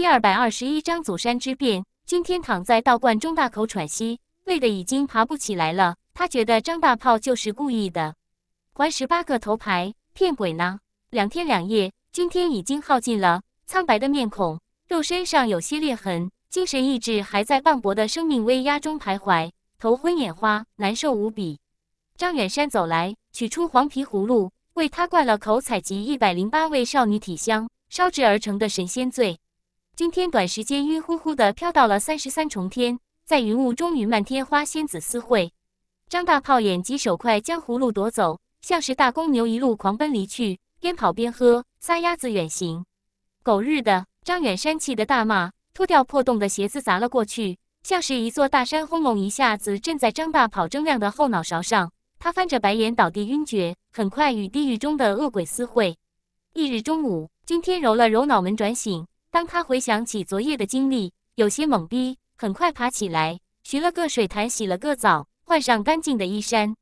第二百二十一章祖山之变。今天躺在道观中大口喘息，累得已经爬不起来了。他觉得张大炮就是故意的，还十八个头牌骗鬼呢。两天两夜，今天已经耗尽了。苍白的面孔，肉身上有些裂痕，精神意志还在磅礴的生命威压中徘徊，头昏眼花，难受无比。张远山走来，取出黄皮葫芦，为他灌了口采集一百零八位少女体香烧制而成的神仙醉。今天短时间晕乎乎的飘到了三十三重天，在云雾中与漫天花仙子私会。张大炮眼疾手快将葫芦夺走，像是大公牛一路狂奔离去，边跑边喝，撒丫子远行。狗日的！张远山气得大骂，脱掉破洞的鞋子砸了过去，像是一座大山轰隆一下子震在张大炮铮亮的后脑勺上，他翻着白眼倒地晕厥，很快与地狱中的恶鬼私会。翌日中午，今天揉了揉脑门转醒。当他回想起昨夜的经历，有些懵逼，很快爬起来，寻了个水潭洗了个澡，换上干净的衣衫。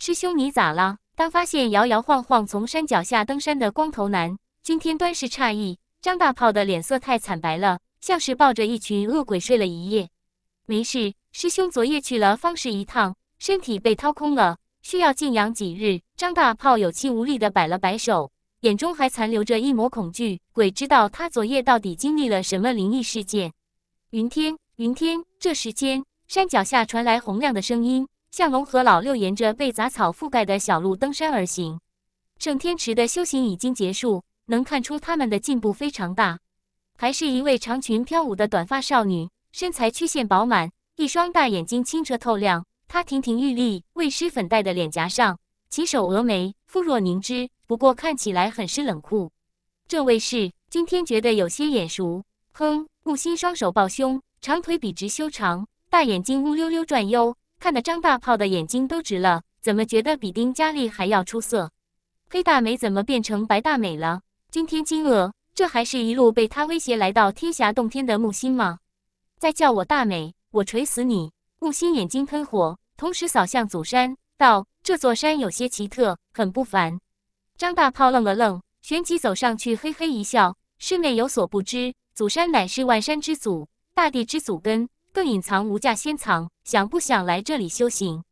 师兄，你咋了？当发现摇摇晃晃从山脚下登山的光头男，君天端是诧异。张大炮的脸色太惨白了，像是抱着一群恶鬼睡了一夜。没事，师兄，昨夜去了方氏一趟，身体被掏空了，需要静养几日。张大炮有气无力地摆了摆手。眼中还残留着一抹恐惧，鬼知道他昨夜到底经历了什么灵异事件。云天，云天，这时间，山脚下传来洪亮的声音。向龙和老六沿着被杂草覆盖的小路登山而行。盛天池的修行已经结束，能看出他们的进步非常大。还是一位长裙飘舞的短发少女，身材曲线饱满，一双大眼睛清澈透亮。她亭亭玉立，未施粉黛的脸颊上，起手峨眉，肤若凝脂。不过看起来很是冷酷，这位是今天觉得有些眼熟。哼！木星双手抱胸，长腿笔直修长，大眼睛乌溜溜转悠，看得张大炮的眼睛都直了。怎么觉得比丁佳丽还要出色？黑大美怎么变成白大美了？今天惊愕，这还是一路被他威胁来到天霞洞天的木星吗？再叫我大美，我锤死你！木星眼睛喷火，同时扫向祖山，道：“这座山有些奇特，很不凡。”张大炮愣了愣，旋即走上去，嘿嘿一笑：“师妹有所不知，祖山乃是万山之祖，大地之祖根，更隐藏无价仙藏。想不想来这里修行？”“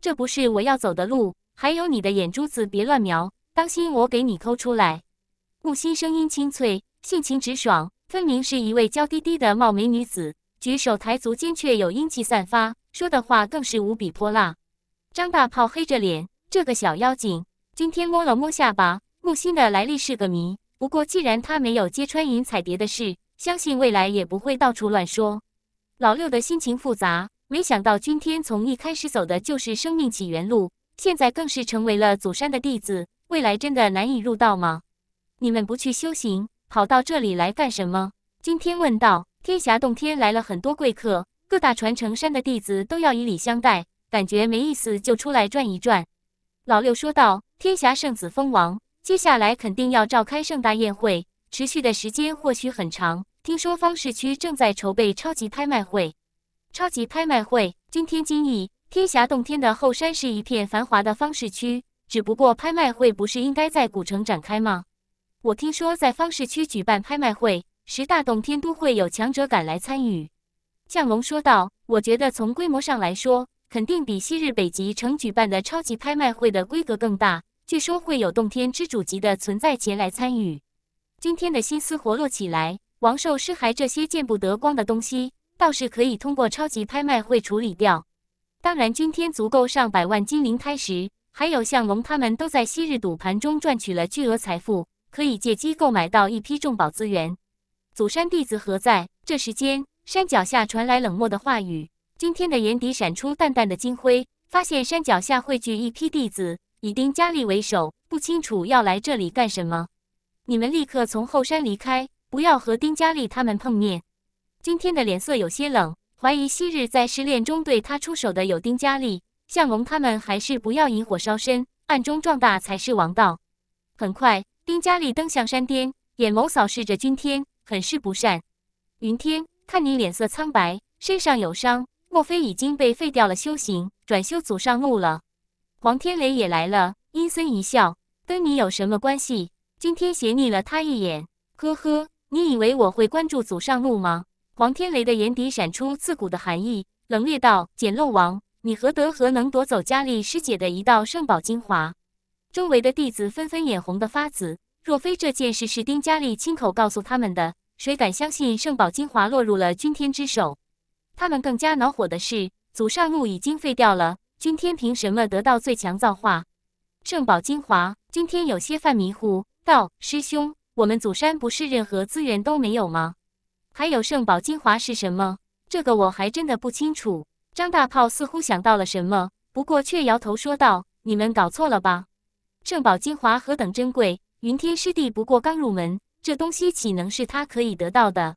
这不是我要走的路。”“还有你的眼珠子，别乱瞄，当心我给你抠出来。”木心声音清脆，性情直爽，分明是一位娇滴滴的貌美女子，举手抬足间却有英气散发，说的话更是无比泼辣。张大炮黑着脸：“这个小妖精。”今天摸了摸下巴，木星的来历是个谜。不过既然他没有揭穿云彩蝶的事，相信未来也不会到处乱说。老六的心情复杂，没想到君天从一开始走的就是生命起源路，现在更是成为了祖山的弟子，未来真的难以入道吗？你们不去修行，跑到这里来干什么？君天问道。天霞洞天来了很多贵客，各大传承山的弟子都要以礼相待，感觉没意思就出来转一转。老六说道：“天霞圣子封王，接下来肯定要召开盛大宴会，持续的时间或许很长。听说方市区正在筹备超级拍卖会。”“超级拍卖会，今天今日，天霞洞天的后山是一片繁华的方市区。只不过，拍卖会不是应该在古城展开吗？我听说在方市区举办拍卖会，十大洞天都会有强者赶来参与。”降龙说道：“我觉得从规模上来说。”肯定比昔日北极城举办的超级拍卖会的规格更大，据说会有洞天之主级的存在前来参与。君天的心思活络起来，王兽尸骸这些见不得光的东西，倒是可以通过超级拍卖会处理掉。当然，君天足够上百万金灵胎石，还有向龙他们都在昔日赌盘中赚取了巨额财富，可以借机购买到一批重宝资源。祖山弟子何在？这时间，山脚下传来冷漠的话语。今天的眼底闪出淡淡的金辉，发现山脚下汇聚一批弟子，以丁佳丽为首，不清楚要来这里干什么。你们立刻从后山离开，不要和丁佳丽他们碰面。今天的脸色有些冷，怀疑昔日在试炼中对他出手的有丁佳丽、向龙他们，还是不要引火烧身，暗中壮大才是王道。很快，丁佳丽登向山巅，眼眸扫视着君天，很是不善。云天，看你脸色苍白，身上有伤。莫非已经被废掉了修行，转修祖上路了？黄天雷也来了，阴森一笑：“跟你有什么关系？”君天斜睨了他一眼：“呵呵，你以为我会关注祖上路吗？”黄天雷的眼底闪出刺骨的寒意，冷冽道：“简陋王，你何德何能夺走佳丽师姐的一道圣宝精华？”周围的弟子纷纷眼红的发紫。若非这件事是丁佳丽亲口告诉他们的，谁敢相信圣宝精华落入了君天之手？他们更加恼火的是，祖上路已经废掉了，君天凭什么得到最强造化圣宝精华？君天有些犯迷糊，道：“师兄，我们祖山不是任何资源都没有吗？还有圣宝精华是什么？这个我还真的不清楚。”张大炮似乎想到了什么，不过却摇头说道：“你们搞错了吧？圣宝精华何等珍贵，云天师弟不过刚入门，这东西岂能是他可以得到的？”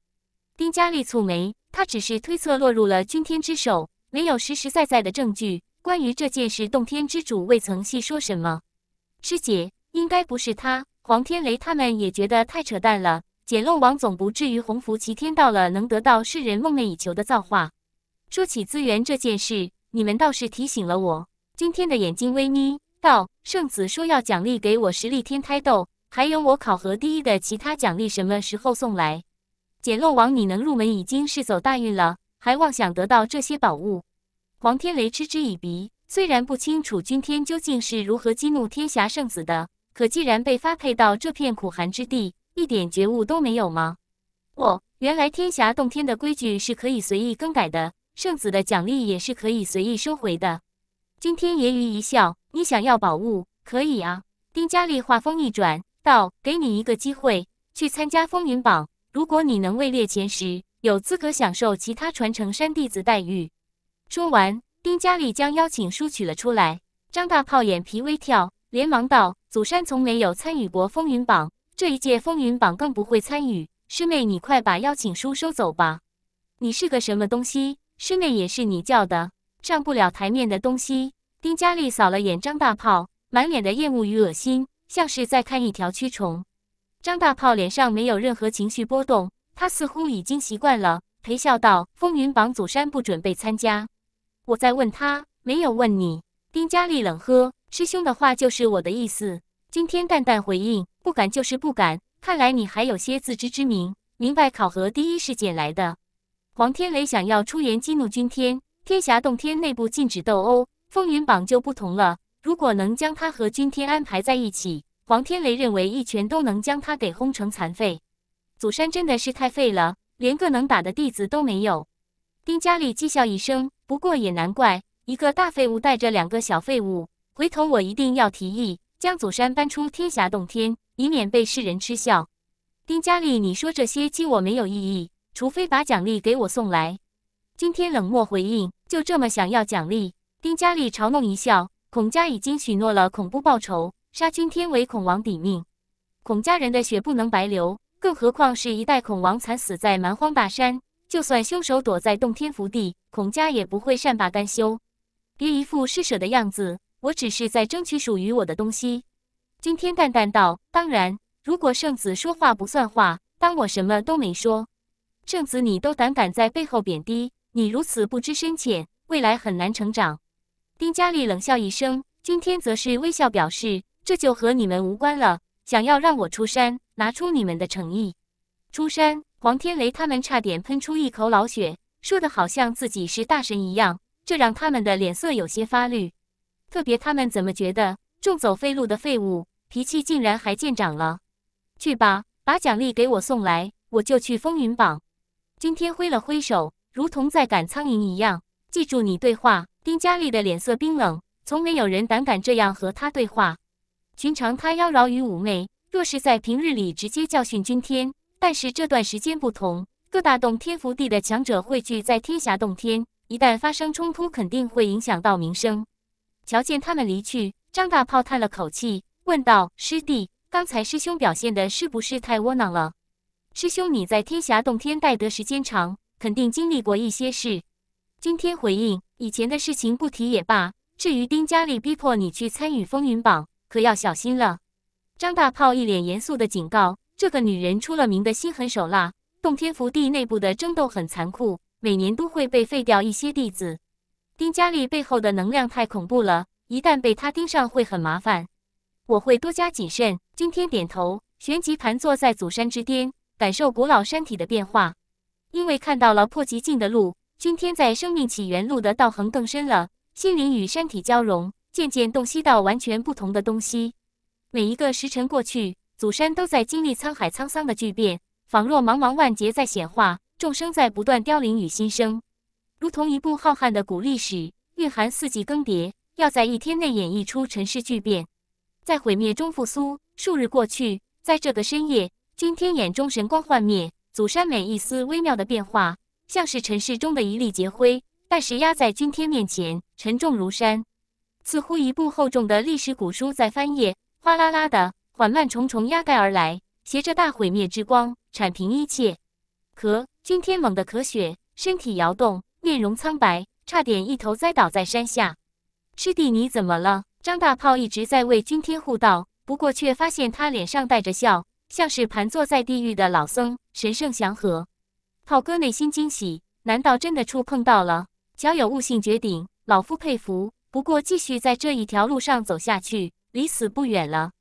丁佳丽蹙眉，她只是推测落入了君天之手，没有实实在在的证据。关于这件事，洞天之主未曾细说什么。师姐应该不是他，黄天雷他们也觉得太扯淡了。简漏王总不至于鸿福齐天到了能得到世人梦寐以求的造化。说起资源这件事，你们倒是提醒了我。君天的眼睛微眯道：“圣子说要奖励给我十粒天胎豆，还有我考核第一的其他奖励，什么时候送来？”捡漏王，你能入门已经是走大运了，还妄想得到这些宝物？黄天雷嗤之以鼻。虽然不清楚君天究竟是如何激怒天侠圣子的，可既然被发配到这片苦寒之地，一点觉悟都没有吗？哦，原来天侠洞天的规矩是可以随意更改的，圣子的奖励也是可以随意收回的。君天揶揄一笑：“你想要宝物，可以啊。”丁佳丽话锋一转，道：“给你一个机会，去参加风云榜。”如果你能位列前十，有资格享受其他传承山弟子待遇。说完，丁佳丽将邀请书取了出来。张大炮眼皮微跳，连忙道：“祖山从没有参与过风云榜，这一届风云榜更不会参与。师妹，你快把邀请书收走吧。你是个什么东西？师妹也是你叫的，上不了台面的东西。”丁佳丽扫了眼张大炮，满脸的厌恶与恶心，像是在看一条蛆虫。张大炮脸上没有任何情绪波动，他似乎已经习惯了，陪笑道：“风云榜祖山不准备参加，我在问他，没有问你。”丁佳丽冷喝：“师兄的话就是我的意思。”今天淡淡回应：“不敢就是不敢，看来你还有些自知之明，明白考核第一是捡来的。”黄天雷想要出言激怒君天，天侠洞天内部禁止斗殴，风云榜就不同了，如果能将他和君天安排在一起。黄天雷认为一拳都能将他给轰成残废，祖山真的是太废了，连个能打的弟子都没有。丁佳丽讥笑一声，不过也难怪，一个大废物带着两个小废物，回头我一定要提议将祖山搬出天峡洞天，以免被世人嗤笑。丁佳丽，你说这些激我没有意义，除非把奖励给我送来。今天冷漠回应，就这么想要奖励？丁佳丽嘲弄一笑，孔家已经许诺了恐怖报酬。杀君天为孔王抵命，孔家人的血不能白流，更何况是一代孔王惨死在蛮荒大山。就算凶手躲在洞天福地，孔家也不会善罢甘休。别一副施舍的样子，我只是在争取属于我的东西。君天淡淡道：“当然，如果圣子说话不算话，当我什么都没说。圣子，你都胆敢在背后贬低，你如此不知深浅，未来很难成长。”丁佳丽冷笑一声，君天则是微笑表示。这就和你们无关了。想要让我出山，拿出你们的诚意。出山，黄天雷他们差点喷出一口老血，说的好像自己是大神一样，这让他们的脸色有些发绿。特别他们怎么觉得重走废路的废物，脾气竟然还见长了？去吧，把奖励给我送来，我就去风云榜。君天挥了挥手，如同在赶苍蝇一样。记住你对话。丁佳丽的脸色冰冷，从没有人胆敢这样和他对话。寻常，他妖娆与妩媚。若是在平日里直接教训君天，但是这段时间不同，各大洞天福地的强者汇聚在天霞洞天，一旦发生冲突，肯定会影响到名声。瞧见他们离去，张大炮叹了口气，问道：“师弟，刚才师兄表现的是不是太窝囊了？”师兄，你在天霞洞天待得时间长，肯定经历过一些事。君天回应：“以前的事情不提也罢，至于丁佳丽逼迫你去参与风云榜。”可要小心了，张大炮一脸严肃的警告：“这个女人出了名的心狠手辣，洞天福地内部的争斗很残酷，每年都会被废掉一些弟子。丁佳丽背后的能量太恐怖了，一旦被她盯上，会很麻烦。我会多加谨慎。”君天点头，旋即盘坐在祖山之巅，感受古老山体的变化。因为看到了破极境的路，君天在生命起源路的道行更深了，心灵与山体交融。渐渐洞悉到完全不同的东西。每一个时辰过去，祖山都在经历沧海沧桑的巨变，仿若茫茫万劫在显化，众生在不断凋零与新生，如同一部浩瀚的古历史，蕴含四季更迭。要在一天内演绎出尘世巨变，在毁灭中复苏。数日过去，在这个深夜，君天眼中神光幻灭，祖山每一丝微妙的变化，像是尘世中的一粒劫灰，但是压在君天面前，沉重如山。似乎一部厚重的历史古书在翻页，哗啦啦的缓慢重重压盖而来，携着大毁灭之光，铲平一切。咳！君天猛地咳血，身体摇动，面容苍白，差点一头栽倒在山下。师弟，你怎么了？张大炮一直在为君天护道，不过却发现他脸上带着笑，像是盘坐在地狱的老僧，神圣祥和。炮哥内心惊喜，难道真的触碰到了？小有悟性绝顶，老夫佩服。不过，继续在这一条路上走下去，离死不远了。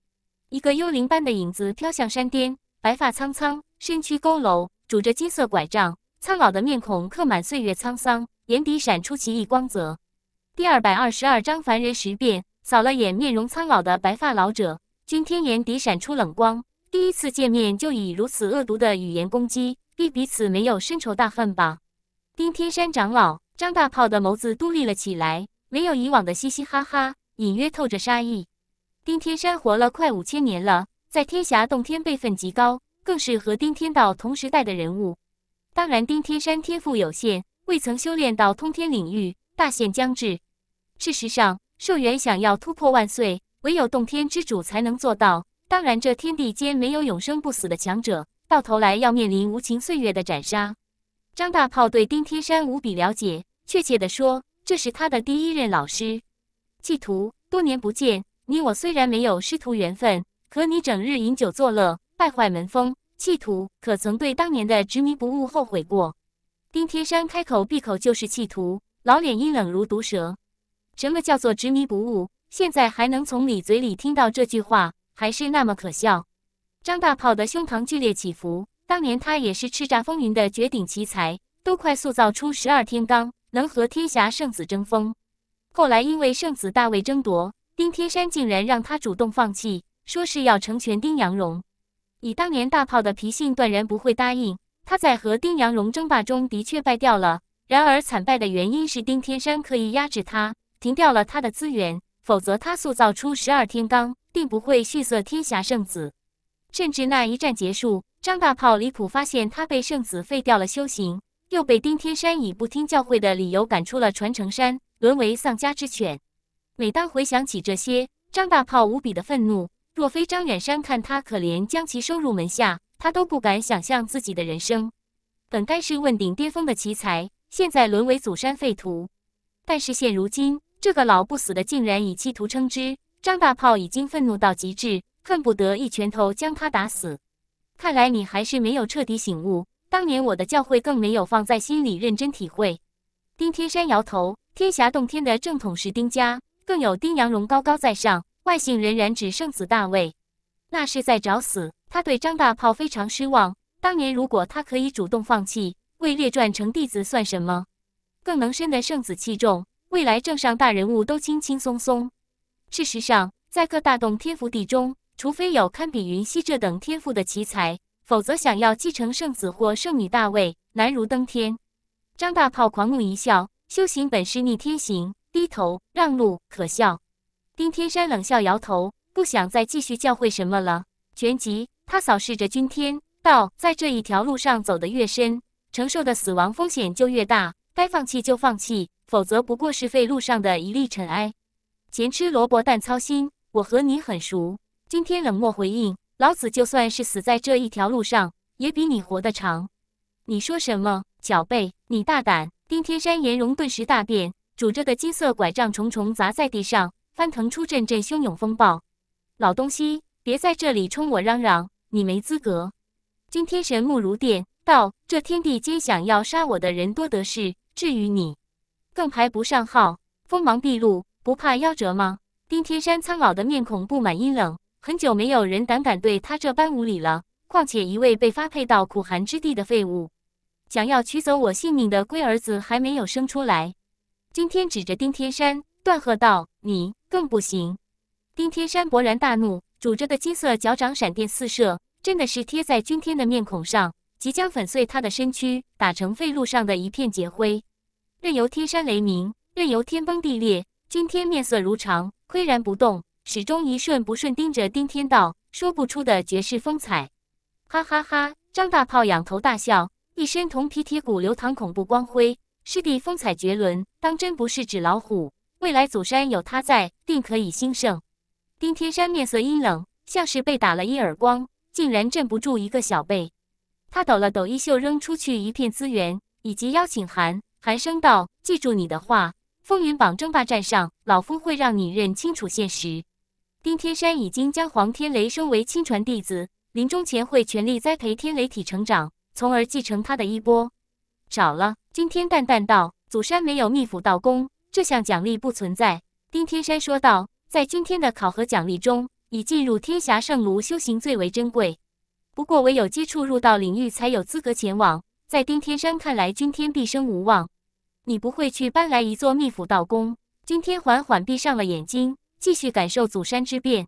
一个幽灵般的影子飘向山巅，白发苍苍，身躯佝偻，拄着金色拐杖，苍老的面孔刻满岁月沧桑，眼底闪出奇异光泽。第二百二十二章凡人十变。扫了眼面容苍老的白发老者，君天眼底闪出冷光。第一次见面就以如此恶毒的语言攻击，必彼此没有深仇大恨吧？丁天山长老，张大炮的眸子都立了起来。没有以往的嘻嘻哈哈，隐约透着杀意。丁天山活了快五千年了，在天峡洞天辈分极高，更是和丁天道同时代的人物。当然，丁天山天赋有限，未曾修炼到通天领域，大限将至。事实上，寿元想要突破万岁，唯有洞天之主才能做到。当然，这天地间没有永生不死的强者，到头来要面临无情岁月的斩杀。张大炮对丁天山无比了解，确切地说。这是他的第一任老师，弃徒。多年不见，你我虽然没有师徒缘分，可你整日饮酒作乐，败坏门风。弃徒，可曾对当年的执迷不悟后悔过？丁天山开口闭口就是弃徒，老脸阴冷如毒蛇。什么叫做执迷不悟？现在还能从你嘴里听到这句话，还是那么可笑。张大炮的胸膛剧烈起伏。当年他也是叱咤风云的绝顶奇才，都快塑造出十二天罡。能和天侠圣子争锋，后来因为圣子大位争夺，丁天山竟然让他主动放弃，说是要成全丁阳荣。以当年大炮的脾性，断然不会答应。他在和丁阳荣争霸中的确败掉了，然而惨败的原因是丁天山刻意压制他，停掉了他的资源，否则他塑造出十二天罡，定不会逊色天侠圣子。甚至那一战结束，张大炮离谱发现他被圣子废掉了修行。又被丁天山以不听教诲的理由赶出了传承山，沦为丧家之犬。每当回想起这些，张大炮无比的愤怒。若非张远山看他可怜，将其收入门下，他都不敢想象自己的人生本该是问鼎巅峰的奇才，现在沦为祖山废徒。但是现如今，这个老不死的竟然以弃徒称之，张大炮已经愤怒到极致，恨不得一拳头将他打死。看来你还是没有彻底醒悟。当年我的教诲更没有放在心里认真体会。丁天山摇头，天峡洞天的正统是丁家，更有丁阳荣高高在上，外姓仍然指圣子大位，那是在找死。他对张大炮非常失望。当年如果他可以主动放弃，位列传承弟子算什么？更能深得圣子器重，未来正上大人物都轻轻松松。事实上，在各大洞天福地中，除非有堪比云溪这等天赋的奇才。否则，想要继承圣子或圣女大位，难如登天。张大炮狂怒一笑，修行本是逆天行，低头让路，可笑。丁天山冷笑摇头，不想再继续教诲什么了。旋即，他扫视着君天，道：“在这一条路上走得越深，承受的死亡风险就越大。该放弃就放弃，否则不过是废路上的一粒尘埃。咸吃萝卜淡操心，我和你很熟。”君天冷漠回应。老子就算是死在这一条路上，也比你活得长。你说什么？脚背？你大胆！丁天山颜容顿时大变，拄着的金色拐杖重重砸在地上，翻腾出阵阵汹涌风暴。老东西，别在这里冲我嚷嚷，你没资格！今天神目如电，道：这天地间想要杀我的人多得是，至于你，更排不上号。锋芒毕露，不怕夭折吗？丁天山苍老的面孔布满阴冷。很久没有人胆敢对他这般无礼了。况且一位被发配到苦寒之地的废物，想要取走我性命的龟儿子还没有生出来。君天指着丁天山，断喝道：“你更不行！”丁天山勃然大怒，拄着的金色脚掌闪电四射，真的是贴在君天的面孔上，即将粉碎他的身躯，打成废路上的一片劫灰。任由天山雷鸣，任由天崩地裂，君天面色如常，岿然不动。始终一瞬不瞬盯着丁天道说不出的绝世风采，哈哈哈！张大炮仰头大笑，一身铜皮铁骨流淌恐怖光辉，师弟风采绝伦，当真不是纸老虎。未来祖山有他在，定可以兴盛。丁天山面色阴冷，像是被打了一耳光，竟然镇不住一个小辈。他抖了抖衣袖，扔出去一片资源以及邀请函，寒声道：“记住你的话，风云榜争霸战上，老夫会让你认清楚现实。”丁天山已经将黄天雷升为亲传弟子，临终前会全力栽培天雷体成长，从而继承他的衣钵。少了，今天淡淡道：“祖山没有秘府道宫，这项奖励不存在。”丁天山说道：“在今天的考核奖励中，已进入天侠圣炉修行最为珍贵，不过唯有接触入道领域才有资格前往。在丁天山看来，君天毕生无望。你不会去搬来一座秘府道宫？”君天缓缓闭上了眼睛。继续感受祖山之变，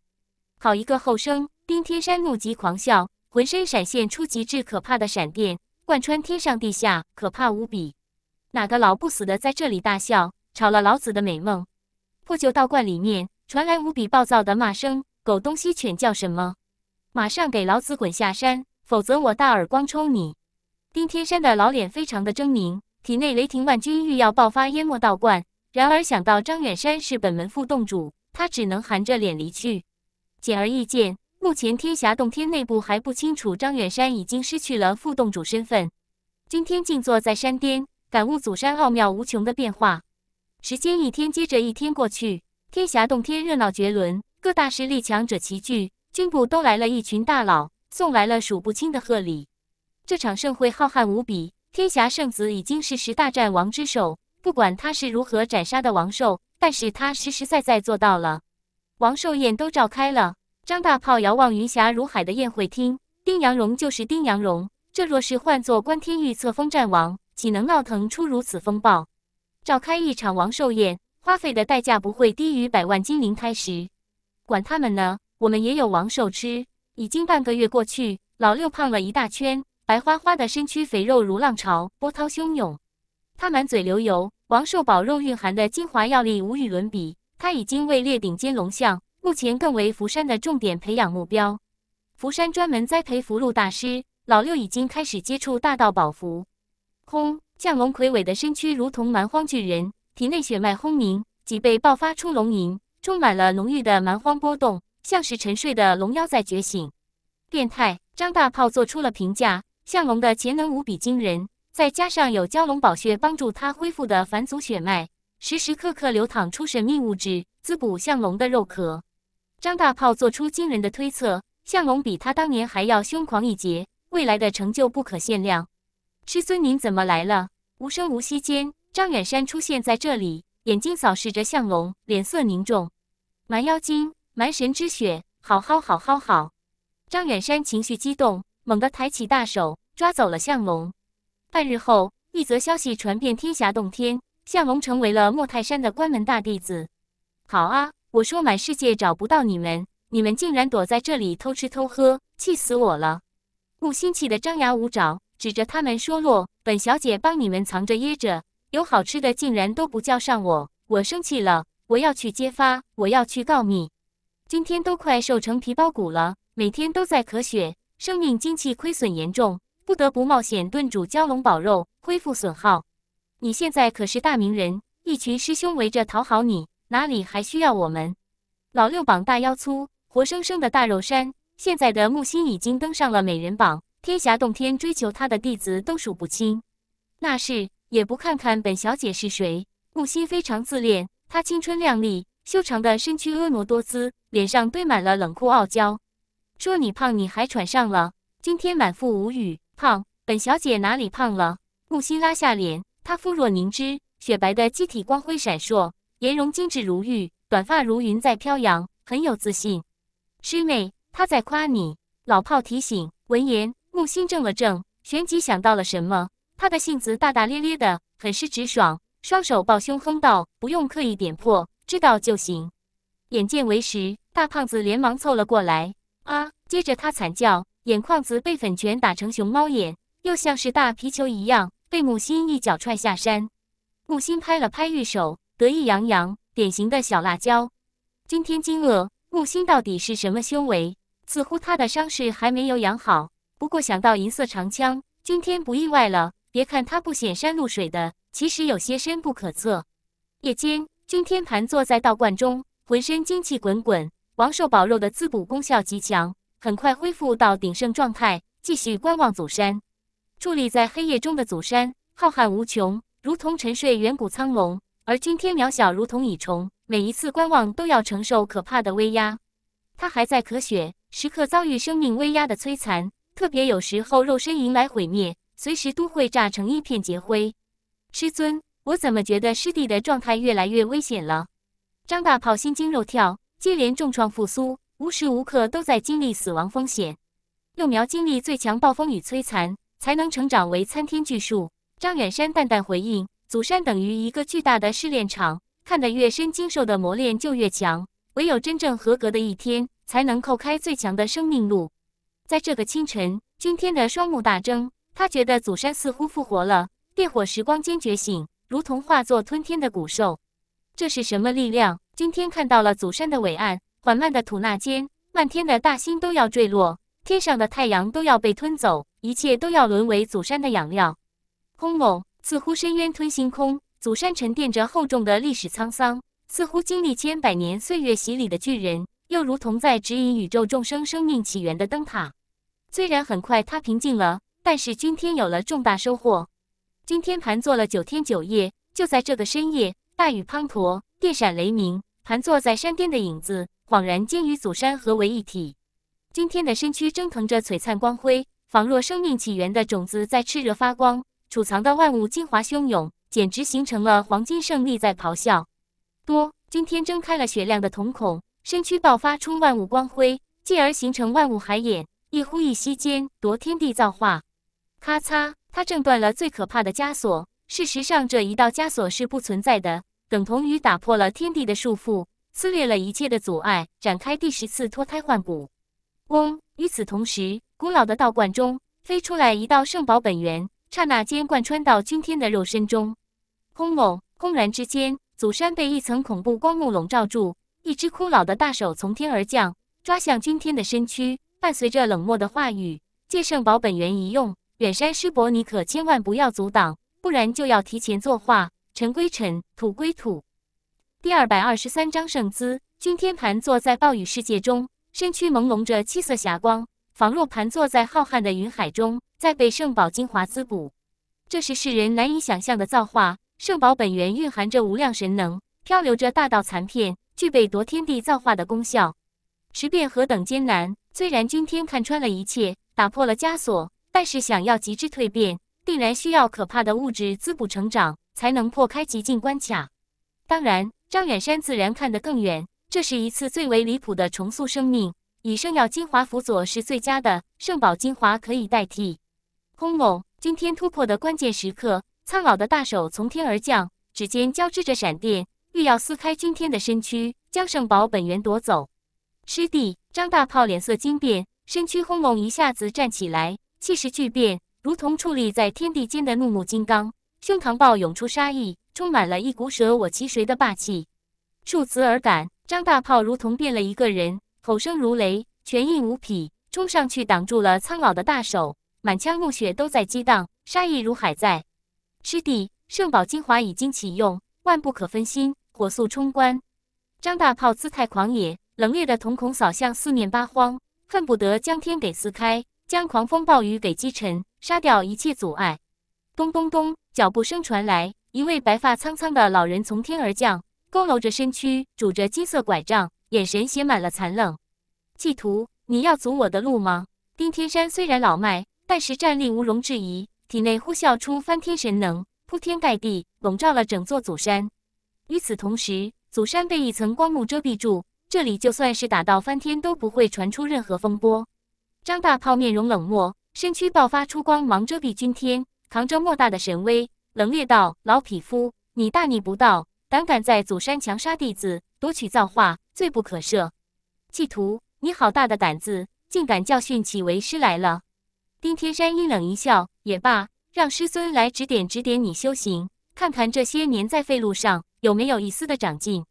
好一个后生！丁天山怒极狂笑，浑身闪现出极致可怕的闪电，贯穿天上地下，可怕无比。哪个老不死的在这里大笑，吵了老子的美梦？破旧道观里面传来无比暴躁的骂声：“狗东西，犬叫什么？马上给老子滚下山，否则我大耳光抽你！”丁天山的老脸非常的狰狞，体内雷霆万钧，欲要爆发淹没道观。然而想到张远山是本门副洞主，他只能含着脸离去。显而易见，目前天霞洞天内部还不清楚张远山已经失去了副洞主身份。今天静坐在山巅，感悟祖山奥妙无穷的变化。时间一天接着一天过去，天霞洞天热闹绝伦，各大实力强者齐聚，军部都来了一群大佬，送来了数不清的贺礼。这场盛会浩瀚无比，天霞圣子已经是十大战王之首，不管他是如何斩杀的王兽。但是他实实在在做到了，王寿宴都召开了。张大炮遥望云霞如海的宴会厅，丁阳荣就是丁阳荣。这若是换做关天玉测封战王，岂能闹腾出如此风暴？召开一场王寿宴，花费的代价不会低于百万金灵开石。管他们呢，我们也有王寿吃。已经半个月过去，老六胖了一大圈，白花花的身躯，肥肉如浪潮，波涛汹涌。他满嘴流油。王寿宝肉蕴含的精华药力无与伦比，他已经位列顶尖龙象，目前更为福山的重点培养目标。福山专门栽培福禄大师，老六已经开始接触大道宝符。轰！降龙魁伟的身躯如同蛮荒巨人，体内血脉轰鸣，脊背爆发出龙吟，充满了浓郁的蛮荒波动，像是沉睡的龙妖在觉醒。变态！张大炮做出了评价：降龙的潜能无比惊人。再加上有蛟龙宝血帮助他恢复的返祖血脉，时时刻刻流淌出神秘物质，滋补向龙的肉壳。张大炮做出惊人的推测：向龙比他当年还要凶狂一截，未来的成就不可限量。师尊，您怎么来了？无声无息间，张远山出现在这里，眼睛扫视着向龙，脸色凝重。蛮妖精，蛮神之血，好好好好好！张远山情绪激动，猛地抬起大手，抓走了向龙。半日后，一则消息传遍天下洞天，向龙成为了莫泰山的关门大弟子。好啊，我说满世界找不到你们，你们竟然躲在这里偷吃偷喝，气死我了！木心气得张牙舞爪，指着他们说：“落本小姐帮你们藏着掖着，有好吃的竟然都不叫上我，我生气了，我要去揭发，我要去告密。今天都快瘦成皮包骨了，每天都在咳血，生命精气亏损严重。”不得不冒险炖煮蛟龙宝肉恢复损耗。你现在可是大名人，一群师兄围着讨好你，哪里还需要我们？老六膀大腰粗，活生生的大肉山。现在的木心已经登上了美人榜，天峡洞天追求他的弟子都数不清。那是也不看看本小姐是谁。木心非常自恋，她青春靓丽，修长的身躯婀娜多姿，脸上堆满了冷酷傲娇。说你胖你还喘上了，今天满腹无语。胖，本小姐哪里胖了？木心拉下脸，她肤若凝脂，雪白的肌体光辉闪烁，颜容精致如玉，短发如云在飘扬，很有自信。师妹，她在夸你。老炮提醒。闻言，木心怔了怔，旋即想到了什么。她的性子大大咧咧的，很是直爽，双手抱胸哼道：“不用刻意点破，知道就行。”眼见为实，大胖子连忙凑了过来。啊！接着他惨叫。眼眶子被粉拳打成熊猫眼，又像是大皮球一样被木心一脚踹下山。木心拍了拍玉手，得意洋洋，典型的小辣椒。君天惊愕，木心到底是什么修为？似乎他的伤势还没有养好。不过想到银色长枪，君天不意外了。别看他不显山露水的，其实有些深不可测。夜间，君天盘坐在道观中，浑身精气滚滚。王寿宝肉的滋补功效极强。很快恢复到鼎盛状态，继续观望祖山。矗立在黑夜中的祖山，浩瀚无穷，如同沉睡远古苍龙；而今天渺小，如同蚁虫。每一次观望都要承受可怕的威压。他还在咳血，时刻遭遇生命威压的摧残。特别有时候，肉身迎来毁灭，随时都会炸成一片劫灰。师尊，我怎么觉得师弟的状态越来越危险了？张大炮心惊肉跳，接连重创复苏。无时无刻都在经历死亡风险，幼苗经历最强暴风雨摧残，才能成长为参天巨树。张远山淡淡回应：“祖山等于一个巨大的试炼场，看得越深，经受的磨练就越强。唯有真正合格的一天，才能叩开最强的生命路。”在这个清晨，君天的双目大睁，他觉得祖山似乎复活了，烈火时光间觉醒，如同化作吞天的古兽。这是什么力量？君天看到了祖山的伟岸。缓慢的吐纳间，漫天的大星都要坠落，天上的太阳都要被吞走，一切都要沦为祖山的养料。轰隆！似乎深渊吞星空，祖山沉淀着厚重的历史沧桑，似乎经历千百年岁月洗礼的巨人，又如同在指引宇宙众生生命起源的灯塔。虽然很快它平静了，但是君天有了重大收获。君天盘坐了九天九夜，就在这个深夜，大雨滂沱，电闪雷鸣，盘坐在山巅的影子。恍然间与祖山合为一体，今天的身躯蒸腾着璀璨光辉，仿若生命起源的种子在炽热发光，储藏的万物精华汹涌，简直形成了黄金胜利在咆哮。多今天睁开了雪亮的瞳孔，身躯爆发出万物光辉，继而形成万物海眼，一呼一吸间夺天地造化。咔嚓，他挣断了最可怕的枷锁。事实上，这一道枷锁是不存在的，等同于打破了天地的束缚。撕裂了一切的阻碍，展开第十次脱胎换骨。嗡！与此同时，古老的道观中飞出来一道圣宝本源，刹那间贯穿到君天的肉身中。轰隆！轰然之间，祖山被一层恐怖光幕笼罩住。一只枯老的大手从天而降，抓向君天的身躯，伴随着冷漠的话语：“借圣宝本源一用，远山师伯，你可千万不要阻挡，不然就要提前作画，尘归尘，土归土。”第二百二十三章圣姿。君天盘坐在暴雨世界中，身躯朦胧着七色霞光，仿若盘坐在浩瀚的云海中，在被圣宝精华滋补。这是世人难以想象的造化。圣宝本源蕴含着无量神能，漂流着大道残片，具备夺天地造化的功效。持变何等艰难！虽然君天看穿了一切，打破了枷锁，但是想要极致蜕变，定然需要可怕的物质滋补成长，才能破开极境关卡。当然。张远山自然看得更远，这是一次最为离谱的重塑生命，以圣耀精华辅佐是最佳的，圣宝精华可以代替。轰隆！今天突破的关键时刻，苍老的大手从天而降，指尖交织着闪电，欲要撕开君天的身躯，将圣宝本源夺走。师弟张大炮脸色惊变，身躯轰隆一下子站起来，气势巨变，如同矗立在天地间的怒目金刚，胸膛暴涌出杀意。充满了一股“舍我其谁”的霸气，怒词而感，张大炮如同变了一个人，吼声如雷，拳印无匹，冲上去挡住了苍老的大手，满腔怒血都在激荡，杀意如海在。师弟，圣宝精华已经启用，万不可分心，火速冲关！张大炮姿态狂野，冷冽的瞳孔扫向四面八荒，恨不得将天给撕开，将狂风暴雨给击沉，杀掉一切阻碍。咚咚咚，脚步声传来。一位白发苍苍的老人从天而降，佝偻着身躯，拄着金色拐杖，眼神写满了残冷。企图，你要阻我的路吗？丁天山虽然老迈，但是战力毋容置疑，体内呼啸出翻天神能，铺天盖地，笼罩了整座祖山。与此同时，祖山被一层光幕遮蔽住，这里就算是打到翻天，都不会传出任何风波。张大炮面容冷漠，身躯爆发出光芒遮蔽军天，扛着莫大的神威。冷冽道：“老匹夫，你大逆不道，胆敢在祖山强杀弟子，夺取造化，罪不可赦！”弃图，你好大的胆子，竟敢教训起为师来了！丁天山阴冷一笑：“也罢，让师尊来指点指点你修行，看看这些年在废路上有没有一丝的长进。”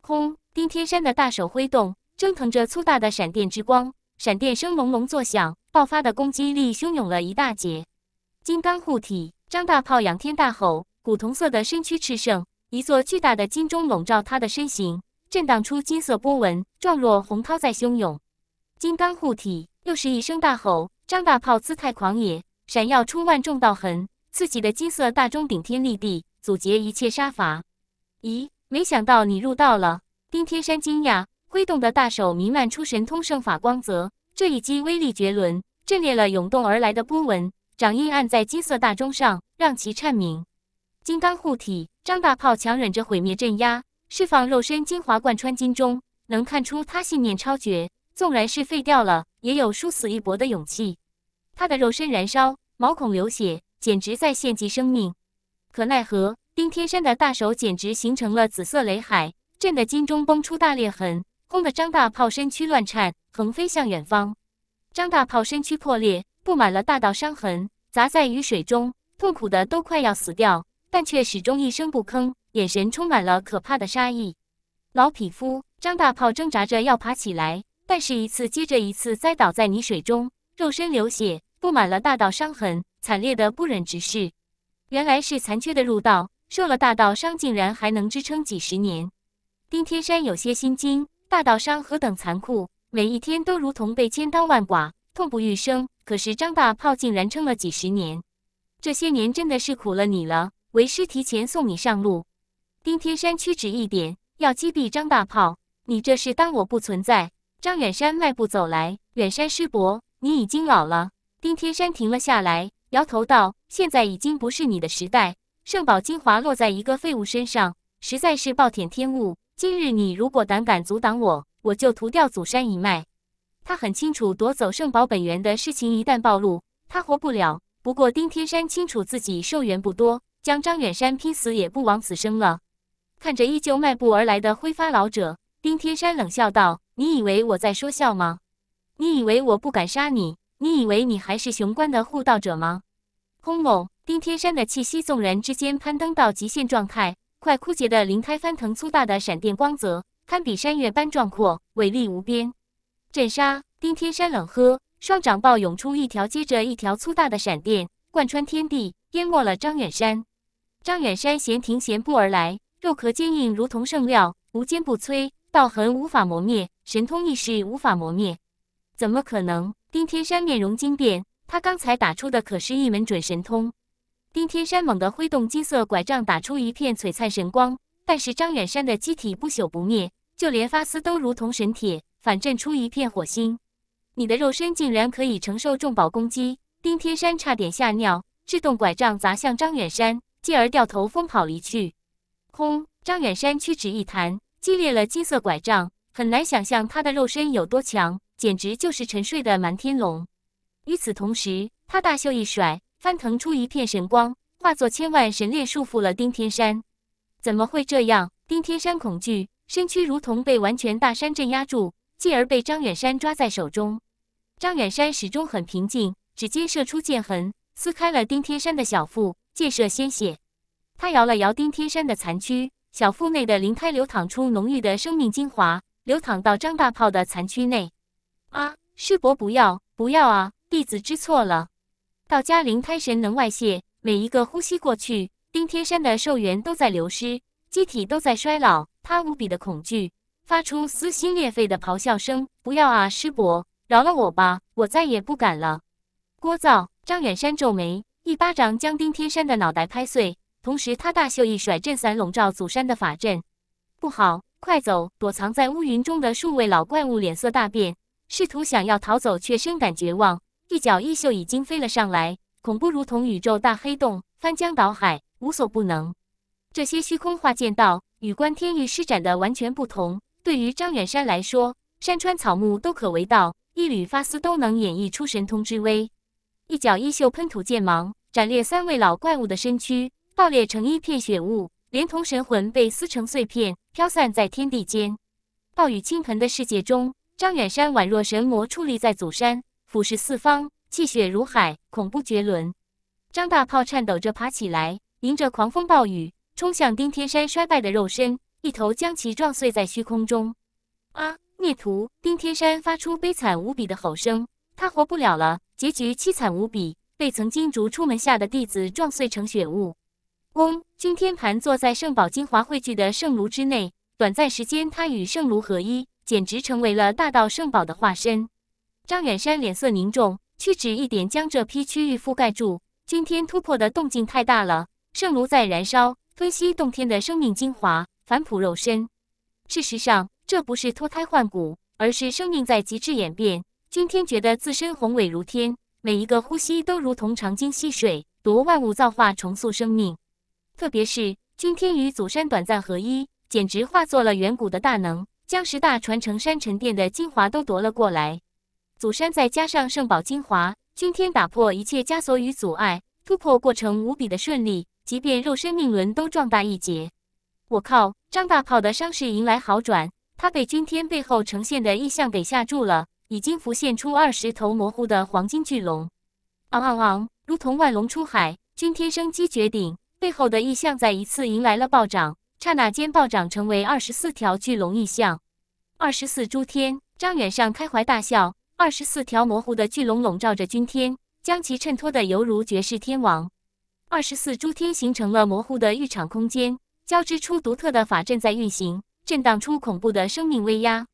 轰！丁天山的大手挥动，蒸腾着粗大的闪电之光，闪电声隆隆作响，爆发的攻击力汹涌了一大截。金刚护体，张大炮仰天大吼，古铜色的身躯赤盛，一座巨大的金钟笼罩他的身形，震荡出金色波纹，状若洪涛在汹涌。金刚护体，又是一声大吼，张大炮姿态狂野，闪耀出万众道痕，自己的金色大钟顶天立地，阻截一切杀伐。咦，没想到你入道了，丁天山惊讶，挥动的大手弥漫出神通圣法光泽，这一击威力绝伦，震裂了涌动而来的波纹。掌印按在金色大钟上，让其颤鸣。金刚护体，张大炮强忍着毁灭镇压，释放肉身精华贯穿金钟。能看出他信念超绝，纵然是废掉了，也有殊死一搏的勇气。他的肉身燃烧，毛孔流血，简直在献祭生命。可奈何丁天山的大手简直形成了紫色雷海，震得金钟崩出大裂痕，轰得张大炮身躯乱颤，横飞向远方。张大炮身躯破裂。布满了大道伤痕，砸在雨水中，痛苦的都快要死掉，但却始终一声不吭，眼神充满了可怕的杀意。老匹夫张大炮挣扎着要爬起来，但是一次接着一次栽倒在泥水中，肉身流血，布满了大道伤痕，惨烈的不忍直视。原来是残缺的入道，受了大道伤，竟然还能支撑几十年。丁天山有些心惊，大道伤何等残酷，每一天都如同被千刀万剐。痛不欲生，可是张大炮竟然撑了几十年，这些年真的是苦了你了。为师提前送你上路。丁天山屈指一点，要击毙张大炮。你这是当我不存在？张远山迈步走来，远山师伯，你已经老了。丁天山停了下来，摇头道：现在已经不是你的时代。圣宝精华落在一个废物身上，实在是暴殄天物。今日你如果胆敢阻挡我，我就屠掉祖山一脉。他很清楚，夺走圣宝本源的事情一旦暴露，他活不了。不过丁天山清楚自己寿元不多，将张远山拼死也不枉此生了。看着依旧迈步而来的挥发老者，丁天山冷笑道：“你以为我在说笑吗？你以为我不敢杀你？你以为你还是雄关的护道者吗？”轰隆！丁天山的气息纵然之间攀登到极限状态，快枯竭的灵胎翻腾，粗大的闪电光泽，堪比山岳般壮阔，伟力无边。镇杀丁天山冷喝，双掌暴涌出一条接着一条粗大的闪电，贯穿天地，淹没了张远山。张远山闲庭闲步而来，肉壳坚硬如同圣料，无坚不摧，道痕无法磨灭，神通意识无法磨灭。怎么可能？丁天山面容惊变，他刚才打出的可是一门准神通。丁天山猛地挥动金色拐杖，打出一片璀璨神光，但是张远山的机体不朽不灭，就连发丝都如同神铁。反震出一片火星，你的肉身竟然可以承受重宝攻击！丁天山差点吓尿，制动拐杖砸向张远山，继而掉头疯跑离去。轰！张远山屈指一弹，击裂了金色拐杖，很难想象他的肉身有多强，简直就是沉睡的蛮天龙。与此同时，他大袖一甩，翻腾出一片神光，化作千万神链束缚了丁天山。怎么会这样？丁天山恐惧，身躯如同被完全大山镇压住。继而被张远山抓在手中，张远山始终很平静，直接射出剑痕，撕开了丁天山的小腹，溅射鲜血。他摇了摇丁天山的残躯，小腹内的灵胎流淌出浓郁的生命精华，流淌到张大炮的残躯内。啊，师伯，不要，不要啊！弟子知错了。道家灵胎神能外泄，每一个呼吸过去，丁天山的寿元都在流失，机体都在衰老。他无比的恐惧。发出撕心裂肺的咆哮声！不要啊，师伯，饶了我吧，我再也不敢了。聒噪！张远山皱眉，一巴掌将丁天山的脑袋拍碎，同时他大袖一甩，震散笼罩祖山的法阵。不好，快走！躲藏在乌云中的数位老怪物脸色大变，试图想要逃走，却深感绝望。一脚一袖已经飞了上来，恐怖如同宇宙大黑洞，翻江倒海，无所不能。这些虚空化剑道与关天玉施展的完全不同。对于张远山来说，山川草木都可为道，一缕发丝都能演绎出神通之威。一脚衣袖喷吐剑芒，斩裂三位老怪物的身躯，爆裂成一片血雾，连同神魂被撕成碎片，飘散在天地间。暴雨倾盆的世界中，张远山宛若神魔矗立在祖山，俯视四方，气血如海，恐怖绝伦。张大炮颤抖着爬起来，迎着狂风暴雨，冲向丁天山衰败的肉身。一头将其撞碎在虚空中，啊！孽徒丁天山发出悲惨无比的吼声，他活不了了，结局凄惨无比，被曾经逐出门下的弟子撞碎成血雾。嗡！君天盘坐在圣宝精华汇聚的圣炉之内，短暂时间，他与圣炉合一，简直成为了大道圣宝的化身。张远山脸色凝重，屈指一点，将这批区域覆盖住。君天突破的动静太大了，圣炉在燃烧，吞吸洞天的生命精华。返璞肉身，事实上这不是脱胎换骨，而是生命在极致演变。君天觉得自身宏伟如天，每一个呼吸都如同长鲸吸水，夺万物造化，重塑生命。特别是君天与祖山短暂合一，简直化作了远古的大能，将十大传承山沉淀的精华都夺了过来。祖山再加上圣宝精华，君天打破一切枷锁与阻碍，突破过程无比的顺利，即便肉身命轮都壮大一截。我靠！张大炮的伤势迎来好转，他被君天背后呈现的异象给吓住了，已经浮现出二十头模糊的黄金巨龙。昂昂昂！如同万龙出海，君天生机绝顶，背后的异象再一次迎来了暴涨，刹那间暴涨成为二十四条巨龙异象。二十四诸天，张远上开怀大笑。二十四条模糊的巨龙笼罩着君天，将其衬托的犹如绝世天王。二十四诸天形成了模糊的浴场空间。交织出独特的法阵在运行，震荡出恐怖的生命威压。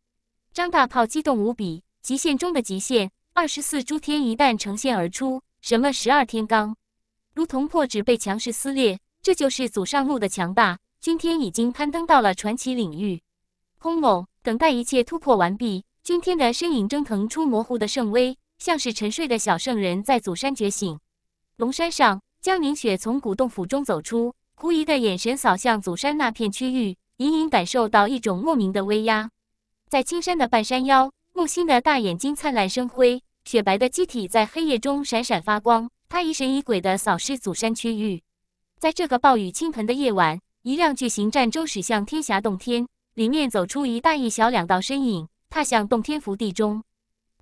张大炮激动无比，极限中的极限，二十四诸天一旦呈现而出，什么十二天罡，如同破纸被强势撕裂。这就是祖上路的强大，君天已经攀登到了传奇领域。轰隆！等待一切突破完毕，君天的身影蒸腾出模糊的圣威，像是沉睡的小圣人，在祖山觉醒。龙山上，江凝雪从古洞府中走出。狐疑的眼神扫向祖山那片区域，隐隐感受到一种莫名的威压。在青山的半山腰，木心的大眼睛灿烂生辉，雪白的机体在黑夜中闪闪发光。他疑神疑鬼地扫视祖山区域。在这个暴雨倾盆的夜晚，一辆巨型战舟驶向天峡洞天，里面走出一大一小两道身影，踏向洞天福地中。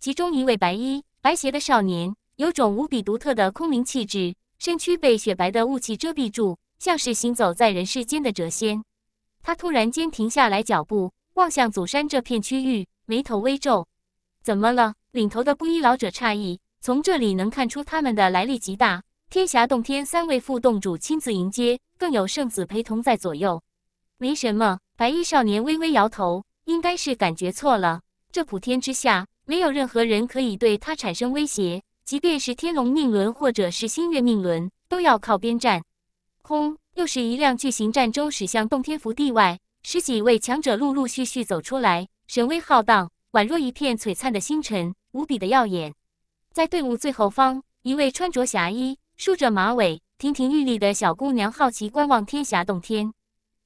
其中一位白衣白鞋的少年，有种无比独特的空灵气质，身躯被雪白的雾气遮蔽住。像是行走在人世间的谪仙，他突然间停下来脚步，望向祖山这片区域，眉头微皱。怎么了？领头的布衣老者诧异。从这里能看出他们的来历极大。天峡洞天三位副洞主亲自迎接，更有圣子陪同在左右。没什么。白衣少年微微摇头，应该是感觉错了。这普天之下，没有任何人可以对他产生威胁，即便是天龙命轮或者是星月命轮，都要靠边站。轰！又是一辆巨型战舟驶向洞天福地外，十几位强者陆陆续续走出来，神威浩荡，宛若一片璀璨的星辰，无比的耀眼。在队伍最后方，一位穿着霞衣、梳着马尾、亭亭玉立的小姑娘好奇观望天霞洞天。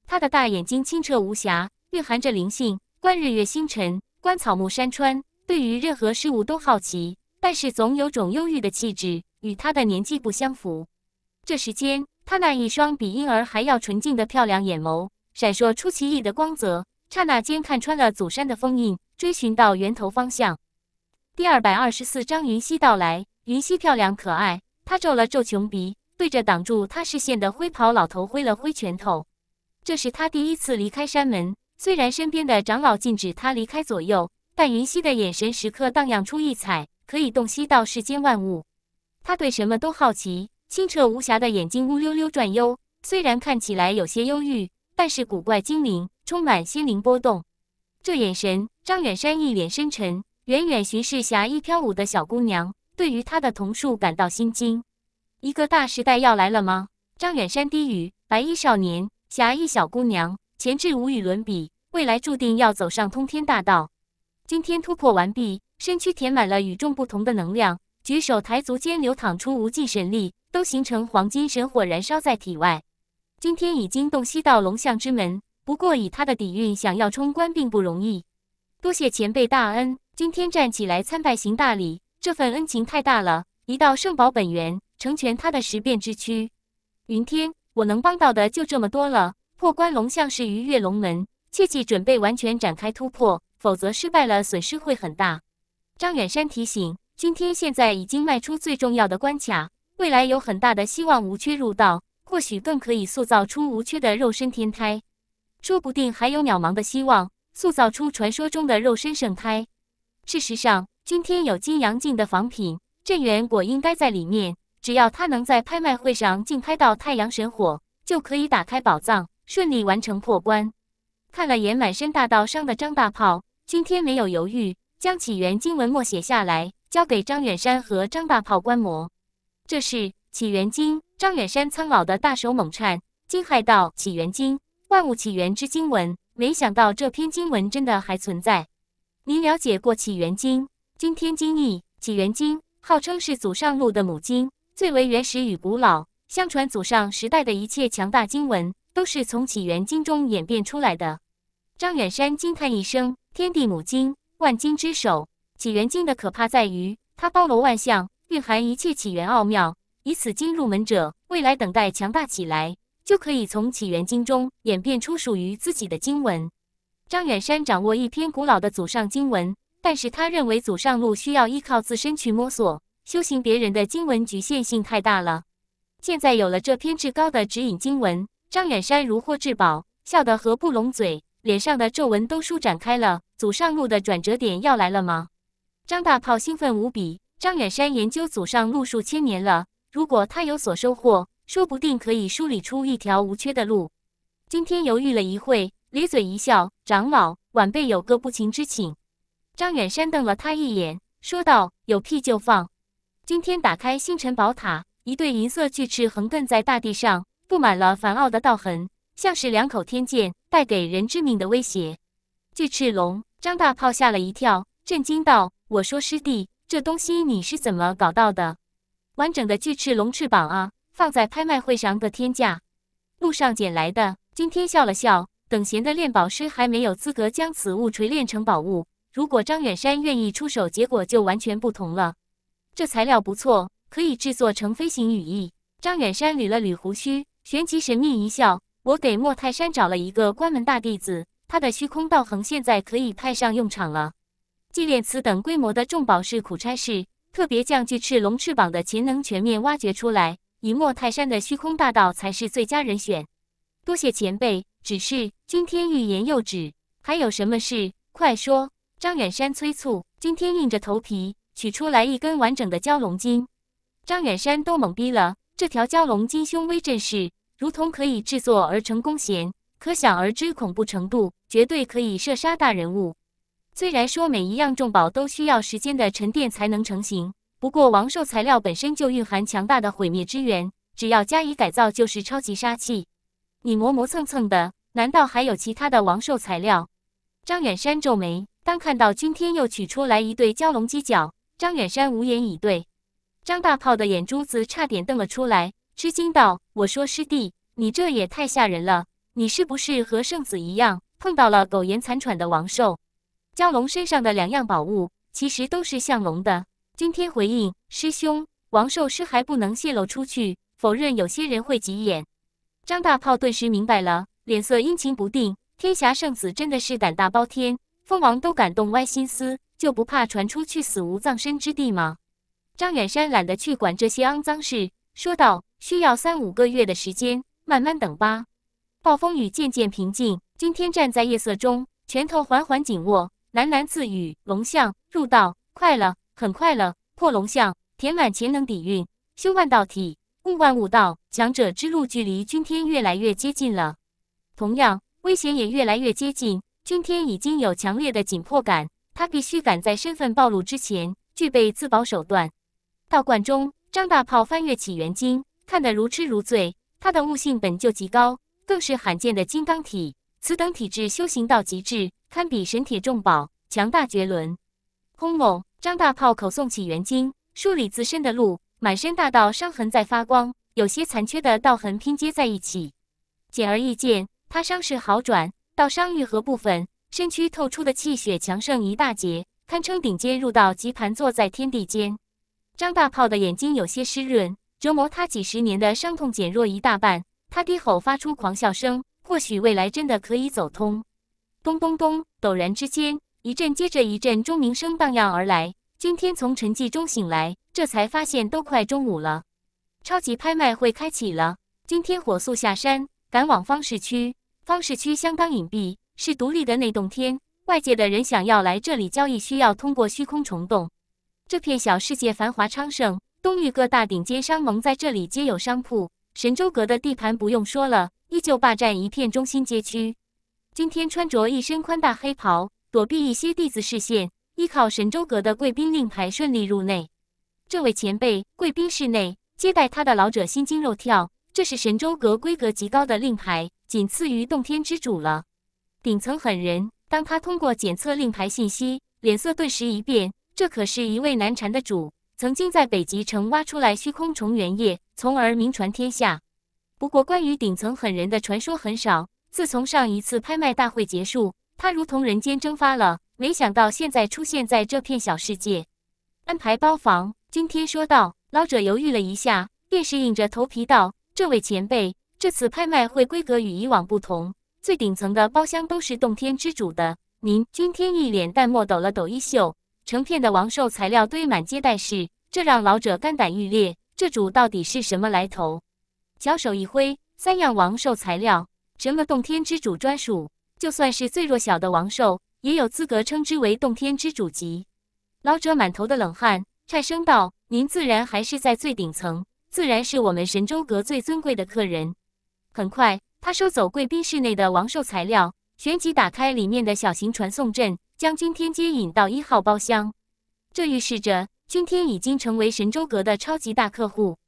她的大眼睛清澈无瑕，蕴含着灵性，观日月星辰，观草木山川，对于任何事物都好奇，但是总有种忧郁的气质，与她的年纪不相符。这时间。他那一双比婴儿还要纯净的漂亮眼眸，闪烁出奇异的光泽，刹那间看穿了祖山的封印，追寻到源头方向。第二百二十四章，云溪到来。云溪漂亮可爱，她皱了皱穷鼻，对着挡住她视线的灰袍老头挥了挥拳头。这是她第一次离开山门，虽然身边的长老禁止她离开左右，但云溪的眼神时刻荡漾出异彩，可以洞悉到世间万物。她对什么都好奇。清澈无瑕的眼睛乌溜溜转悠，虽然看起来有些忧郁，但是古怪精灵充满心灵波动。这眼神，张远山一脸深沉，远远巡视侠义飘舞的小姑娘，对于她的瞳术感到心惊。一个大时代要来了吗？张远山低语。白衣少年，侠义小姑娘，前置无与伦比，未来注定要走上通天大道。今天突破完毕，身躯填满了与众不同的能量，举手抬足间流淌出无尽神力。都形成黄金神火燃烧在体外。今天已经洞悉到龙象之门，不过以他的底蕴，想要冲关并不容易。多谢前辈大恩，今天站起来参拜行大礼，这份恩情太大了。一道圣宝本源成全他的十变之躯。云天，我能帮到的就这么多了。破关龙象是鱼跃龙门，切记准备完全展开突破，否则失败了损失会很大。张远山提醒，今天现在已经迈出最重要的关卡。未来有很大的希望，无缺入道，或许更可以塑造出无缺的肉身天胎，说不定还有渺茫的希望，塑造出传说中的肉身圣胎。事实上，今天有金阳镜的仿品，镇元果应该在里面。只要他能在拍卖会上竞拍到太阳神火，就可以打开宝藏，顺利完成破关。看了眼满身大道伤的张大炮，今天没有犹豫，将起源经文默写下来，交给张远山和张大炮观摩。这是《起源经》，张远山苍老的大手猛颤，惊骇道：“起源经，万物起源之经文。没想到这篇经文真的还存在。您了解过《起源经》？今天经义，《起源经》号称是祖上录的母经，最为原始与古老。相传祖上时代的一切强大经文，都是从《起源经》中演变出来的。”张远山惊叹一声：“天地母经，万经之首。起源经的可怕在于，它包罗万象。”蕴含一切起源奥妙，以此经入门者，未来等待强大起来，就可以从起源经中演变出属于自己的经文。张远山掌握一篇古老的祖上经文，但是他认为祖上路需要依靠自身去摸索修行，别人的经文局限性太大了。现在有了这篇至高的指引经文，张远山如获至宝，笑得合不拢嘴，脸上的皱纹都舒展开了。祖上路的转折点要来了吗？张大炮兴奋无比。张远山研究祖上路数千年了，如果他有所收获，说不定可以梳理出一条无缺的路。今天犹豫了一会，咧嘴一笑：“长老，晚辈有个不情之请。”张远山瞪了他一眼，说道：“有屁就放。”今天打开星辰宝塔，一对银色巨翅横亘在大地上，布满了繁奥的道痕，像是两口天剑，带给人致命的威胁。巨翅龙张大炮吓了一跳，震惊道：“我说师弟。”这东西你是怎么搞到的？完整的巨翅龙翅膀啊！放在拍卖会上个天价。路上捡来的。今天笑了笑，等闲的炼宝师还没有资格将此物锤炼成宝物。如果张远山愿意出手，结果就完全不同了。这材料不错，可以制作成飞行羽翼。张远山捋了捋胡须，旋即神秘一笑：“我给莫泰山找了一个关门大弟子，他的虚空道恒现在可以派上用场了。”纪念此等规模的重宝式苦差事，特别将巨翅龙翅膀的潜能全面挖掘出来，以莫泰山的虚空大道才是最佳人选。多谢前辈，只是今天欲言又止，还有什么事？快说！张远山催促。今天硬着头皮取出来一根完整的蛟龙筋，张远山都懵逼了。这条蛟龙筋凶威震世，如同可以制作而成弓弦，可想而知恐怖程度，绝对可以射杀大人物。虽然说每一样重宝都需要时间的沉淀才能成型，不过王兽材料本身就蕴含强大的毁灭之源，只要加以改造就是超级杀器。你磨磨蹭蹭的，难道还有其他的王兽材料？张远山皱眉，当看到君天又取出来一对蛟龙犄角，张远山无言以对。张大炮的眼珠子差点瞪了出来，吃惊道：“我说师弟，你这也太吓人了！你是不是和圣子一样，碰到了苟延残喘的王兽？”蛟龙身上的两样宝物，其实都是向龙的。君天回应：“师兄，王兽尸还不能泄露出去，否认有些人会急眼。”张大炮顿时明白了，脸色阴晴不定。天霞圣子真的是胆大包天，蜂王都敢动歪心思，就不怕传出去死无葬身之地吗？张远山懒得去管这些肮脏事，说道：“需要三五个月的时间，慢慢等吧。”暴风雨渐渐平静，君天站在夜色中，拳头缓缓紧握。喃喃自语：“龙象入道，快了，很快了！破龙象，填满潜能底蕴，修万道体，悟万物道，强者之路距离君天越来越接近了。同样，危险也越来越接近。君天已经有强烈的紧迫感，他必须赶在身份暴露之前具备自保手段。”道观中，张大炮翻阅《起源经》，看得如痴如醉。他的悟性本就极高，更是罕见的金刚体，此等体质修行到极致。堪比神铁重宝，强大绝伦。轰隆！张大炮口诵起元经，梳理自身的路，满身大道伤痕在发光，有些残缺的道痕拼接在一起。显而易见，他伤势好转，道伤愈合部分，身躯透出的气血强盛一大截，堪称顶尖入道级盘坐在天地间。张大炮的眼睛有些湿润，折磨他几十年的伤痛减弱一大半。他低吼，发出狂笑声。或许未来真的可以走通。咚咚咚！陡然之间，一阵接着一阵钟鸣声荡漾而来。君天从沉寂中醒来，这才发现都快中午了。超级拍卖会开启了，君天火速下山，赶往方市区。方市区相当隐蔽，是独立的内洞天，外界的人想要来这里交易，需要通过虚空虫洞。这片小世界繁华昌盛，东域各大顶尖商盟在这里皆有商铺。神州阁的地盘不用说了，依旧霸占一片中心街区。今天穿着一身宽大黑袍，躲避一些弟子视线，依靠神州阁的贵宾令牌顺利入内。这位前辈，贵宾室内接待他的老者心惊肉跳。这是神州阁规格极高的令牌，仅次于洞天之主了。顶层狠人，当他通过检测令牌信息，脸色顿时一变。这可是一位难缠的主，曾经在北极城挖出来虚空重原液，从而名传天下。不过，关于顶层狠人的传说很少。自从上一次拍卖大会结束，他如同人间蒸发了。没想到现在出现在这片小世界，安排包房。君天说道。老者犹豫了一下，便是硬着头皮道：“这位前辈，这次拍卖会规格与以往不同，最顶层的包厢都是洞天之主的。”您，君天一脸淡漠，抖了抖衣袖。成片的王兽材料堆满接待室，这让老者肝胆欲裂。这主到底是什么来头？小手一挥，三样王兽材料。什么洞天之主专属？就算是最弱小的王兽，也有资格称之为洞天之主级。老者满头的冷汗，颤声道：“您自然还是在最顶层，自然是我们神州阁最尊贵的客人。”很快，他收走贵宾室内的王兽材料，旋即打开里面的小型传送阵，将君天接引到一号包厢。这预示着君天已经成为神州阁的超级大客户。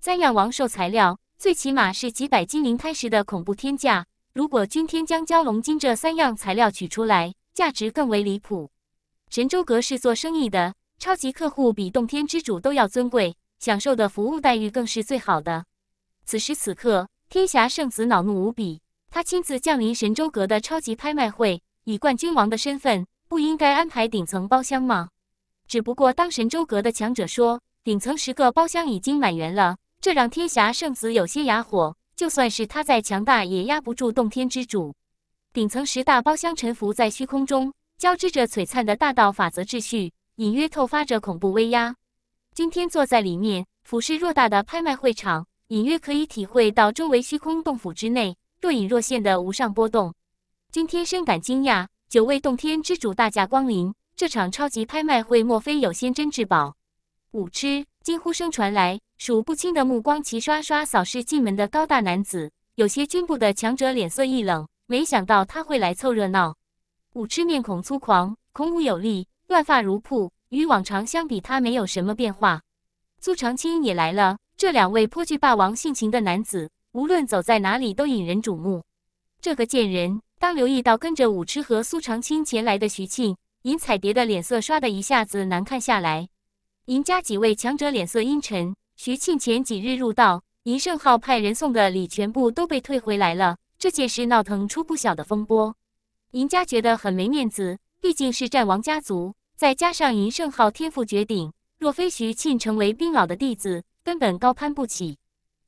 三样王兽材料。最起码是几百金灵胎时的恐怖天价。如果君天将蛟龙金这三样材料取出来，价值更为离谱。神州阁是做生意的，超级客户比洞天之主都要尊贵，享受的服务待遇更是最好的。此时此刻，天霞圣子恼怒无比，他亲自降临神州阁的超级拍卖会，以冠军王的身份，不应该安排顶层包厢吗？只不过，当神州阁的强者说顶层十个包厢已经满员了。这让天霞圣子有些哑火，就算是他再强大，也压不住洞天之主。顶层十大包厢沉浮在虚空中，交织着璀璨的大道法则秩序，隐约透发着恐怖威压。今天坐在里面，俯视偌大的拍卖会场，隐约可以体会到周围虚空洞府之内若隐若现的无上波动。今天深感惊讶，九位洞天之主大驾光临，这场超级拍卖会莫非有仙珍至宝？五痴惊呼声传来。数不清的目光齐刷刷扫视进门的高大男子，有些军部的强者脸色一冷，没想到他会来凑热闹。武痴面孔粗狂，孔武有力，乱发如瀑，与往常相比，他没有什么变化。苏长青也来了，这两位颇具霸王性情的男子，无论走在哪里都引人瞩目。这个贱人！当留意到跟着武痴和苏长青前来的徐庆、尹彩蝶的脸色，唰的一下子难看下来。尹家几位强者脸色阴沉。徐庆前几日入道，银胜浩派人送的礼全部都被退回来了。这件事闹腾出不小的风波，银家觉得很没面子。毕竟是战王家族，再加上银胜浩天赋绝顶，若非徐庆成为冰老的弟子，根本高攀不起。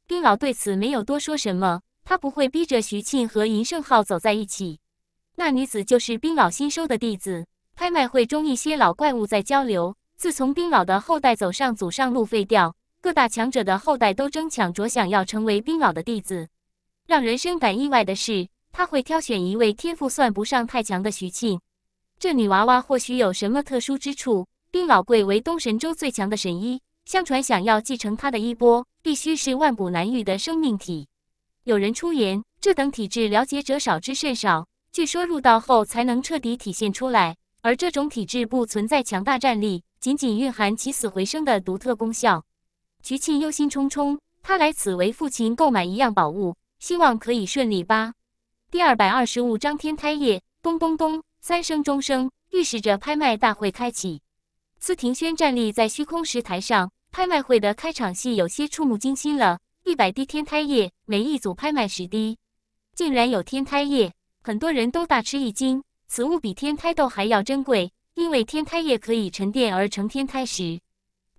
冰老对此没有多说什么，他不会逼着徐庆和银胜浩走在一起。那女子就是冰老新收的弟子。拍卖会中，一些老怪物在交流。自从冰老的后代走上祖上路，废掉。各大强者的后代都争抢着想要成为冰老的弟子。让人深感意外的是，他会挑选一位天赋算不上太强的徐庆。这女娃娃或许有什么特殊之处。冰老贵为东神州最强的神医，相传想要继承他的衣钵，必须是万古难遇的生命体。有人出言，这等体质了解者少之甚少。据说入道后才能彻底体现出来，而这种体质不存在强大战力，仅仅蕴含起死回生的独特功效。菊庆忧心忡忡，他来此为父亲购买一样宝物，希望可以顺利吧。第二百二十五章天胎叶，咚咚咚，三声钟声预示着拍卖大会开启。司庭轩站立在虚空石台上，拍卖会的开场戏有些触目惊心了。一百滴天胎液，每一组拍卖十滴，竟然有天胎液，很多人都大吃一惊。此物比天胎豆还要珍贵，因为天胎液可以沉淀而成天胎石。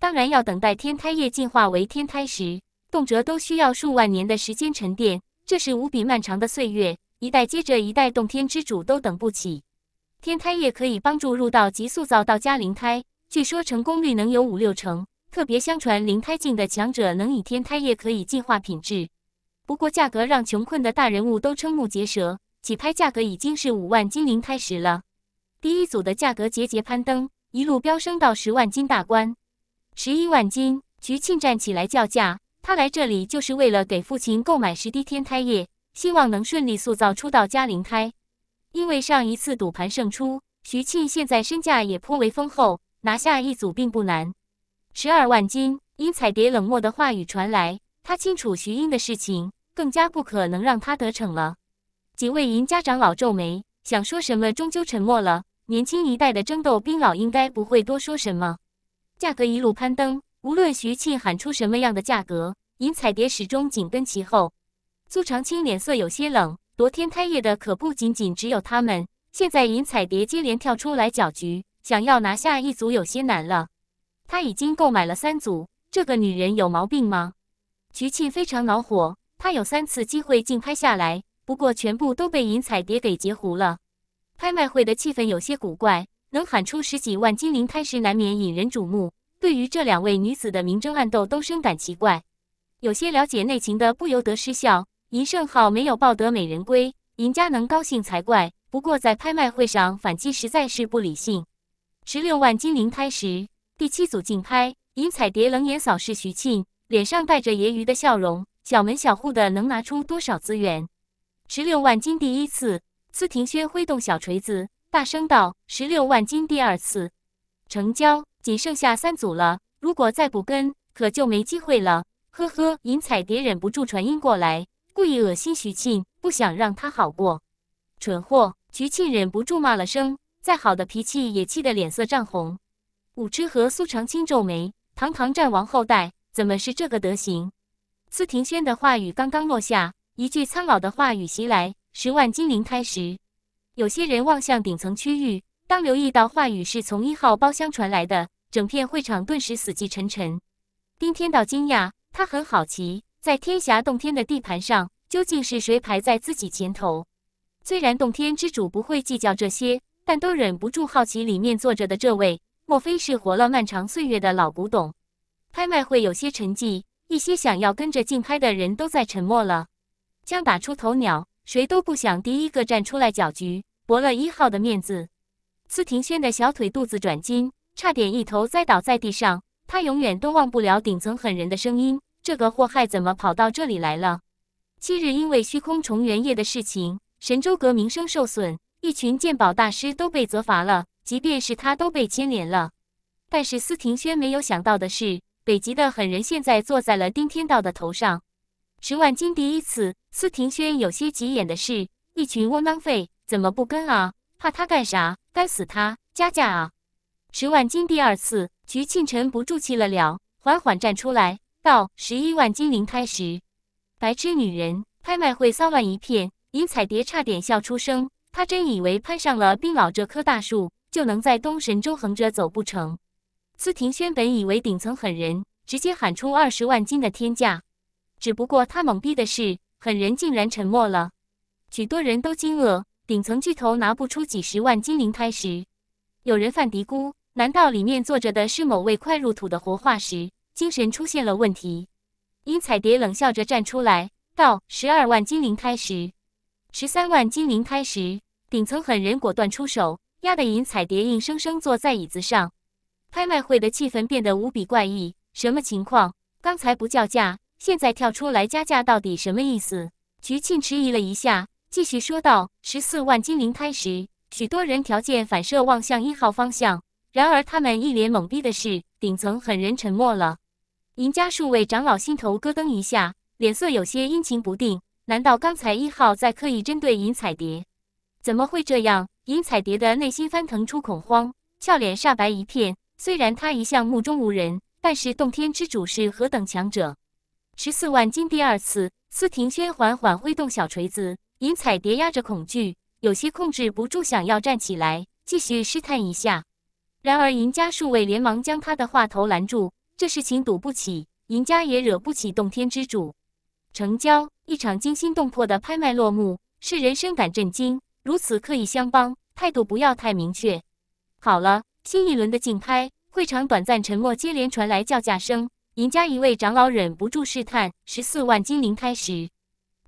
当然要等待天胎液进化为天胎时，动辄都需要数万年的时间沉淀，这是无比漫长的岁月，一代接着一代洞天之主都等不起。天胎液可以帮助入道及塑造道家灵胎，据说成功率能有五六成，特别相传灵胎境的强者能以天胎液可以进化品质。不过价格让穷困的大人物都瞠目结舌，起拍价格已经是五万金灵胎石了，第一组的价格节节攀登，一路飙升到十万金大关。十一万金，徐庆站起来叫价。他来这里就是为了给父亲购买十滴天胎液，希望能顺利塑造出道嘉灵胎。因为上一次赌盘胜出，徐庆现在身价也颇为丰厚，拿下一组并不难。十二万金，殷彩蝶冷漠的话语传来，他清楚徐英的事情，更加不可能让他得逞了。几位银家长老皱眉，想说什么，终究沉默了。年轻一代的争斗，冰老应该不会多说什么。价格一路攀登，无论徐庆喊出什么样的价格，银彩蝶始终紧跟其后。苏长青脸色有些冷，昨天开业的可不仅仅只有他们，现在银彩蝶接连跳出来搅局，想要拿下一组有些难了。他已经购买了三组，这个女人有毛病吗？徐庆非常恼火，他有三次机会竞拍下来，不过全部都被银彩蝶给截胡了。拍卖会的气氛有些古怪。能喊出十几万金灵胎时，难免引人瞩目。对于这两位女子的明争暗斗，都深感奇怪。有些了解内情的，不由得失笑。银圣号没有抱得美人归，银家能高兴才怪。不过在拍卖会上反击，实在是不理性。十六万金灵胎时，第七组竞拍。银彩蝶冷眼扫视徐庆，脸上带着揶揄的笑容。小门小户的，能拿出多少资源？十六万金，第一次。司廷轩挥动小锤子。大声道：“十六万金，第二次成交，仅剩下三组了。如果再不跟，可就没机会了。”呵呵，银彩蝶忍不住传音过来，故意恶心徐庆，不想让他好过。蠢货！徐庆忍不住骂了声，再好的脾气也气得脸色涨红。武痴和苏长卿皱眉，堂堂战王后代，怎么是这个德行？司廷轩的话语刚刚落下，一句苍老的话语袭来：“十万金灵开石。”有些人望向顶层区域，当留意到话语是从一号包厢传来的，整片会场顿时死气沉沉。丁天道惊讶，他很好奇，在天峡洞天的地盘上，究竟是谁排在自己前头？虽然洞天之主不会计较这些，但都忍不住好奇里面坐着的这位，莫非是活了漫长岁月的老古董？拍卖会有些沉寂，一些想要跟着竞拍的人都在沉默了，枪打出头鸟。谁都不想第一个站出来搅局，驳了一号的面子。司廷轩的小腿肚子转筋，差点一头栽倒在地上。他永远都忘不了顶层狠人的声音：这个祸害怎么跑到这里来了？七日因为虚空重元夜的事情，神州阁名声受损，一群鉴宝大师都被责罚了，即便是他都被牵连了。但是司廷轩没有想到的是，北极的狠人现在坐在了丁天道的头上。十万金第一次，司廷轩有些急眼的是，一群窝囊废怎么不跟啊？怕他干啥？该死他！加价啊！十万金第二次，菊庆臣不住气了了，缓缓站出来道：“十一万金灵胎始，白痴女人，拍卖会骚乱一片，尹彩蝶差点笑出声。她真以为攀上了冰老这棵大树，就能在东神州横着走不成？司廷轩本以为顶层狠人，直接喊出二十万金的天价。只不过他懵逼的是，狠人竟然沉默了。许多人都惊愕，顶层巨头拿不出几十万精灵胎时，有人犯嘀咕：难道里面坐着的是某位快入土的活化石，精神出现了问题？殷彩蝶冷笑着站出来，道：“十二万精灵胎石，十三万精灵胎石。”顶层狠人果断出手，压得尹彩蝶硬生生坐在椅子上。拍卖会的气氛变得无比怪异。什么情况？刚才不叫价？现在跳出来加价到底什么意思？菊庆迟疑了一下，继续说道：“十四万金灵时，许多人条件反射望向一号方向，然而他们一脸懵逼的是，顶层狠人沉默了。银家数位长老心头咯噔一下，脸色有些阴晴不定。难道刚才一号在刻意针对银彩蝶？怎么会这样？银彩蝶的内心翻腾出恐慌，俏脸煞白一片。虽然她一向目中无人，但是洞天之主是何等强者。十四万金，第二次。司廷轩缓缓挥动小锤子，银彩蝶压着恐惧，有些控制不住，想要站起来继续试探一下。然而，赢家数位连忙将他的话头拦住，这事情赌不起，赢家也惹不起洞天之主。成交，一场惊心动魄的拍卖落幕，世人深感震惊。如此刻意相帮，态度不要太明确。好了，新一轮的竞拍，会场短暂沉默，接连传来叫价声。赢家一位长老忍不住试探，十四万金灵胎石，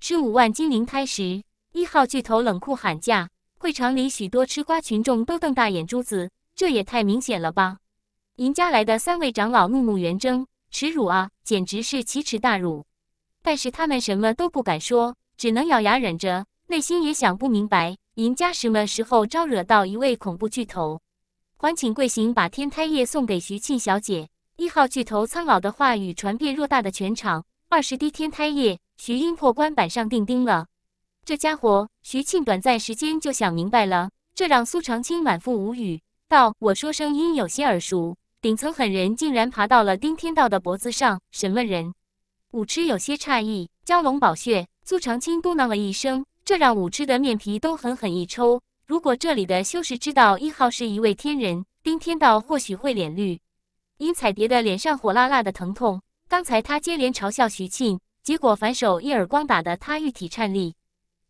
十五万金灵胎石。一号巨头冷酷喊价，会场里许多吃瓜群众都瞪大眼珠子，这也太明显了吧！赢家来的三位长老怒目圆睁，耻辱啊，简直是奇耻大辱！但是他们什么都不敢说，只能咬牙忍着，内心也想不明白，赢家什么时候招惹到一位恐怖巨头？还请贵行把天胎液送给徐庆小姐。一号巨头苍老的话语传遍偌大的全场。二十滴天胎液，徐英破关板上钉钉了。这家伙，徐庆短暂时间就想明白了，这让苏长青满腹无语。道我说声音有些耳熟，顶层狠人竟然爬到了丁天道的脖子上，什么人？武痴有些诧异。蛟龙宝穴，苏长青嘟囔了一声，这让武痴的面皮都狠狠一抽。如果这里的修士知道一号是一位天人，丁天道或许会脸绿。尹彩蝶的脸上火辣辣的疼痛，刚才他接连嘲笑徐庆，结果反手一耳光打得他玉体颤栗。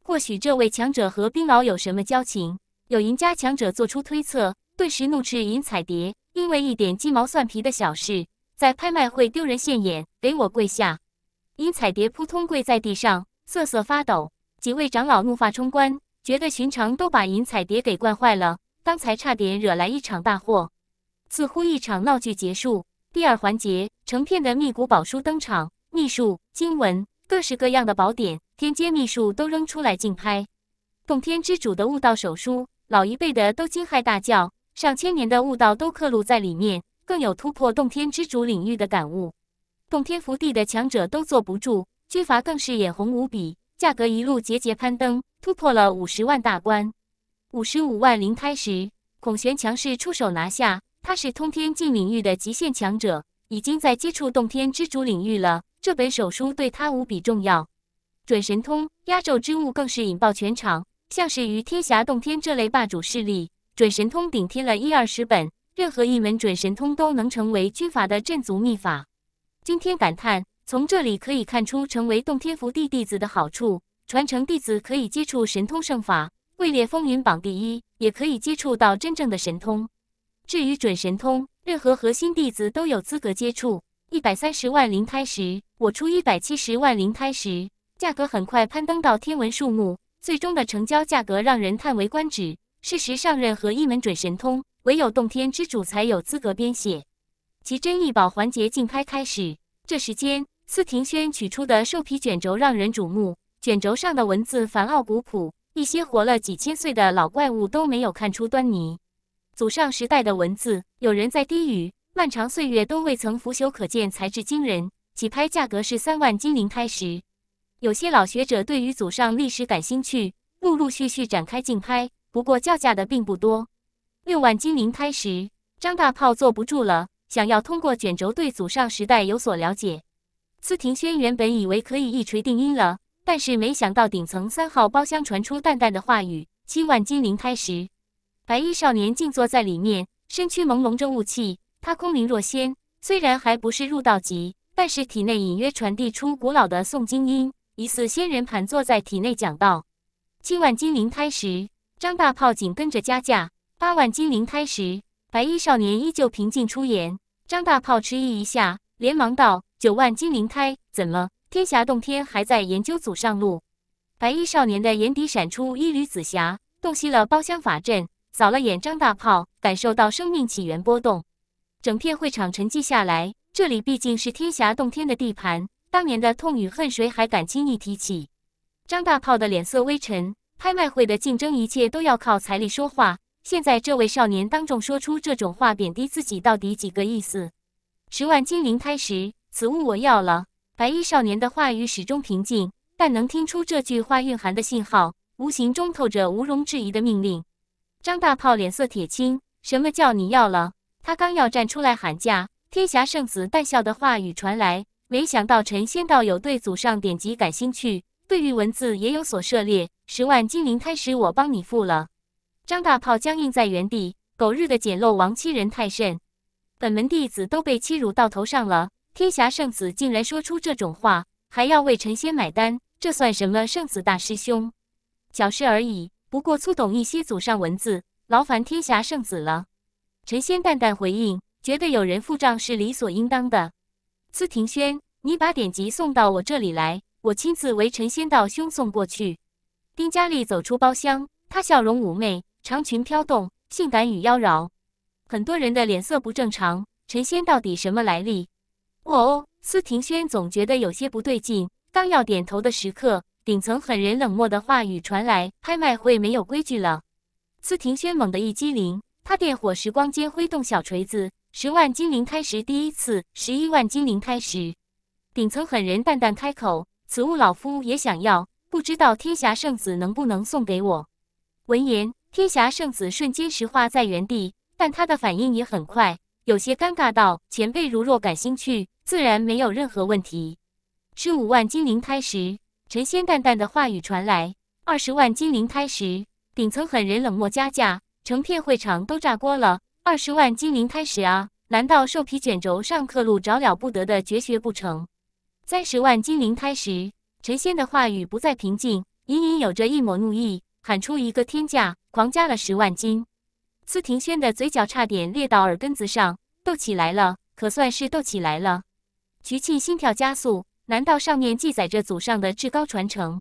或许这位强者和冰老有什么交情，有赢家强者做出推测，顿时怒斥尹彩蝶，因为一点鸡毛蒜皮的小事，在拍卖会丢人现眼，给我跪下！尹彩蝶扑通跪在地上，瑟瑟发抖。几位长老怒发冲冠，觉得寻常都把尹彩蝶给惯坏了，刚才差点惹来一场大祸。似乎一场闹剧结束，第二环节，成片的秘谷宝书登场，秘术、经文、各式各样的宝典、天阶秘术都扔出来竞拍。洞天之主的悟道手书，老一辈的都惊骇大叫，上千年的悟道都刻录在里面，更有突破洞天之主领域的感悟。洞天福地的强者都坐不住，军阀更是眼红无比，价格一路节节攀登，突破了五十万大关。五十五万零开时，孔玄强势出手拿下。他是通天境领域的极限强者，已经在接触洞天之主领域了。这本手书对他无比重要。准神通压轴之物更是引爆全场，像是于天霞洞天这类霸主势力，准神通顶天了一二十本，任何一门准神通都能成为军阀的镇族秘法。今天感叹：从这里可以看出，成为洞天福地弟子的好处，传承弟子可以接触神通圣法，位列风云榜第一，也可以接触到真正的神通。至于准神通，任何核心弟子都有资格接触。一百三十万灵胎石，我出一百七十万灵胎石，价格很快攀登到天文数目，最终的成交价格让人叹为观止。事实上，任何一门准神通，唯有洞天之主才有资格编写。奇珍异宝环节竞拍开始，这时间，司庭轩取出的兽皮卷轴让人瞩目，卷轴上的文字繁奥古朴，一些活了几千岁的老怪物都没有看出端倪。祖上时代的文字，有人在低语，漫长岁月都未曾腐朽，可见材质惊人。起拍价格是三万金灵胎石。有些老学者对于祖上历史感兴趣，陆陆续续展开竞拍，不过叫价的并不多。六万金灵胎石，张大炮坐不住了，想要通过卷轴对祖上时代有所了解。司廷轩原本以为可以一锤定音了，但是没想到顶层三号包厢传出淡淡的话语：七万金灵胎石。白衣少年静坐在里面，身躯朦胧着雾气，他空灵若仙。虽然还不是入道级，但是体内隐约传递出古老的诵经音，疑似仙人盘坐在体内讲道。七万金灵胎时，张大炮紧跟着加价八万金灵胎时，白衣少年依旧平静出言。张大炮迟疑一下，连忙道：“九万金灵胎，怎么？天霞洞天还在研究组上路？”白衣少年的眼底闪出一缕紫霞，洞悉了包厢法阵。扫了眼张大炮，感受到生命起源波动，整片会场沉寂下来。这里毕竟是天霞洞天的地盘，当年的痛与恨，谁还敢轻易提起？张大炮的脸色微沉。拍卖会的竞争，一切都要靠财力说话。现在这位少年当众说出这种话，贬低自己，到底几个意思？十万金灵胎石，此物我要了。白衣少年的话语始终平静，但能听出这句话蕴含的信号，无形中透着毋容置疑的命令。张大炮脸色铁青，什么叫你要了？他刚要站出来喊价，天霞圣子淡笑的话语传来。没想到陈仙道友对祖上典籍感兴趣，对于文字也有所涉猎。十万金灵开始，我帮你付了。张大炮僵硬在原地，狗日的简陋王欺人太甚！本门弟子都被欺辱到头上了，天霞圣子竟然说出这种话，还要为陈仙买单，这算什么圣子大师兄？小事而已。不过粗懂一些祖上文字，劳烦天霞圣子了。陈仙淡淡回应，觉得有人付账是理所应当的。司庭轩，你把典籍送到我这里来，我亲自为陈仙道兄送过去。丁佳丽走出包厢，她笑容妩媚，长裙飘动，性感与妖娆。很多人的脸色不正常，陈仙到底什么来历？哦，司庭轩总觉得有些不对劲，刚要点头的时刻。顶层狠人冷漠的话语传来：“拍卖会没有规矩了。”司庭轩猛地一激灵，他电火时光间挥动小锤子，十万金灵胎石，第一次，十一万金灵胎石。顶层狠人淡淡开口：“此物老夫也想要，不知道天霞圣子能不能送给我？”闻言，天霞圣子瞬间石化在原地，但他的反应也很快，有些尴尬道：“前辈如若感兴趣，自然没有任何问题。”十五万金灵胎石。陈仙淡淡的话语传来，二十万金灵胎石，顶层狠人冷漠加价，成片会场都炸锅了。二十万金灵胎石啊，难道兽皮卷轴上刻录着了不得的绝学不成？三十万金灵胎石，陈仙的话语不再平静，隐隐有着一抹怒意，喊出一个天价，狂加了十万金。司廷轩的嘴角差点裂到耳根子上，斗起来了，可算是斗起来了。菊庆心跳加速。难道上面记载着祖上的至高传承？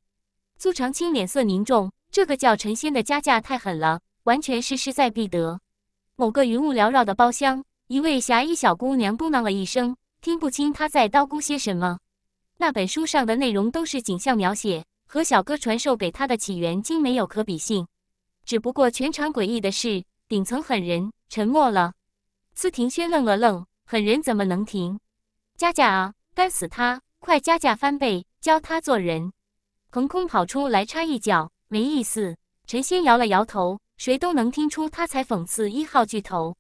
苏长青脸色凝重。这个叫陈仙的加价太狠了，完全是势在必得。某个云雾缭绕的包厢，一位侠衣小姑娘嘟囔了一声，听不清她在叨咕些什么。那本书上的内容都是景象描写，和小哥传授给他的起源经没有可比性。只不过全场诡异的是，顶层狠人沉默了。司廷轩愣了愣，狠人怎么能停？加价啊，干死他！快加价翻倍，教他做人，横空跑出来插一脚，没意思。陈仙摇了摇头，谁都能听出他才讽刺一号巨头。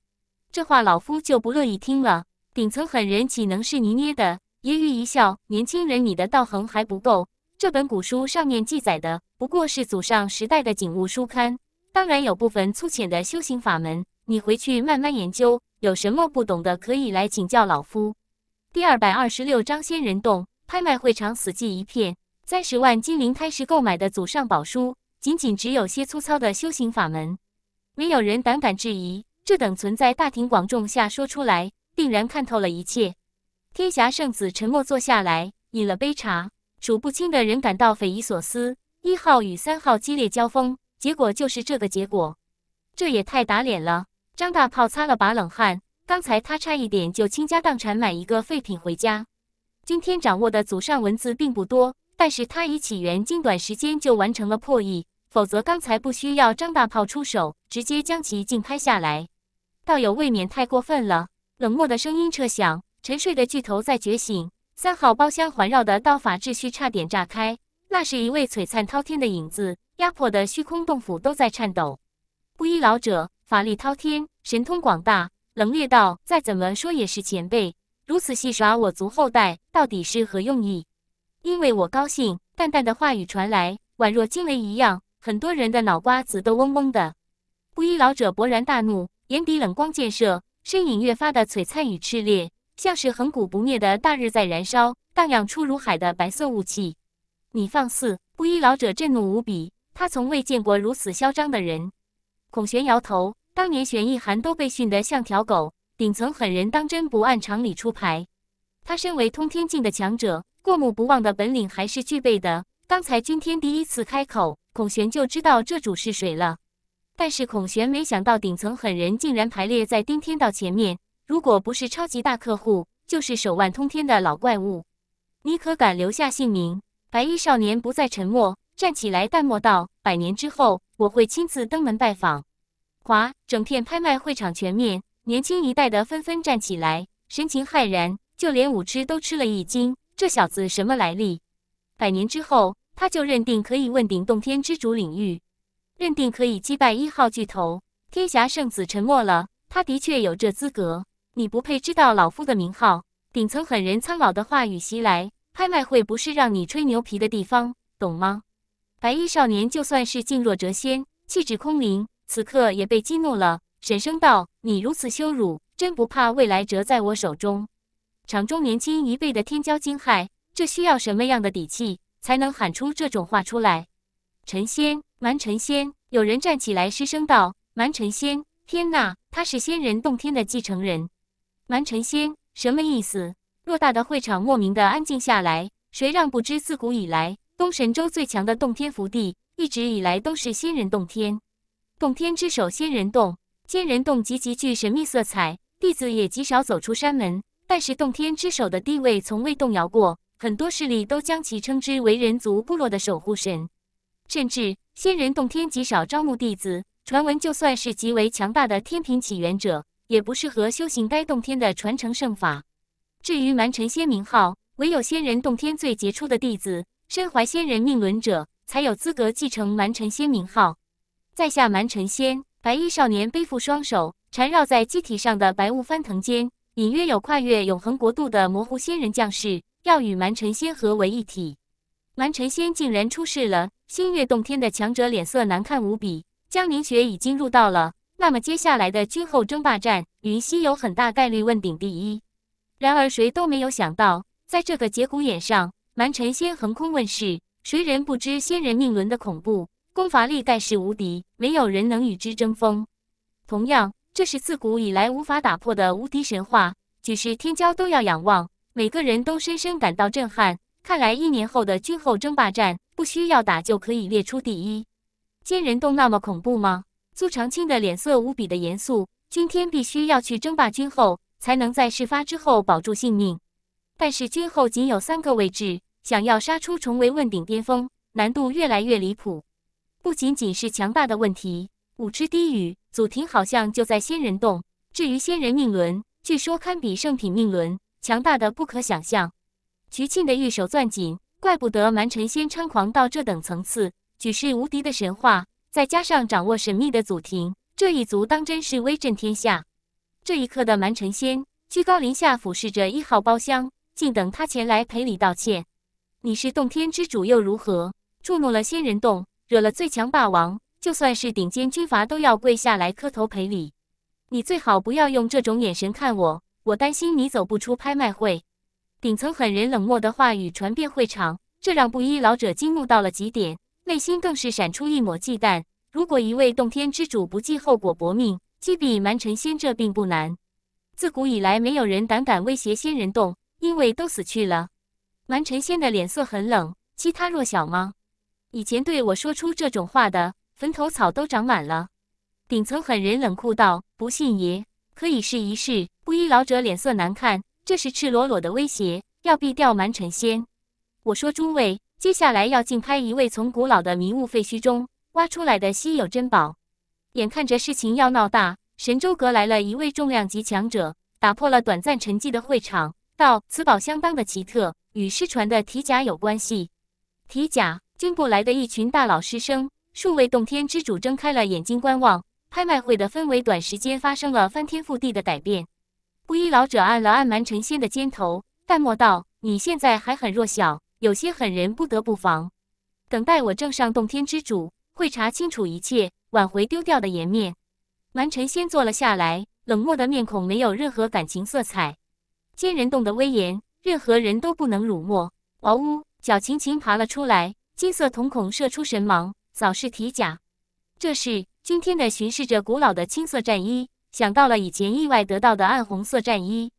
这话老夫就不乐意听了。顶层狠人岂能是你捏的？揶揄一笑，年轻人，你的道行还不够。这本古书上面记载的，不过是祖上时代的景物书刊，当然有部分粗浅的修行法门。你回去慢慢研究，有什么不懂的可以来请教老夫。第二百二十六章仙人洞。拍卖会场死寂一片，三十万金灵开始购买的祖上宝书，仅仅只有些粗糙的修行法门，没有人胆敢质疑这等存在。大庭广众下说出来，定然看透了一切。天霞圣子沉默坐下来，饮了杯茶。数不清的人感到匪夷所思。一号与三号激烈交锋，结果就是这个结果，这也太打脸了。张大炮擦了把冷汗，刚才他差一点就倾家荡产买一个废品回家。今天掌握的祖上文字并不多，但是他以起源经短时间就完成了破译，否则刚才不需要张大炮出手，直接将其竞拍下来，道友未免太过分了。冷漠的声音彻响，沉睡的巨头在觉醒。三号包厢环绕的道法秩序差点炸开，那是一位璀璨滔天的影子，压迫的虚空洞府都在颤抖。布衣老者法力滔天，神通广大，冷冽道，再怎么说也是前辈。如此戏耍我族后代，到底是何用意？因为我高兴。淡淡的话语传来，宛若惊雷一样，很多人的脑瓜子都嗡嗡的。布衣老者勃然大怒，眼底冷光渐射，身影越发的璀璨与炽烈，像是恒古不灭的大日在燃烧，荡漾出如海的白色雾气。你放肆！布衣老者震怒无比，他从未见过如此嚣张的人。孔玄摇头，当年玄意寒都被训得像条狗。顶层狠人当真不按常理出牌，他身为通天境的强者，过目不忘的本领还是具备的。刚才君天第一次开口，孔玄就知道这主是谁了。但是孔玄没想到顶层狠人竟然排列在丁天道前面，如果不是超级大客户，就是手腕通天的老怪物。你可敢留下姓名？白衣少年不再沉默，站起来淡漠道：“百年之后，我会亲自登门拜访。”华，整片拍卖会场全面。年轻一代的纷纷站起来，神情骇然，就连舞痴都吃了一惊。这小子什么来历？百年之后，他就认定可以问鼎洞天之主领域，认定可以击败一号巨头天霞圣子。沉默了，他的确有这资格。你不配知道老夫的名号。顶层狠人苍老的话语袭来，拍卖会不是让你吹牛皮的地方，懂吗？白衣少年就算是静若谪仙，气质空灵，此刻也被激怒了。神声道：“你如此羞辱，真不怕未来折在我手中？”场中年轻一辈的天骄惊骇，这需要什么样的底气，才能喊出这种话出来？陈仙，蛮陈仙！有人站起来失声道：“蛮陈仙！天呐，他是仙人洞天的继承人！蛮陈仙什么意思？”偌大的会场莫名的安静下来，谁让不知自古以来，东神州最强的洞天福地，一直以来都是仙人洞天，洞天之首仙人洞。仙人洞极极具神秘色彩，弟子也极少走出山门，但是洞天之首的地位从未动摇过。很多势力都将其称之为人族部落的守护神，甚至仙人洞天极少招募弟子。传闻就算是极为强大的天品起源者，也不适合修行该洞天的传承圣法。至于蛮晨仙名号，唯有仙人洞天最杰出的弟子，身怀仙人命轮者，才有资格继承蛮晨仙名号。在下蛮晨仙。白衣少年背负双手，缠绕在机体上的白雾翻腾间，隐约有跨越永恒国度的模糊仙人降世，要与蛮晨仙合为一体。蛮晨仙竟然出世了！星月洞天的强者脸色难看无比。江凝雪已经入道了，那么接下来的君后争霸战，云溪有很大概率问鼎第一。然而谁都没有想到，在这个节骨眼上，蛮晨仙横空问世，谁人不知仙人命轮的恐怖？攻伐力盖世无敌，没有人能与之争锋。同样，这是自古以来无法打破的无敌神话，举世天骄都要仰望，每个人都深深感到震撼。看来一年后的军后争霸战，不需要打就可以列出第一。奸人都那么恐怖吗？苏长青的脸色无比的严肃。今天必须要去争霸军后，才能在事发之后保住性命。但是军后仅有三个位置，想要杀出重围问鼎巅峰，难度越来越离谱。不仅仅是强大的问题，五之低语，祖庭好像就在仙人洞。至于仙人命轮，据说堪比圣品命轮，强大的不可想象。菊庆的玉手攥紧，怪不得蛮晨仙猖狂到这等层次，举世无敌的神话，再加上掌握神秘的祖庭，这一族当真是威震天下。这一刻的蛮晨仙居高临下俯视着一号包厢，静等他前来赔礼道歉。你是洞天之主又如何？触怒了仙人洞。惹了最强霸王，就算是顶尖军阀都要跪下来磕头赔礼。你最好不要用这种眼神看我，我担心你走不出拍卖会。顶层狠人冷漠的话语传遍会场，这让布衣老者惊怒到了极点，内心更是闪出一抹忌惮。如果一位洞天之主不计后果搏命，击毙蛮晨仙，这并不难。自古以来，没有人胆敢威胁仙人洞，因为都死去了。蛮晨仙的脸色很冷，欺他弱小吗？以前对我说出这种话的坟头草都长满了。顶层狠人冷酷道：“不信爷可以试一试。”布衣老者脸色难看，这是赤裸裸的威胁，要毙掉蛮成仙。我说诸位，接下来要竞拍一位从古老的迷雾废墟中挖出来的稀有珍宝。眼看着事情要闹大，神州阁来了一位重量级强者，打破了短暂沉寂的会场，道：“此宝相当的奇特，与失传的体甲有关系。”体甲。军部来的一群大佬师生，数位洞天之主睁开了眼睛观望。拍卖会的氛围短时间发生了翻天覆地的改变。布衣老者按了按蛮成仙的肩头，淡漠道：“你现在还很弱小，有些狠人不得不防。等待我正上洞天之主，会查清楚一切，挽回丢掉的颜面。”蛮成仙坐了下来，冷漠的面孔没有任何感情色彩。仙人洞的威严，任何人都不能辱没。嗷呜，小青青爬了出来。金色瞳孔射出神芒，扫视体甲。这是今天的巡视者，古老的青色战衣，想到了以前意外得到的暗红色战衣，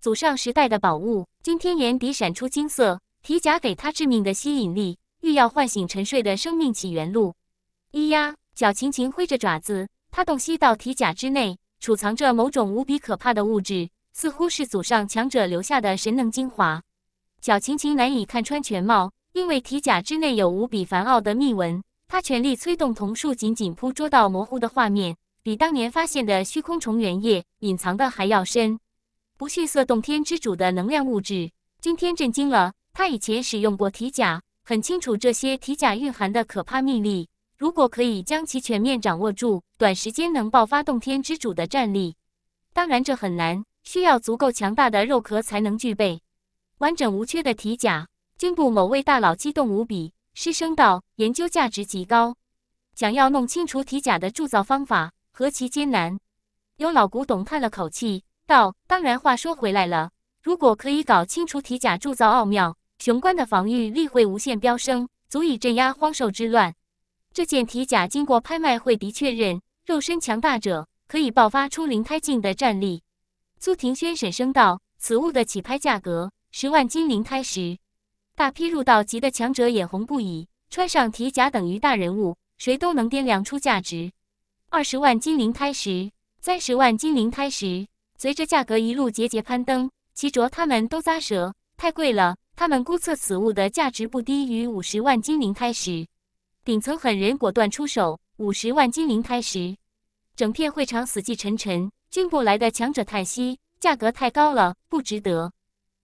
祖上时代的宝物。今天眼底闪出金色，体甲给他致命的吸引力，欲要唤醒沉睡的生命起源路。咿呀，小晴晴挥着爪子，他洞悉到体甲之内储藏着某种无比可怕的物质，似乎是祖上强者留下的神能精华。小晴晴难以看穿全貌。因为体甲之内有无比繁奥的秘纹，他全力催动桐树，紧紧捕捉到模糊的画面，比当年发现的虚空虫原液隐藏的还要深。不逊色洞天之主的能量物质，君天震惊了。他以前使用过体甲，很清楚这些体甲蕴含的可怕秘力。如果可以将其全面掌握住，短时间能爆发洞天之主的战力。当然，这很难，需要足够强大的肉壳才能具备完整无缺的体甲。军部某位大佬激动无比，失声道：“研究价值极高，想要弄清楚体甲的铸造方法，何其艰难！”有老古董叹了口气道：“当然，话说回来了，如果可以搞清楚体甲铸造奥妙，雄关的防御力会无限飙升，足以镇压荒兽之乱。这件体甲经过拍卖会的确认，肉身强大者可以爆发出灵胎境的战力。”苏庭轩沈声道：“此物的起拍价格十万金灵胎石。”大批入道级的强者眼红不已，穿上铁甲等于大人物，谁都能掂量出价值。二十万金灵胎石，三十万金灵胎石，随着价格一路节节攀登，齐卓他们都咂舌，太贵了。他们估测此物的价值不低于五十万金灵胎石。顶层狠人果断出手五十万金灵胎石，整片会场死气沉沉，进不来的强者叹息：价格太高了，不值得。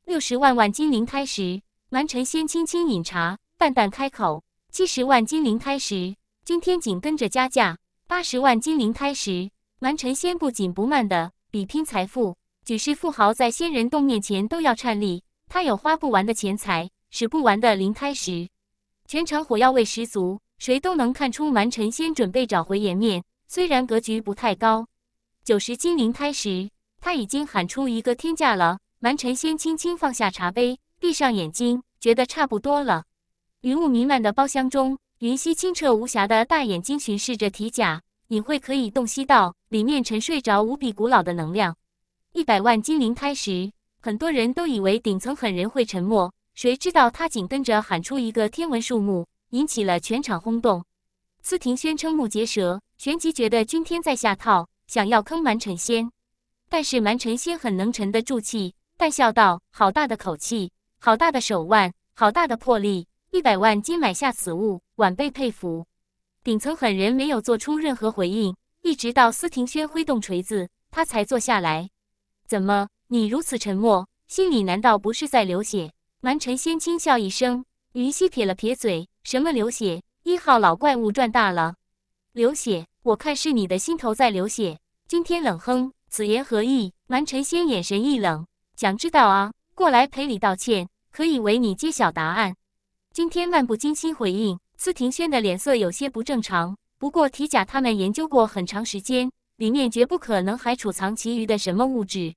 六十万万金灵胎石。蛮晨仙轻轻饮茶，淡淡开口：“七十万金灵胎石。”今天紧跟着加价：“八十万金灵胎石。”蛮晨仙不紧不慢的比拼财富，举世富豪在仙人洞面前都要颤栗。他有花不完的钱财，使不完的灵胎石。全场火药味十足，谁都能看出蛮晨仙准备找回颜面。虽然格局不太高，九十金灵胎石，他已经喊出一个天价了。蛮晨先轻轻放下茶杯。闭上眼睛，觉得差不多了。云雾弥漫的包厢中，云溪清澈无暇的大眼睛巡视着体甲隐晦，可以洞悉到里面沉睡着无比古老的能量。一百万金灵胎石，很多人都以为顶层狠人会沉默，谁知道他紧跟着喊出一个天文数目，引起了全场轰动。司廷轩瞠目结舌，旋即觉得君天在下套，想要坑蛮晨仙，但是蛮晨仙很能沉得住气，但笑道：“好大的口气。”好大的手腕，好大的魄力！一百万金买下此物，晚辈佩服。顶层狠人没有做出任何回应，一直到司廷轩挥动锤子，他才坐下来。怎么，你如此沉默，心里难道不是在流血？蛮臣仙轻笑一声。云溪撇了撇嘴：“什么流血？一号老怪物赚大了。流血，我看是你的心头在流血。”今天冷哼，此言何意？蛮臣仙眼神一冷：“想知道啊，过来赔礼道歉。”可以为你揭晓答案。今天漫不经心回应，司廷轩的脸色有些不正常。不过体甲他们研究过很长时间，里面绝不可能还储藏其余的什么物质。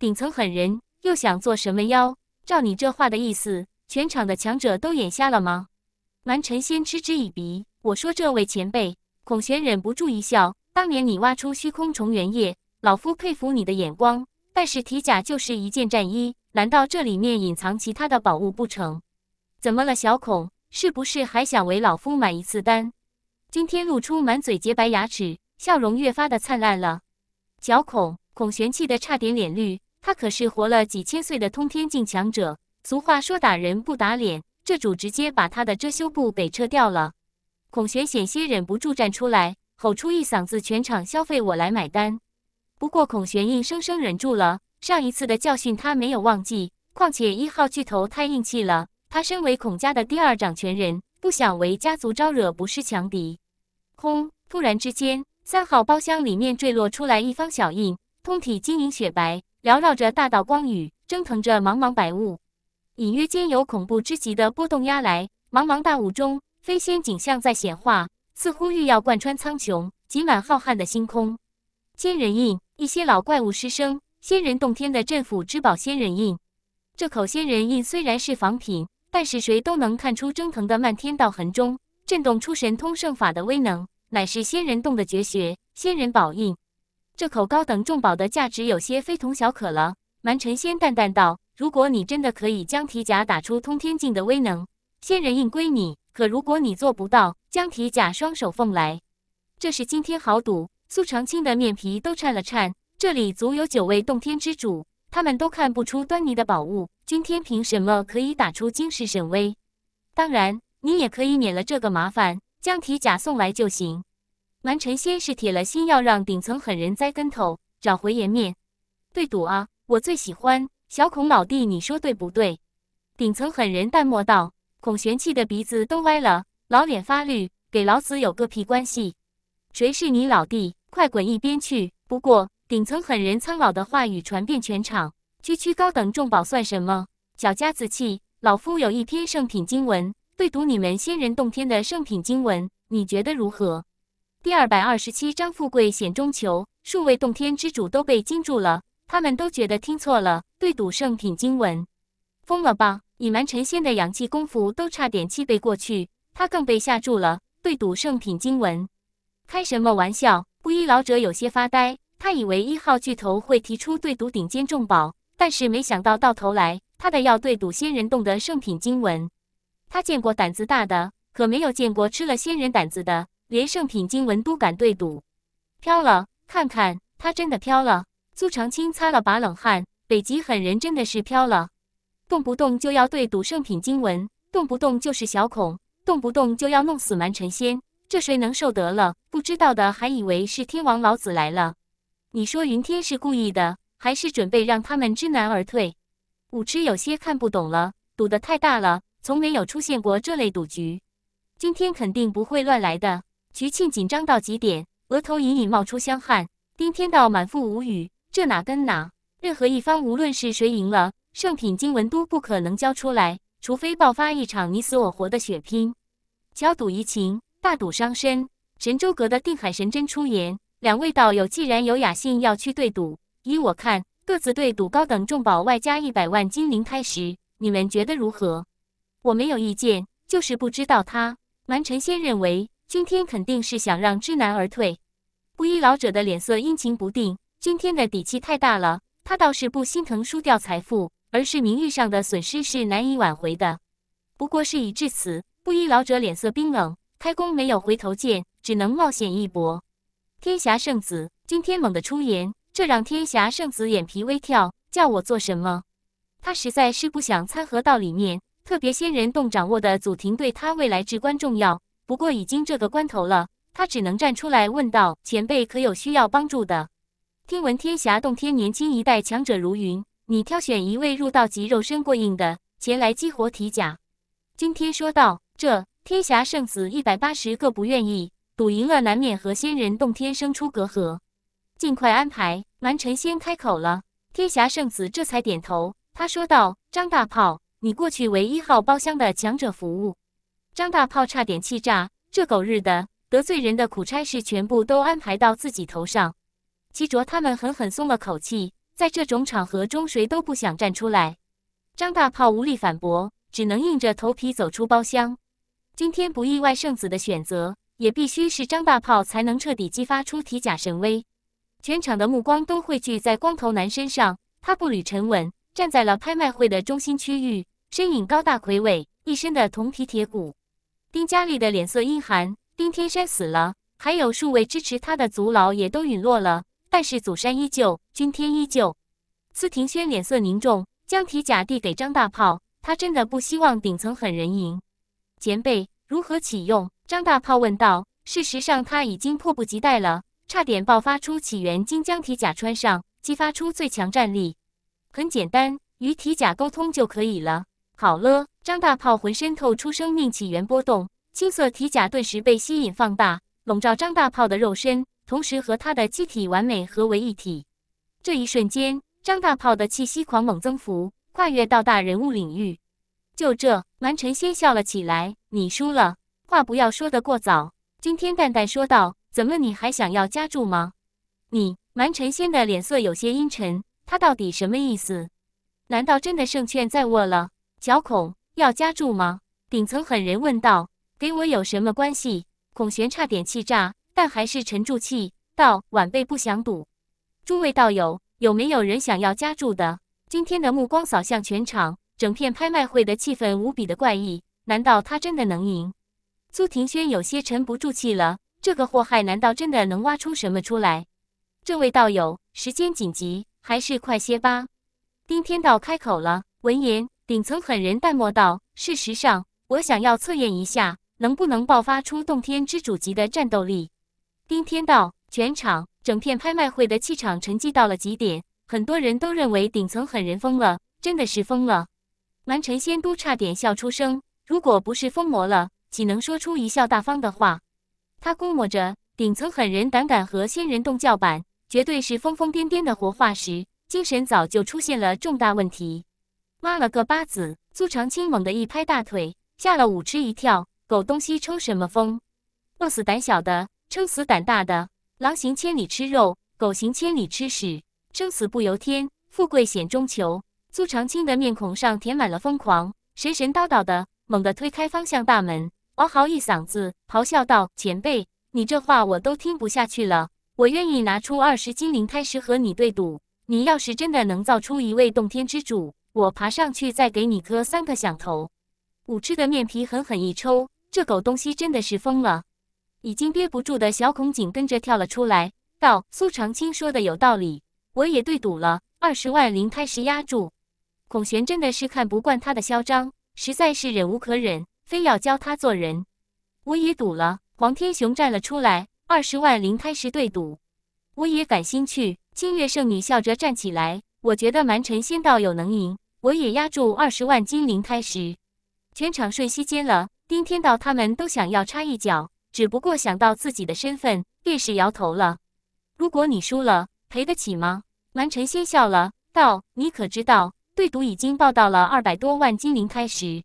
顶层狠人又想做什么妖？照你这话的意思，全场的强者都眼瞎了吗？蛮臣仙嗤之以鼻。我说这位前辈，孔玄忍不住一笑。当年你挖出虚空重元液，老夫佩服你的眼光。但是体甲就是一件战衣。难道这里面隐藏其他的宝物不成？怎么了，小孔？是不是还想为老夫买一次单？今天露出满嘴洁白牙齿，笑容越发的灿烂了。小孔，孔玄气得差点脸绿。他可是活了几千岁的通天境强者。俗话说打人不打脸，这主直接把他的遮羞布给撤掉了。孔玄险些忍不住站出来，吼出一嗓子：“全场消费我来买单！”不过，孔玄印生生忍住了。上一次的教训，他没有忘记。况且一号巨头太硬气了，他身为孔家的第二掌权人，不想为家族招惹不是强敌。空突然之间，三号包厢里面坠落出来一方小印，通体晶莹雪白，缭绕着大道光雨，蒸腾着茫茫白雾，隐约间有恐怖之极的波动压来。茫茫大雾中，飞仙景象在显化，似乎欲要贯穿苍穹，挤满浩瀚的星空。仙人印，一些老怪物失声。仙人洞天的镇府之宝仙人印，这口仙人印虽然是仿品，但是谁都能看出蒸腾的漫天道痕中，震动出神通圣法的威能，乃是仙人洞的绝学仙人宝印。这口高等重宝的价值有些非同小可了。蛮尘仙淡淡道：“如果你真的可以将体甲打出通天境的威能，仙人印归你；可如果你做不到，将体甲双手奉来，这是今天豪赌。”苏长青的面皮都颤了颤，这里足有九位洞天之主，他们都看不出端倪的宝物，君天凭什么可以打出惊世神威？当然，你也可以免了这个麻烦，将体甲送来就行。蛮晨仙是铁了心要让顶层狠人栽跟头，找回颜面。对赌啊，我最喜欢小孔老弟，你说对不对？顶层狠人淡漠道。孔玄气的鼻子都歪了，老脸发绿，给老子有个屁关系！谁是你老弟？快滚一边去！不过，顶层狠人苍老的话语传遍全场。区区高等重宝算什么？小家子气！老夫有一篇圣品经文，对赌你们仙人洞天的圣品经文，你觉得如何？第二百二十七章富贵险中求。数位洞天之主都被惊住了，他们都觉得听错了。对赌圣品经文，疯了吧？隐瞒陈仙的氧气功夫都差点气背过去，他更被吓住了。对赌圣品经文，开什么玩笑？布衣老者有些发呆，他以为一号巨头会提出对赌顶尖重宝，但是没想到到头来，他的要对赌仙人洞的圣品经文。他见过胆子大的，可没有见过吃了仙人胆子的，连圣品经文都敢对赌。飘了，看看，他真的飘了。苏长青擦了把冷汗，北极狠人真的是飘了，动不动就要对赌圣品经文，动不动就是小孔，动不动就要弄死蛮晨仙。这谁能受得了？不知道的还以为是天王老子来了。你说云天是故意的，还是准备让他们知难而退？舞痴有些看不懂了，赌得太大了，从没有出现过这类赌局。今天肯定不会乱来的。徐庆紧张到极点，额头隐隐冒出香汗。丁天道满腹无语，这哪跟哪？任何一方，无论是谁赢了，圣品经文都不可能交出来，除非爆发一场你死我活的血拼。交赌怡情。大赌伤身，神州阁的定海神针出言：“两位道友既然有雅兴要去对赌，依我看，各自对赌高等重宝外加一百万金灵胎石，你们觉得如何？”我没有意见，就是不知道他。蛮臣仙认为，君天肯定是想让知难而退。布衣老者的脸色阴晴不定。君天的底气太大了，他倒是不心疼输掉财富，而是名誉上的损失是难以挽回的。不过事已至此，布衣老者脸色冰冷。开弓没有回头箭，只能冒险一搏。天霞圣子，今天猛地出言，这让天霞圣子眼皮微跳。叫我做什么？他实在是不想掺和到里面，特别仙人洞掌握的祖庭对他未来至关重要。不过已经这个关头了，他只能站出来问道：“前辈可有需要帮助的？”听闻天霞洞天年轻一代强者如云，你挑选一位入道级肉身过硬的前来激活体甲。今天说道这。天霞圣子一百八十个不愿意，赌赢了难免和仙人洞天生出隔阂。尽快安排，蛮晨先开口了。天霞圣子这才点头。他说道：“张大炮，你过去为一号包厢的强者服务。”张大炮差点气炸，这狗日的，得罪人的苦差事全部都安排到自己头上。齐卓他们狠狠松了口气，在这种场合中谁都不想站出来。张大炮无力反驳，只能硬着头皮走出包厢。今天不意外，圣子的选择也必须是张大炮才能彻底激发出体甲神威。全场的目光都汇聚在光头男身上，他步履沉稳，站在了拍卖会的中心区域，身影高大魁伟，一身的铜皮铁骨。丁佳丽的脸色阴寒，丁天山死了，还有数位支持他的族老也都陨落了，但是祖山依旧，君天依旧。司廷轩脸色凝重，将铁甲递给张大炮，他真的不希望顶层狠人赢。前辈，如何启用？张大炮问道。事实上，他已经迫不及待了，差点爆发出起源金将体甲，穿上，激发出最强战力。很简单，与体甲沟通就可以了。好了，张大炮浑身透出生命起源波动，金色体甲顿时被吸引放大，笼罩张大炮的肉身，同时和他的机体完美合为一体。这一瞬间，张大炮的气息狂猛增幅，跨越到大人物领域。就这，蛮晨仙笑了起来。你输了，话不要说得过早。今天淡淡说道：“怎么，你还想要加注吗？”你蛮晨仙的脸色有些阴沉，他到底什么意思？难道真的胜券在握了？小孔要加注吗？顶层狠人问道：“给我有什么关系？”孔玄差点气炸，但还是沉住气道：“晚辈不想赌。”诸位道友，有没有人想要加注的？今天的目光扫向全场。整片拍卖会的气氛无比的怪异，难道他真的能赢？苏庭轩有些沉不住气了。这个祸害难道真的能挖出什么出来？这位道友，时间紧急，还是快些吧。丁天道开口了。闻言，顶层狠人淡漠道：“事实上，我想要测验一下，能不能爆发出洞天之主级的战斗力。”丁天道，全场，整片拍卖会的气场沉寂到了极点，很多人都认为顶层狠人疯了，真的是疯了。蓝尘仙都差点笑出声，如果不是疯魔了，岂能说出贻笑大方的话？他估摸着，顶层狠人胆敢和仙人洞叫板，绝对是疯疯癫癫的活化石，精神早就出现了重大问题。妈了个巴子！苏长青猛地一拍大腿，吓了武痴一跳。狗东西，抽什么风？饿死胆小的，撑死胆大的。狼行千里吃肉，狗行千里吃屎。生死不由天，富贵险中求。苏长青的面孔上填满了疯狂，神神叨叨的，猛地推开方向大门，嗷嚎一嗓子，咆哮道：“前辈，你这话我都听不下去了，我愿意拿出二十金灵胎石和你对赌，你要是真的能造出一位洞天之主，我爬上去再给你磕三个响头。”武痴的面皮狠狠一抽，这狗东西真的是疯了，已经憋不住的小孔紧跟着跳了出来，道：“苏长青说的有道理，我也对赌了二十万灵胎石压住。”孔玄真的是看不惯他的嚣张，实在是忍无可忍，非要教他做人。我也赌了，黄天雄站了出来，二十万灵胎石对赌。我也感兴趣。清月圣女笑着站起来，我觉得蛮晨仙道友能赢，我也压住二十万金灵胎石。全场瞬息间了，丁天道他们都想要插一脚，只不过想到自己的身份，便是摇头了。如果你输了，赔得起吗？蛮晨仙笑了，道：“你可知道？”对赌已经爆到了二百多万金灵开石，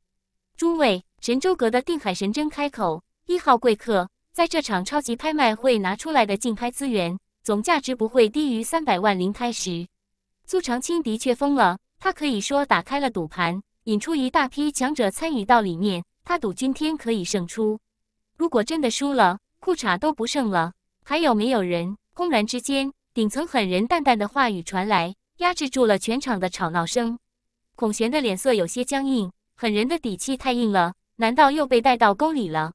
诸位，神州阁的定海神针开口：“一号贵客在这场超级拍卖会拿出来的竞拍资源，总价值不会低于三百万灵开石。”苏长青的确疯了，他可以说打开了赌盘，引出一大批强者参与到里面。他赌君天可以胜出，如果真的输了，裤衩都不剩了。还有没有人？轰然之间，顶层狠人淡淡的话语传来，压制住了全场的吵闹声。孔玄的脸色有些僵硬，狠人的底气太硬了，难道又被带到沟里了？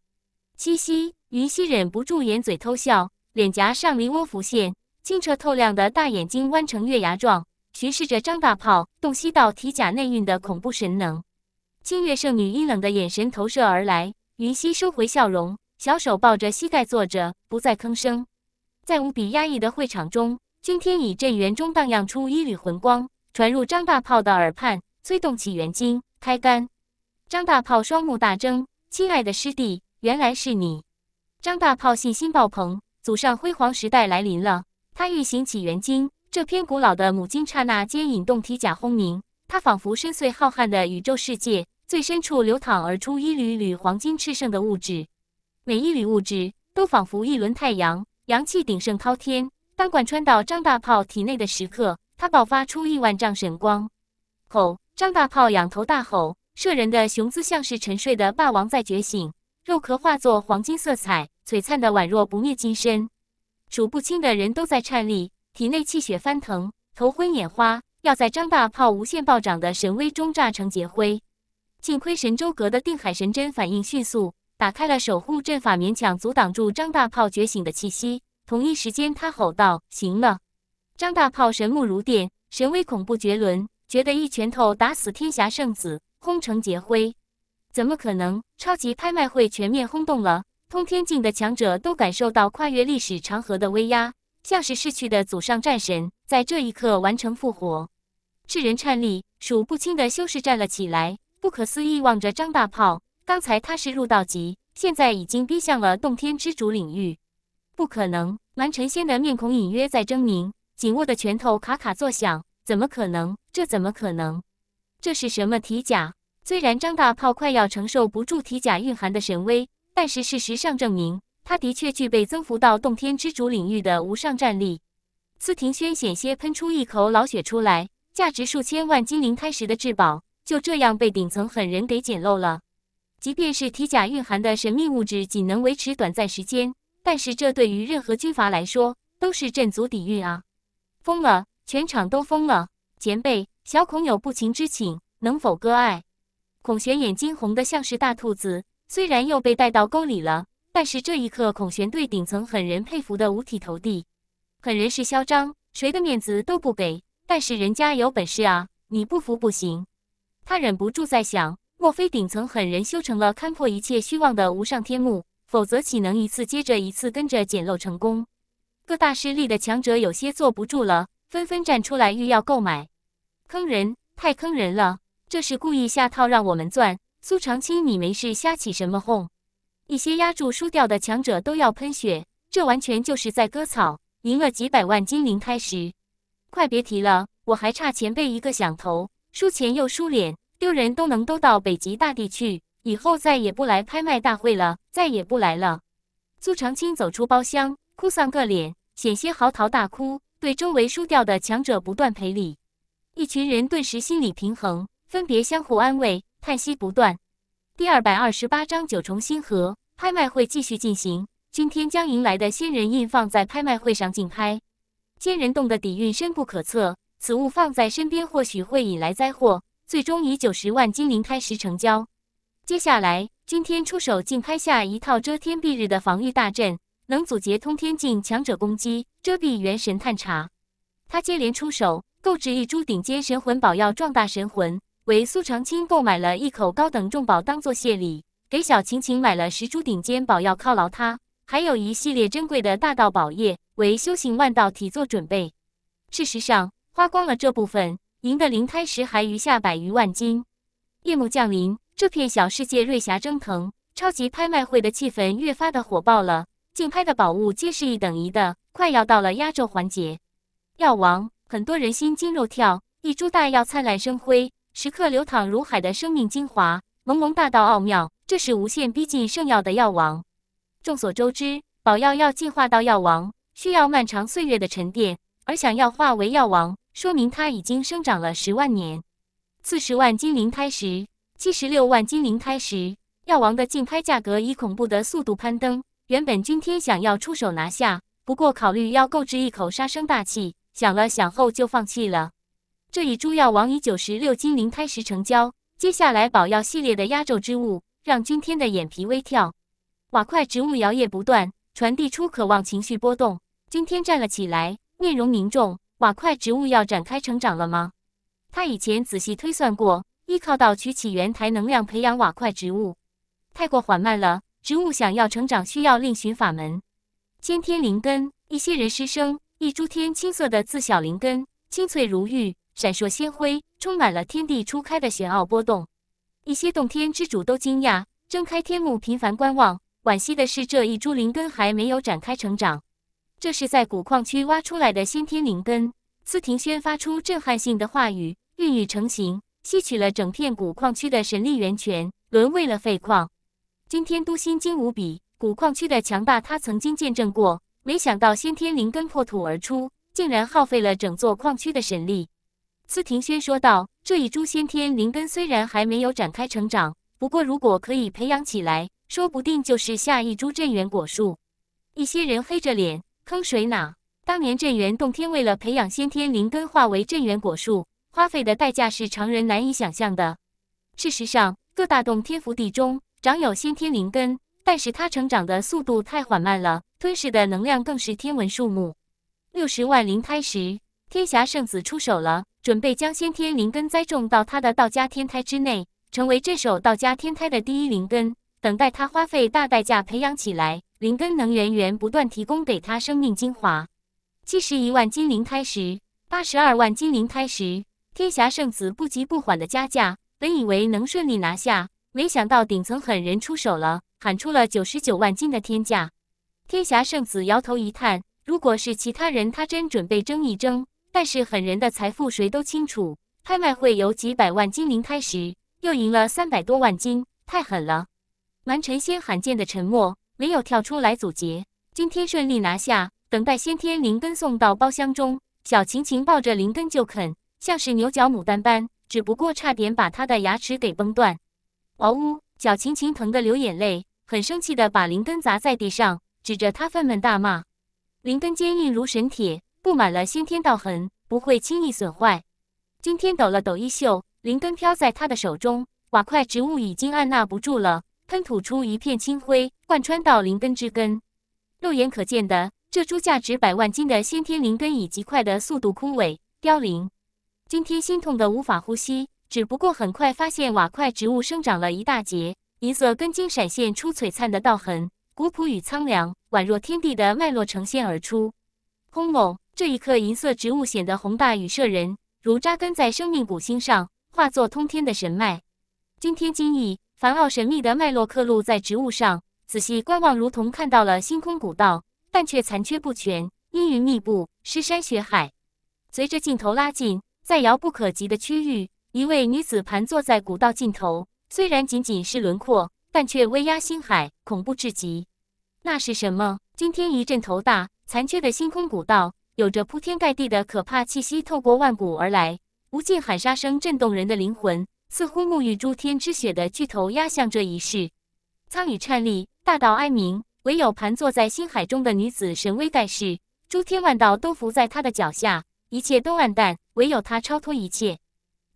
七夕，云溪忍不住掩嘴偷笑，脸颊上梨涡浮现，清澈透亮的大眼睛弯成月牙状，巡视着张大炮，洞悉到体甲内蕴的恐怖神能。清月圣女阴冷的眼神投射而来，云溪收回笑容，小手抱着膝盖坐着，不再吭声。在无比压抑的会场中，君天一镇元中荡漾出一缕魂光，传入张大炮的耳畔。催动起源金，开干！张大炮双目大睁，亲爱的师弟，原来是你！张大炮信心爆棚，祖上辉煌时代来临了！他欲行起源金，这片古老的母金刹那间引动体甲轰鸣，它仿佛深邃浩瀚的宇宙世界最深处流淌而出一缕缕黄金炽盛的物质，每一缕物质都仿佛一轮太阳，阳气鼎盛滔天。当贯穿到张大炮体内的时刻，他爆发出亿万丈神光，吼！张大炮仰头大吼，慑人的雄姿像是沉睡的霸王在觉醒，肉壳化作黄金色彩，璀璨的宛若不灭金身。数不清的人都在颤栗，体内气血翻腾，头昏眼花，要在张大炮无限暴涨的神威中炸成劫灰。幸亏神州阁的定海神针反应迅速，打开了守护阵法，勉强阻挡住张大炮觉醒的气息。同一时间，他吼道：“行了！”张大炮神目如电，神威恐怖绝伦。觉得一拳头打死天霞圣子，轰成劫灰，怎么可能？超级拍卖会全面轰动了，通天境的强者都感受到跨越历史长河的威压，像是逝去的祖上战神在这一刻完成复活。世人颤栗，数不清的修士站了起来，不可思议望着张大炮。刚才他是入道级，现在已经逼向了洞天之主领域，不可能！蛮晨仙的面孔隐约在狰狞，紧握的拳头咔咔作响。怎么可能？这怎么可能？这是什么体甲？虽然张大炮快要承受不住体甲蕴含的神威，但是事实上证明，他的确具备增幅到洞天之主领域的无上战力。司廷轩险些喷出一口老血出来，价值数千万金灵开石的至宝就这样被顶层狠人给捡漏了。即便是体甲蕴含的神秘物质仅能维持短暂时间，但是这对于任何军阀来说都是镇族底蕴啊！疯了！全场都疯了，前辈，小孔有不情之请，能否割爱？孔玄眼睛红的像是大兔子，虽然又被带到沟里了，但是这一刻，孔玄对顶层狠人佩服的五体投地。狠人是嚣张，谁的面子都不给，但是人家有本事啊，你不服不行。他忍不住在想，莫非顶层狠人修成了看破一切虚妄的无上天目？否则岂能一次接着一次跟着捡漏成功？各大势力的强者有些坐不住了。纷纷站出来欲要购买，坑人太坑人了！这是故意下套让我们钻。苏长青，你没事瞎起什么哄？一些压住输掉的强者都要喷血，这完全就是在割草。赢了几百万金灵开石，快别提了，我还差前辈一个响头，输钱又输脸，丢人都能都到北极大地去，以后再也不来拍卖大会了，再也不来了。苏长青走出包厢，哭丧个脸，险些嚎啕大哭。对周围输掉的强者不断赔礼，一群人顿时心理平衡，分别相互安慰，叹息不断。第二百二十八章九重星河拍卖会继续进行，今天将迎来的仙人印放在拍卖会上竞拍。仙人洞的底蕴深不可测，此物放在身边或许会引来灾祸，最终以九十万金灵开石成交。接下来，今天出手竞拍下一套遮天蔽日的防御大阵。能阻截通天境强者攻击，遮蔽元神探查。他接连出手，购置一株顶尖神魂宝药，壮大神魂；为苏长青购买了一口高等重宝，当做谢礼；给小晴晴买了十株顶尖宝药，犒劳他；还有一系列珍贵的大道宝业，为修行万道体做准备。事实上，花光了这部分，赢得灵胎时还余下百余万金。夜幕降临，这片小世界瑞霞蒸腾，超级拍卖会的气氛越发的火爆了。竞拍的宝物皆是一等一的，快要到了压轴环节。药王，很多人心惊肉跳。一株大药灿烂生辉，时刻流淌如海的生命精华，朦胧大道奥妙。这是无限逼近圣药的药王。众所周知，宝药要进化到药王，需要漫长岁月的沉淀。而想要化为药王，说明它已经生长了十万年。四十万金灵胎石，七十六万金灵胎石，药王的竞拍价格以恐怖的速度攀登。原本君天想要出手拿下，不过考虑要购置一口杀生大器，想了想后就放弃了。这一株药王以九十六金灵胎石成交，接下来宝药系列的压轴之物让君天的眼皮微跳。瓦块植物摇曳不断，传递出渴望情绪波动。君天站了起来，面容凝重。瓦块植物要展开成长了吗？他以前仔细推算过，依靠到取起源台能量培养瓦块植物，太过缓慢了。植物想要成长，需要另寻法门。先天灵根，一些人失声。一株天青色的自小灵根，青翠如玉，闪烁鲜辉，充满了天地初开的玄奥波动。一些洞天之主都惊讶，睁开天目，频繁观望。惋惜的是，这一株灵根还没有展开成长。这是在古矿区挖出来的先天灵根。司庭轩发出震撼性的话语：孕育成型，吸取了整片古矿区的神力源泉，沦为了废矿。今天都心惊无比，古矿区的强大他曾经见证过。没想到先天灵根破土而出，竟然耗费了整座矿区的神力。司廷轩说道：“这一株先天灵根虽然还没有展开成长，不过如果可以培养起来，说不定就是下一株镇元果树。”一些人黑着脸：“坑谁呢？当年镇元洞天为了培养先天灵根化为镇元果树，花费的代价是常人难以想象的。事实上，各大洞天福地中……”长有先天灵根，但是他成长的速度太缓慢了，吞噬的能量更是天文数目。六十万灵胎时，天霞圣子出手了，准备将先天灵根栽种到他的道家天胎之内，成为镇守道家天胎的第一灵根，等待他花费大代价培养起来，灵根能源源不断提供给他生命精华。七十一万金灵胎时，八十二万金灵胎时，天霞圣子不急不缓的加价，本以为能顺利拿下。没想到顶层狠人出手了，喊出了九十九万金的天价。天霞圣子摇头一叹，如果是其他人，他真准备争一争。但是狠人的财富谁都清楚，拍卖会由几百万金灵开始，又赢了三百多万金，太狠了。蛮晨仙罕见的沉默，没有跳出来阻截。今天顺利拿下，等待先天灵根送到包厢中。小晴晴抱着灵根就啃，像是牛角牡丹般，只不过差点把她的牙齿给崩断。嗷呜！小晴晴疼得流眼泪，很生气地把灵根砸在地上，指着他愤愤大骂。灵根坚硬如神铁，布满了先天道痕，不会轻易损坏。今天抖了抖衣袖，灵根飘在他的手中。瓦块植物已经按捺不住了，喷吐出一片青灰，贯穿到灵根之根。肉眼可见的，这株价值百万金的先天灵根以极快的速度枯萎凋零。今天心痛得无法呼吸。只不过很快发现瓦块植物生长了一大截，银色根茎闪现出璀璨的道痕，古朴与苍凉，宛若天地的脉络呈现而出。空隆！这一刻，银色植物显得宏大与慑人，如扎根在生命古星上，化作通天的神脉。惊天惊异，繁奥神秘的脉络刻录在植物上。仔细观望，如同看到了星空古道，但却残缺不全，阴云密布，尸山血海。随着镜头拉近，在遥不可及的区域。一位女子盘坐在古道尽头，虽然仅仅是轮廓，但却威压星海，恐怖至极。那是什么？今天一阵头大。残缺的星空古道，有着铺天盖地的可怕气息，透过万古而来，无尽喊杀声震动人的灵魂，似乎沐浴诸天之血的巨头压向这一世。苍宇颤栗，大道哀鸣，唯有盘坐在星海中的女子神威盖世，诸天万道都伏在她的脚下，一切都暗淡，唯有她超脱一切。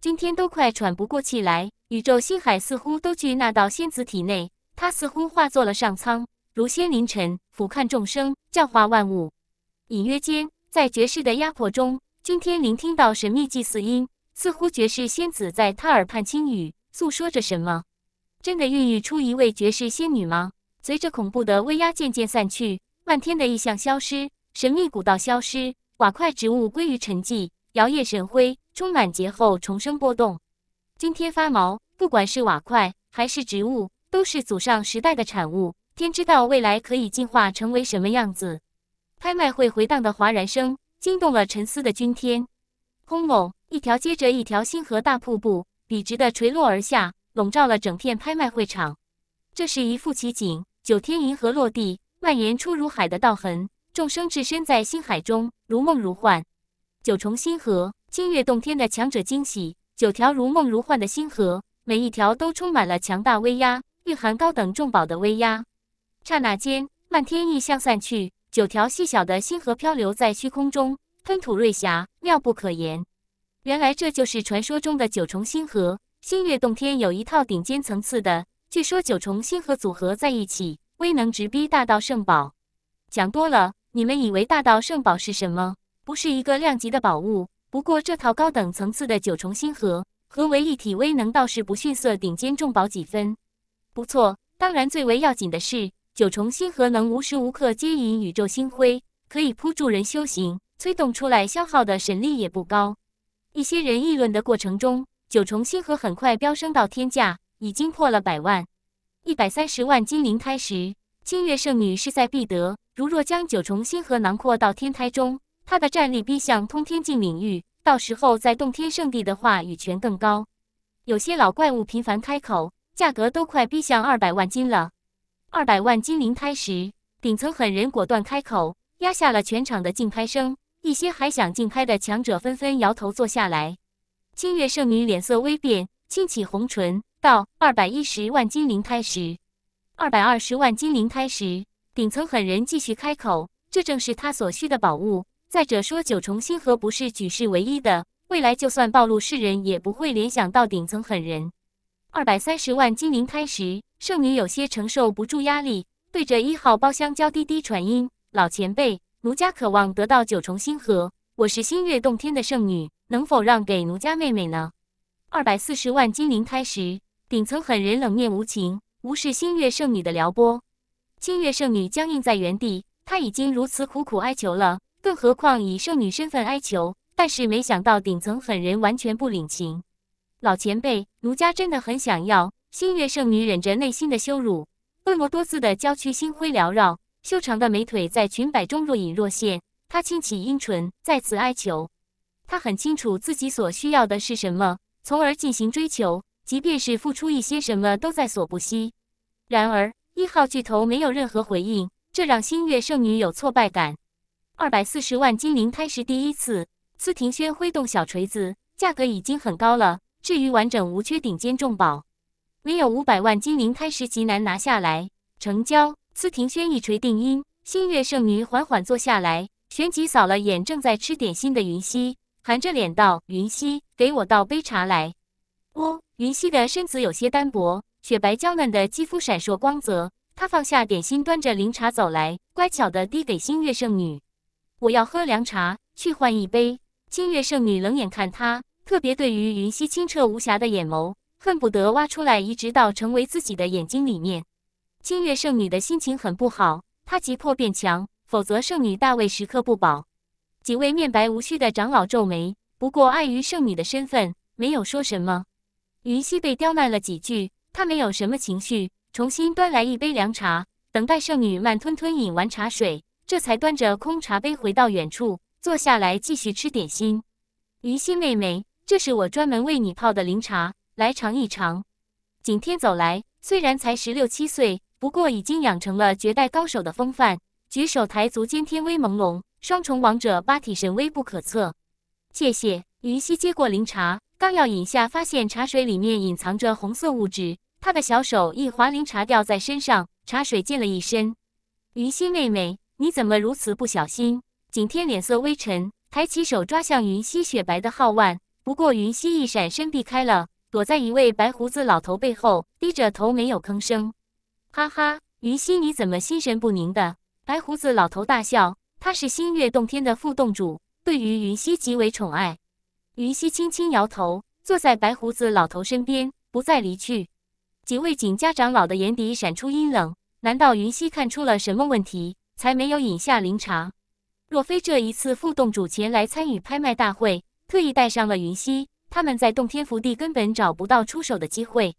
君天都快喘不过气来，宇宙星海似乎都聚纳到仙子体内，他似乎化作了上苍，如仙临尘，俯瞰众生，教化万物。隐约间，在绝世的压迫中，君天聆听到神秘祭祀音，似乎绝世仙子在他耳畔轻语，诉说着什么。真的孕育出一位绝世仙女吗？随着恐怖的威压渐渐散去，漫天的异象消失，神秘古道消失，瓦块植物归于沉寂，摇曳神辉。充满劫后重生波动，君天发毛。不管是瓦块还是植物，都是祖上时代的产物。天知道未来可以进化成为什么样子。拍卖会回荡的哗然声惊动了沉思的君天。轰隆，一条接着一条星河大瀑布，笔直的垂落而下，笼罩了整片拍卖会场。这是一幅奇景：九天银河落地，蔓延出如海的道痕。众生置身在星海中，如梦如幻。九重星河。星月洞天的强者惊喜，九条如梦如幻的星河，每一条都充满了强大威压，蕴含高等重宝的威压。刹那间，漫天异象散去，九条细小的星河漂流在虚空中，喷吐瑞霞，妙不可言。原来这就是传说中的九重星河。星月洞天有一套顶尖层次的，据说九重星河组合在一起，威能直逼大道圣宝。讲多了，你们以为大道圣宝是什么？不是一个量级的宝物。不过，这套高等层次的九重星河，合为一体，威能倒是不逊色顶尖重宝几分。不错，当然最为要紧的是，九重星河能无时无刻接引宇宙星辉，可以铺助人修行，催动出来消耗的神力也不高。一些人议论的过程中，九重星河很快飙升到天价，已经破了百万，一百三十万金灵胎时，清月圣女势在必得。如若将九重星河囊括到天胎中。他的战力逼向通天境领域，到时候在洞天圣地的话语权更高。有些老怪物频繁开口，价格都快逼向二百万金了。二百万金灵胎时，顶层狠人果断开口，压下了全场的竞拍声。一些还想竞拍的强者纷纷摇头坐下来。清月圣女脸色微变，轻启红唇道：“二百一十万金灵胎时，二百二十万金灵胎时，顶层狠人继续开口，这正是他所需的宝物。”再者说，九重星河不是举世唯一的，未来就算暴露世人，也不会联想到顶层狠人。二百三十万金灵开时，圣女有些承受不住压力，对着一号包厢娇滴滴传音：“老前辈，奴家渴望得到九重星河，我是星月洞天的圣女，能否让给奴家妹妹呢？”二百四十万金灵开时，顶层狠人冷面无情，无视星月圣女的撩拨。星月圣女僵硬在原地，她已经如此苦苦哀求了。更何况以圣女身份哀求，但是没想到顶层狠人完全不领情。老前辈，奴家真的很想要。星月圣女忍着内心的羞辱，婀娜多姿的娇躯，星辉缭绕，修长的美腿在裙摆中若隐若现。她轻启阴唇，再次哀求。她很清楚自己所需要的是什么，从而进行追求，即便是付出一些什么都在所不惜。然而一号巨头没有任何回应，这让星月圣女有挫败感。二百四十万金灵胎石，第一次。司庭轩挥动小锤子，价格已经很高了。至于完整无缺、顶尖重宝，唯有五百万金灵胎石极难拿下来。成交！司庭轩一锤定音。星月圣女缓缓坐下来，旋即扫了眼正在吃点心的云溪，含着脸道：“云溪，给我倒杯茶来。”哦。云溪的身子有些单薄，雪白娇嫩的肌肤闪烁光泽。她放下点心，端着灵茶走来，乖巧地递给星月圣女。我要喝凉茶，去换一杯。清月圣女冷眼看她，特别对于云溪清澈无瑕的眼眸，恨不得挖出来移植到成为自己的眼睛里面。清月圣女的心情很不好，她急迫变强，否则圣女大位时刻不保。几位面白无须的长老皱眉，不过碍于圣女的身份，没有说什么。云溪被刁难了几句，她没有什么情绪，重新端来一杯凉茶，等待圣女慢吞吞饮完茶水。这才端着空茶杯回到远处，坐下来继续吃点心。云溪妹妹，这是我专门为你泡的灵茶，来尝一尝。景天走来，虽然才十六七岁，不过已经养成了绝代高手的风范，举手抬足间天威朦胧，双重王者八体神威不可测。谢谢。云溪接过灵茶，刚要饮下，发现茶水里面隐藏着红色物质，他的小手一滑，灵茶掉在身上，茶水溅了一身。云溪妹妹。你怎么如此不小心？景天脸色微沉，抬起手抓向云溪雪白的皓腕。不过云溪一闪身避开了，躲在一位白胡子老头背后，低着头没有吭声。哈哈，云溪你怎么心神不宁的？白胡子老头大笑。他是星月洞天的副洞主，对于云溪极为宠爱。云溪轻轻摇头，坐在白胡子老头身边，不再离去。几位景家长老的眼底闪出阴冷，难道云溪看出了什么问题？才没有饮下灵茶。若非这一次副洞主前来参与拍卖大会，特意带上了云溪，他们在洞天福地根本找不到出手的机会。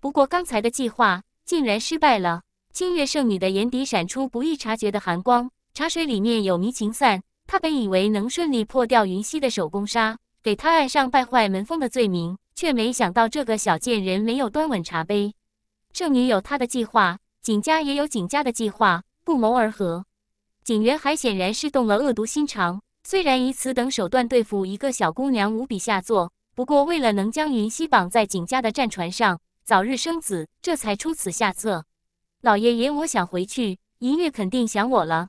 不过刚才的计划竟然失败了。清月圣女的眼底闪出不易察觉的寒光。茶水里面有迷情散，她本以为能顺利破掉云溪的手工纱，给她按上败坏门风的罪名，却没想到这个小贱人没有端稳茶杯。圣女有她的计划，景家也有景家的计划。不谋而合，景元海显然是动了恶毒心肠。虽然以此等手段对付一个小姑娘无比下作，不过为了能将云溪绑在景家的战船上，早日生子，这才出此下策。老爷爷，我想回去，银月肯定想我了。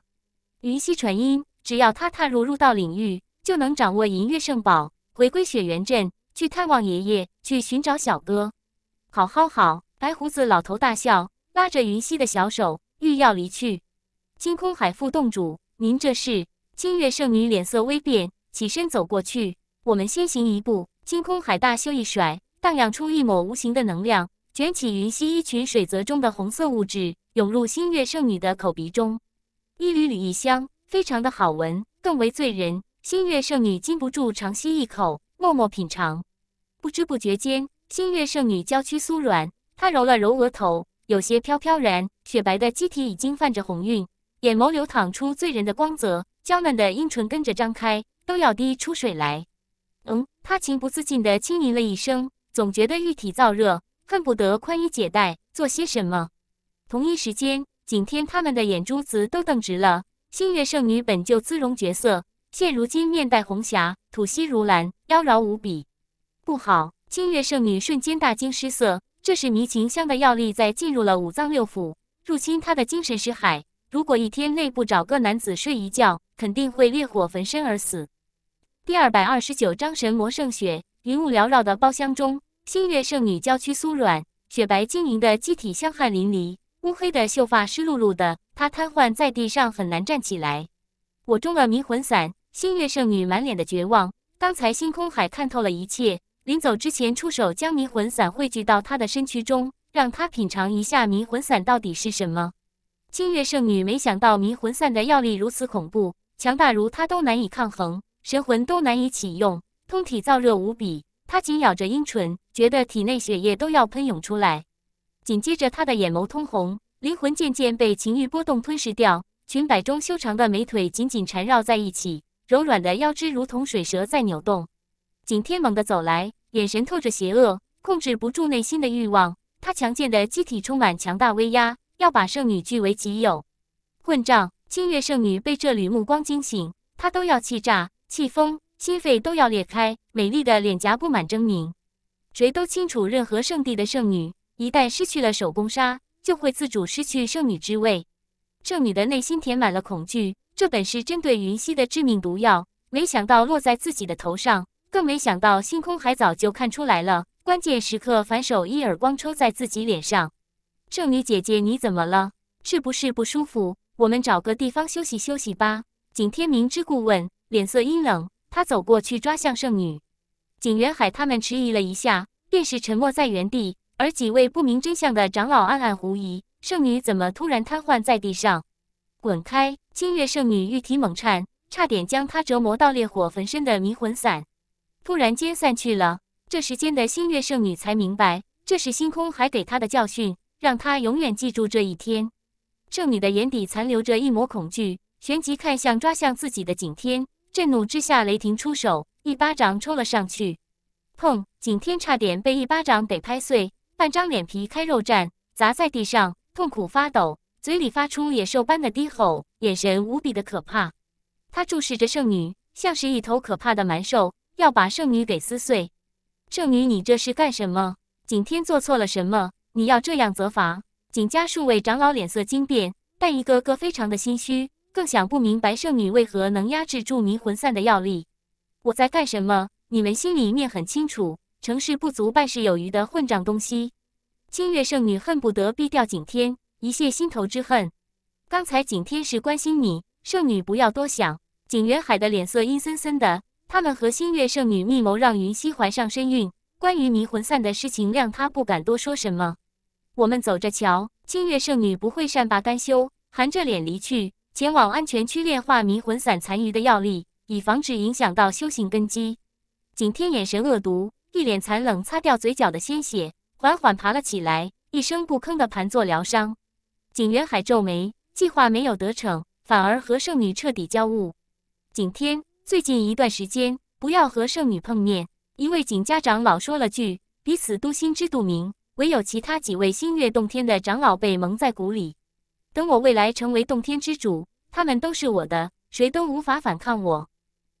云溪传音，只要他踏入入道领域，就能掌握银月圣宝，回归雪原镇，去探望爷爷，去寻找小哥。好，好，好！白胡子老头大笑，拉着云溪的小手。欲要离去，青空海副洞主，您这是？星月圣女脸色微变，起身走过去。我们先行一步。青空海大袖一甩，荡漾出一抹无形的能量，卷起云溪衣裙，水泽中的红色物质涌入星月圣女的口鼻中，一缕缕异香，非常的好闻，更为醉人。星月圣女禁不住长吸一口，默默品尝。不知不觉间，星月圣女娇躯酥软，她揉了揉额头。有些飘飘然，雪白的肌体已经泛着红晕，眼眸流淌出醉人的光泽，娇嫩的樱唇跟着张开，都要滴出水来。嗯，他情不自禁地轻吟了一声，总觉得玉体燥热，恨不得宽衣解带做些什么。同一时间，景天他们的眼珠子都瞪直了。星月圣女本就姿容绝色，现如今面带红霞，吐息如兰，妖娆无比。不好！星月圣女瞬间大惊失色。这是迷情香的药力在进入了五脏六腑，入侵他的精神识海。如果一天内不找个男子睡一觉，肯定会烈火焚身而死。第二百二十九章神魔圣雪。云雾缭绕的包厢中，星月圣女娇躯酥软，雪白晶莹的肌体香汗淋漓，乌黑的秀发湿漉漉的，她瘫痪在地上，很难站起来。我中了迷魂散。星月圣女满脸的绝望，刚才星空海看透了一切。临走之前，出手将迷魂散汇聚到他的身躯中，让他品尝一下迷魂散到底是什么。清月圣女没想到迷魂散的药力如此恐怖，强大如她都难以抗衡，神魂都难以启用，通体燥热无比。她紧咬着阴唇，觉得体内血液都要喷涌出来。紧接着，她的眼眸通红，灵魂渐渐被情欲波动吞噬掉。裙摆中修长的美腿紧紧缠绕在一起，柔软的腰肢如同水蛇在扭动。景天猛地走来，眼神透着邪恶，控制不住内心的欲望。他强健的机体充满强大威压，要把圣女据为己有。混账！清月圣女被这缕目光惊醒，她都要气炸、气疯，心肺都要裂开。美丽的脸颊布满狰狞。谁都清楚，任何圣地的圣女一旦失去了守宫砂，就会自主失去圣女之位。圣女的内心填满了恐惧。这本是针对云溪的致命毒药，没想到落在自己的头上。更没想到，星空海早就看出来了。关键时刻，反手一耳光抽在自己脸上。圣女姐姐，你怎么了？是不是不舒服？我们找个地方休息休息吧。景天明知故问，脸色阴冷。他走过去抓向圣女。景元海他们迟疑了一下，便是沉默在原地。而几位不明真相的长老暗暗狐疑：圣女怎么突然瘫痪在地上？滚开！清月圣女玉体猛颤，差点将他折磨到烈火焚身的迷魂散。突然间散去了，这时间的星月圣女才明白，这是星空还给她的教训，让她永远记住这一天。圣女的眼底残留着一抹恐惧，旋即看向抓向自己的景天，震怒之下雷霆出手，一巴掌抽了上去。砰！景天差点被一巴掌得拍碎，半张脸皮开肉绽，砸在地上痛苦发抖，嘴里发出野兽般的低吼，眼神无比的可怕。他注视着圣女，像是一头可怕的蛮兽。要把圣女给撕碎！圣女，你这是干什么？景天做错了什么？你要这样责罚？景家数位长老脸色惊变，但一个个非常的心虚，更想不明白圣女为何能压制住迷魂散的药力。我在干什么？你们心里面很清楚。成事不足，败事有余的混账东西！清月圣女恨不得毙掉景天，一泄心头之恨。刚才景天是关心你，圣女不要多想。景元海的脸色阴森森的。他们和星月圣女密谋，让云溪怀上身孕。关于迷魂散的事情，让他不敢多说什么。我们走着瞧，星月圣女不会善罢甘休，含着脸离去，前往安全区炼化迷魂散残余的药力，以防止影响到修行根基。景天眼神恶毒，一脸惨冷，擦掉嘴角的鲜血，缓缓爬了起来，一声不吭地盘坐疗伤。景元海皱眉，计划没有得逞，反而和圣女彻底交恶。景天。最近一段时间，不要和圣女碰面。一位景家长老说了句，彼此都心知肚明，唯有其他几位星月洞天的长老被蒙在鼓里。等我未来成为洞天之主，他们都是我的，谁都无法反抗我。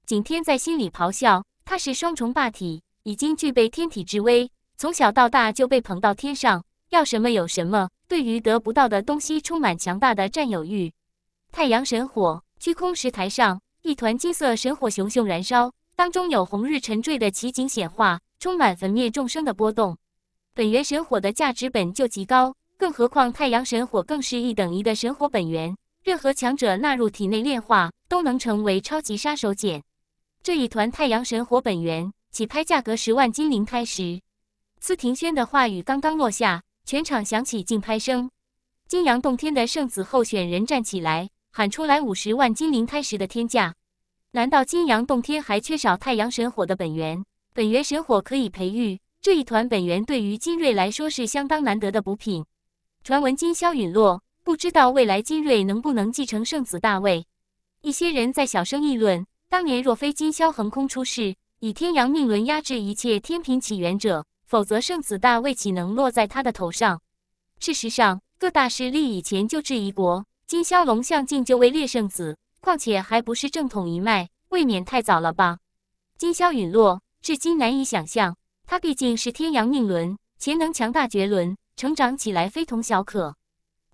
景天在心里咆哮，他是双重霸体，已经具备天体之威，从小到大就被捧到天上，要什么有什么。对于得不到的东西，充满强大的占有欲。太阳神火，虚空石台上。一团金色神火熊熊燃烧，当中有红日沉坠的奇景显化，充满焚灭众生的波动。本源神火的价值本就极高，更何况太阳神火更是一等一的神火本源，任何强者纳入体内炼化，都能成为超级杀手锏。这一团太阳神火本源起拍价格十万金灵胎始。司庭轩的话语刚刚落下，全场响起竞拍声。金阳洞天的圣子候选人站起来。喊出来五十万金灵胎石的天价，难道金阳洞天还缺少太阳神火的本源？本源神火可以培育这一团本源，对于金瑞来说是相当难得的补品。传闻金霄陨落，不知道未来金瑞能不能继承圣子大位。一些人在小声议论：当年若非金霄横空出世，以天阳命轮压制一切天平起源者，否则圣子大位岂能落在他的头上？事实上，各大势力以前就质疑过。金霄龙象镜就为烈圣子，况且还不是正统一脉，未免太早了吧？金霄陨落，至今难以想象。他毕竟是天阳命轮，潜能强大绝伦，成长起来非同小可。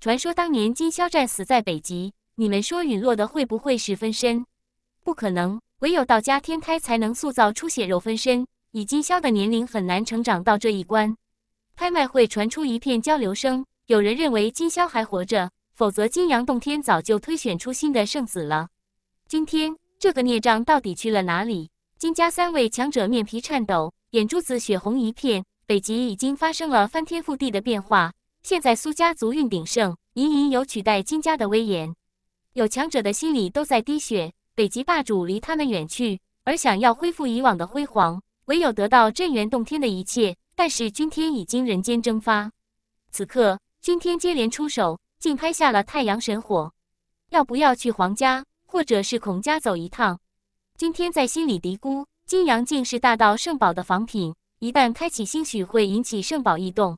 传说当年金霄战死在北极，你们说陨落的会不会是分身？不可能，唯有道家天胎才能塑造出血肉分身。以金霄的年龄，很难成长到这一关。拍卖会传出一片交流声，有人认为金霄还活着。否则，金阳洞天早就推选出新的圣子了。今天这个孽障到底去了哪里？金家三位强者面皮颤抖，眼珠子血红一片。北极已经发生了翻天覆地的变化，现在苏家族运鼎盛，隐隐有取代金家的威严。有强者的心里都在滴血，北极霸主离他们远去，而想要恢复以往的辉煌，唯有得到镇元洞天的一切。但是君天已经人间蒸发。此刻，君天接连出手。竞拍下了太阳神火，要不要去皇家或者是孔家走一趟？今天在心里嘀咕，金阳镜是大道圣宝的仿品，一旦开启，兴许会引起圣宝异动。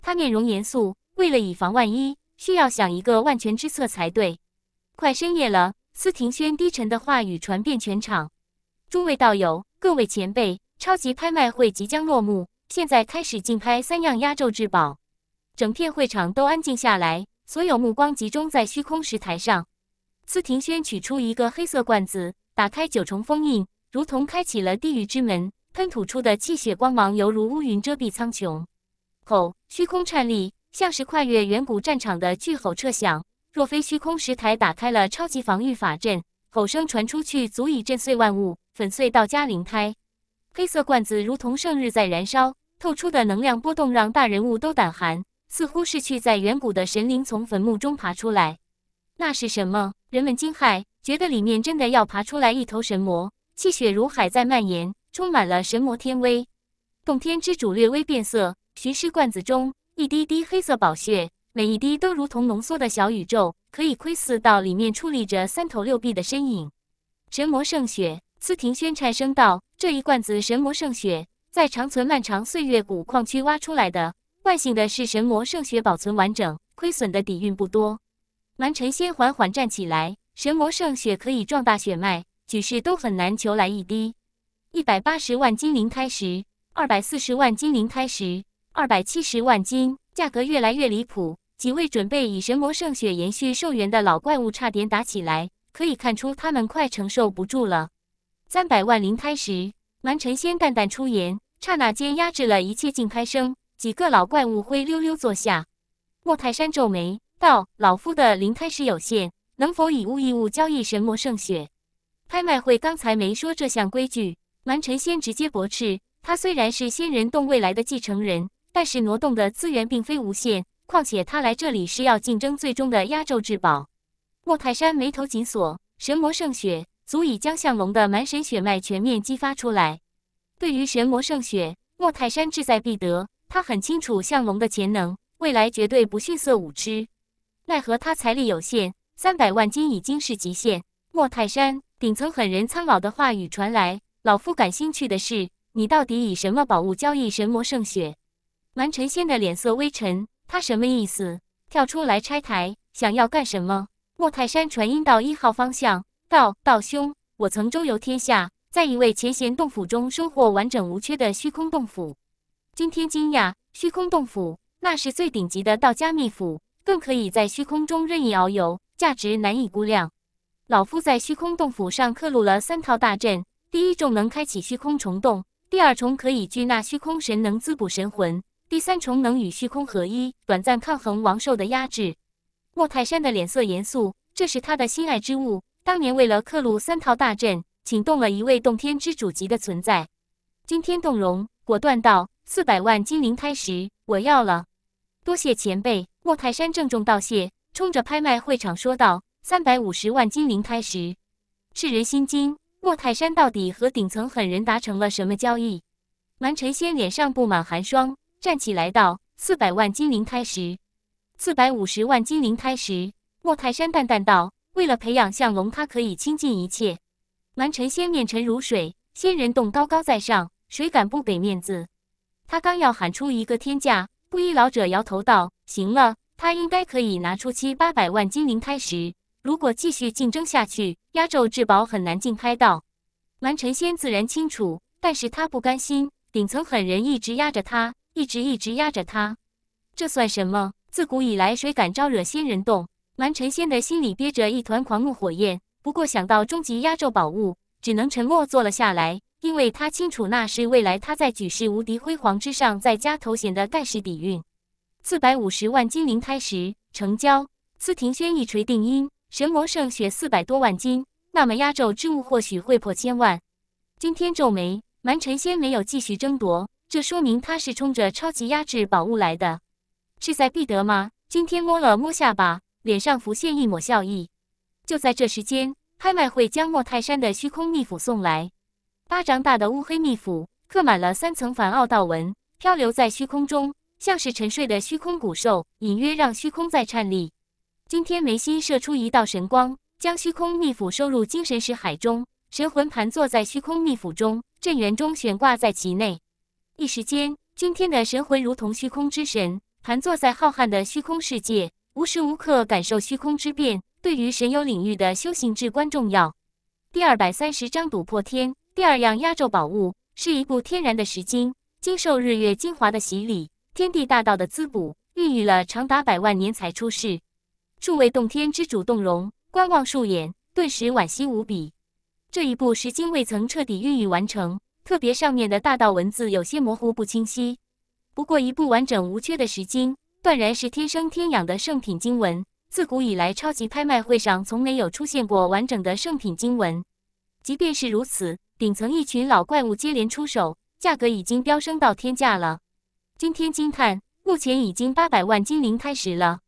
他面容严肃，为了以防万一，需要想一个万全之策才对。快深夜了，司廷轩低沉的话语传遍全场：“诸位道友，各位前辈，超级拍卖会即将落幕，现在开始竞拍三样压轴至宝。”整片会场都安静下来。所有目光集中在虚空石台上，司庭轩取出一个黑色罐子，打开九重封印，如同开启了地狱之门，喷吐出的气血光芒犹如乌云遮蔽苍穹。吼！虚空颤栗，像是跨越远古战场的巨吼彻响。若非虚空石台打开了超级防御法阵，吼声传出去，足以震碎万物，粉碎道家灵胎。黑色罐子如同圣日在燃烧，透出的能量波动让大人物都胆寒。似乎是去在远古的神灵从坟墓中爬出来，那是什么？人们惊骇，觉得里面真的要爬出来一头神魔，气血如海在蔓延，充满了神魔天威。洞天之主略微变色，巡尸罐子中一滴滴黑色宝血，每一滴都如同浓缩的小宇宙，可以窥视到里面矗立着三头六臂的身影。神魔圣血，司庭轩颤声道：“这一罐子神魔圣血，在长存漫长岁月古矿区挖出来的。”万幸的是，神魔圣血保存完整，亏损的底蕴不多。蛮晨仙缓缓站起来，神魔圣血可以壮大血脉，举世都很难求来一滴。一百八十万金灵开石，二百四十万金灵开石，二百七十万金，价格越来越离谱。几位准备以神魔圣血延续寿元的老怪物差点打起来，可以看出他们快承受不住了。三百万灵开石，蛮晨仙淡淡出言，刹那间压制了一切竞拍声。几个老怪物灰溜溜坐下。莫泰山皱眉道：“老夫的灵胎石有限，能否以物易物交易神魔圣血？”拍卖会刚才没说这项规矩。蛮晨仙直接驳斥：“他虽然是仙人洞未来的继承人，但是挪动的资源并非无限。况且他来这里是要竞争最终的压轴至宝。”莫泰山眉头紧锁。神魔圣血足以将向龙的蛮神血脉全面激发出来。对于神魔圣血，莫泰山志在必得。他很清楚向龙的潜能，未来绝对不逊色武痴。奈何他财力有限，三百万金已经是极限。莫泰山顶层狠人苍老的话语传来：“老夫感兴趣的是，你到底以什么宝物交易神魔圣血？”蛮晨仙的脸色微沉，他什么意思？跳出来拆台，想要干什么？莫泰山传音到一号方向：“道道兄，我曾周游天下，在一位前贤洞府中收获完整无缺的虚空洞府。”惊天惊讶，虚空洞府那是最顶级的道家秘府，更可以在虚空中任意遨游，价值难以估量。老夫在虚空洞府上刻录了三套大阵，第一重能开启虚空虫洞，第二重可以聚纳虚空神能滋补神魂，第三重能与虚空合一，短暂抗衡王兽的压制。莫泰山的脸色严肃，这是他的心爱之物。当年为了刻录三套大阵，请动了一位洞天之主级的存在。惊天动容，果断道。四百万金灵胎石，我要了。多谢前辈，莫泰山郑重道谢，冲着拍卖会场说道：“三百五十万金灵胎石。”世人心惊，莫泰山到底和顶层狠人达成了什么交易？蛮晨仙脸上布满寒霜，站起来道：“四百万金灵胎石，四百五十万金灵胎石。”莫泰山淡淡道：“为了培养向龙，他可以倾尽一切。”蛮晨仙面沉如水，仙人洞高高在上，谁敢不给面子？他刚要喊出一个天价，布衣老者摇头道：“行了，他应该可以拿出七八百万金灵开石。如果继续竞争下去，压轴至宝很难竞拍到。”蛮晨仙自然清楚，但是他不甘心，顶层狠人一直压着他，一直一直压着他，这算什么？自古以来，谁敢招惹仙人洞？蛮晨仙的心里憋着一团狂怒火焰。不过想到终极压轴宝物，只能沉默坐了下来。因为他清楚，那是未来他在举世无敌辉煌之上再加头衔的盖世底蕴。四百五十万金灵胎石成交，司廷轩一锤定音。神魔圣血四百多万金，那么压轴之物或许会破千万。今天皱眉，蛮晨仙没有继续争夺，这说明他是冲着超级压制宝物来的，志在必得吗？今天摸了摸下巴，脸上浮现一抹笑意。就在这时间，拍卖会将莫泰山的虚空秘府送来。巴掌大的乌黑秘府，刻满了三层繁奥道纹，漂流在虚空中，像是沉睡的虚空古兽，隐约让虚空在颤栗。今天眉心射出一道神光，将虚空秘府收入精神石海中，神魂盘坐在虚空秘府中，镇元钟悬挂在其内。一时间，今天的神魂如同虚空之神，盘坐在浩瀚的虚空世界，无时无刻感受虚空之变，对于神游领域的修行至关重要。第二百三十章：赌破天。第二样压轴宝物是一部天然的石经，经受日月精华的洗礼，天地大道的滋补，孕育了长达百万年才出世。诸位洞天之主动容，观望数眼，顿时惋惜无比。这一部石经未曾彻底孕育完成，特别上面的大道文字有些模糊不清晰。不过，一部完整无缺的石经，断然是天生天养的圣品经文。自古以来，超级拍卖会上从没有出现过完整的圣品经文。即便是如此。顶层一群老怪物接连出手，价格已经飙升到天价了。今天惊叹，目前已经八百万金灵开石了。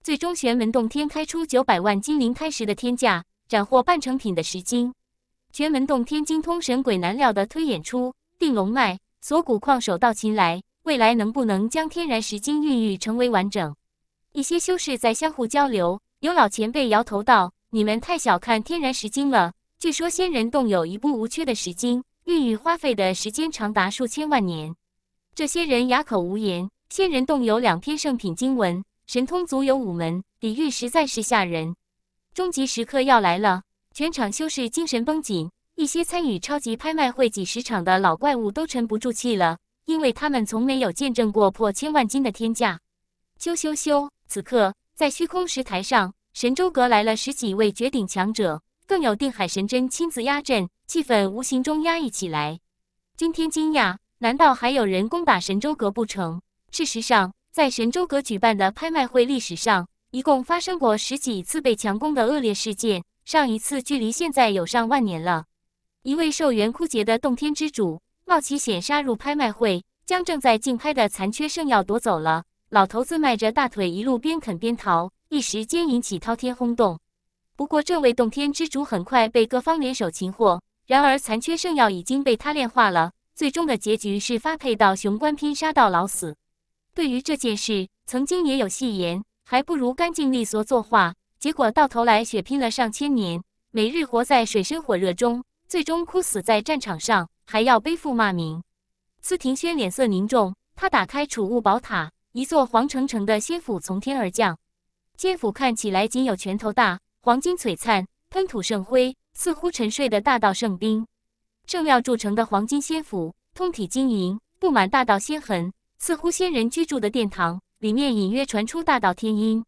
最终玄门洞天开出九百万金灵开石的天价，斩获半成品的石晶。玄门洞天精通神鬼难料的推演，出定龙脉、锁骨矿，手到擒来。未来能不能将天然石晶孕育成为完整？一些修士在相互交流，有老前辈摇头道：“你们太小看天然石晶了。”据说仙人洞有一部无缺的石经，孕育花费的时间长达数千万年。这些人哑口无言。仙人洞有两篇圣品经文，神通足有五门，底蕴实在是吓人。终极时刻要来了，全场修士精神绷紧，一些参与超级拍卖会几十场的老怪物都沉不住气了，因为他们从没有见证过破千万金的天价。咻咻咻！此刻在虚空石台上，神州阁来了十几位绝顶强者。更有定海神针亲自压阵，气氛无形中压抑起来。惊天惊讶，难道还有人攻打神州阁不成？事实上，在神州阁举办的拍卖会历史上，一共发生过十几次被强攻的恶劣事件。上一次距离现在有上万年了，一位寿元枯竭的洞天之主冒起险杀入拍卖会，将正在竞拍的残缺圣药夺走了。老头子迈着大腿一路边啃边逃，一时间引起滔天轰动。不过，这位洞天之主很快被各方联手擒获。然而，残缺圣药已经被他炼化了。最终的结局是发配到雄关拼杀到老死。对于这件事，曾经也有戏言，还不如干净利索作画。结果到头来，血拼了上千年，每日活在水深火热中，最终枯死在战场上，还要背负骂名。司廷轩脸色凝重，他打开储物宝塔，一座黄澄澄的仙府从天而降。仙府看起来仅有拳头大。黄金璀璨，喷吐圣辉，似乎沉睡的大道圣兵。圣庙铸成的黄金仙府，通体晶莹，布满大道仙痕，似乎仙人居住的殿堂。里面隐约传出大道天音。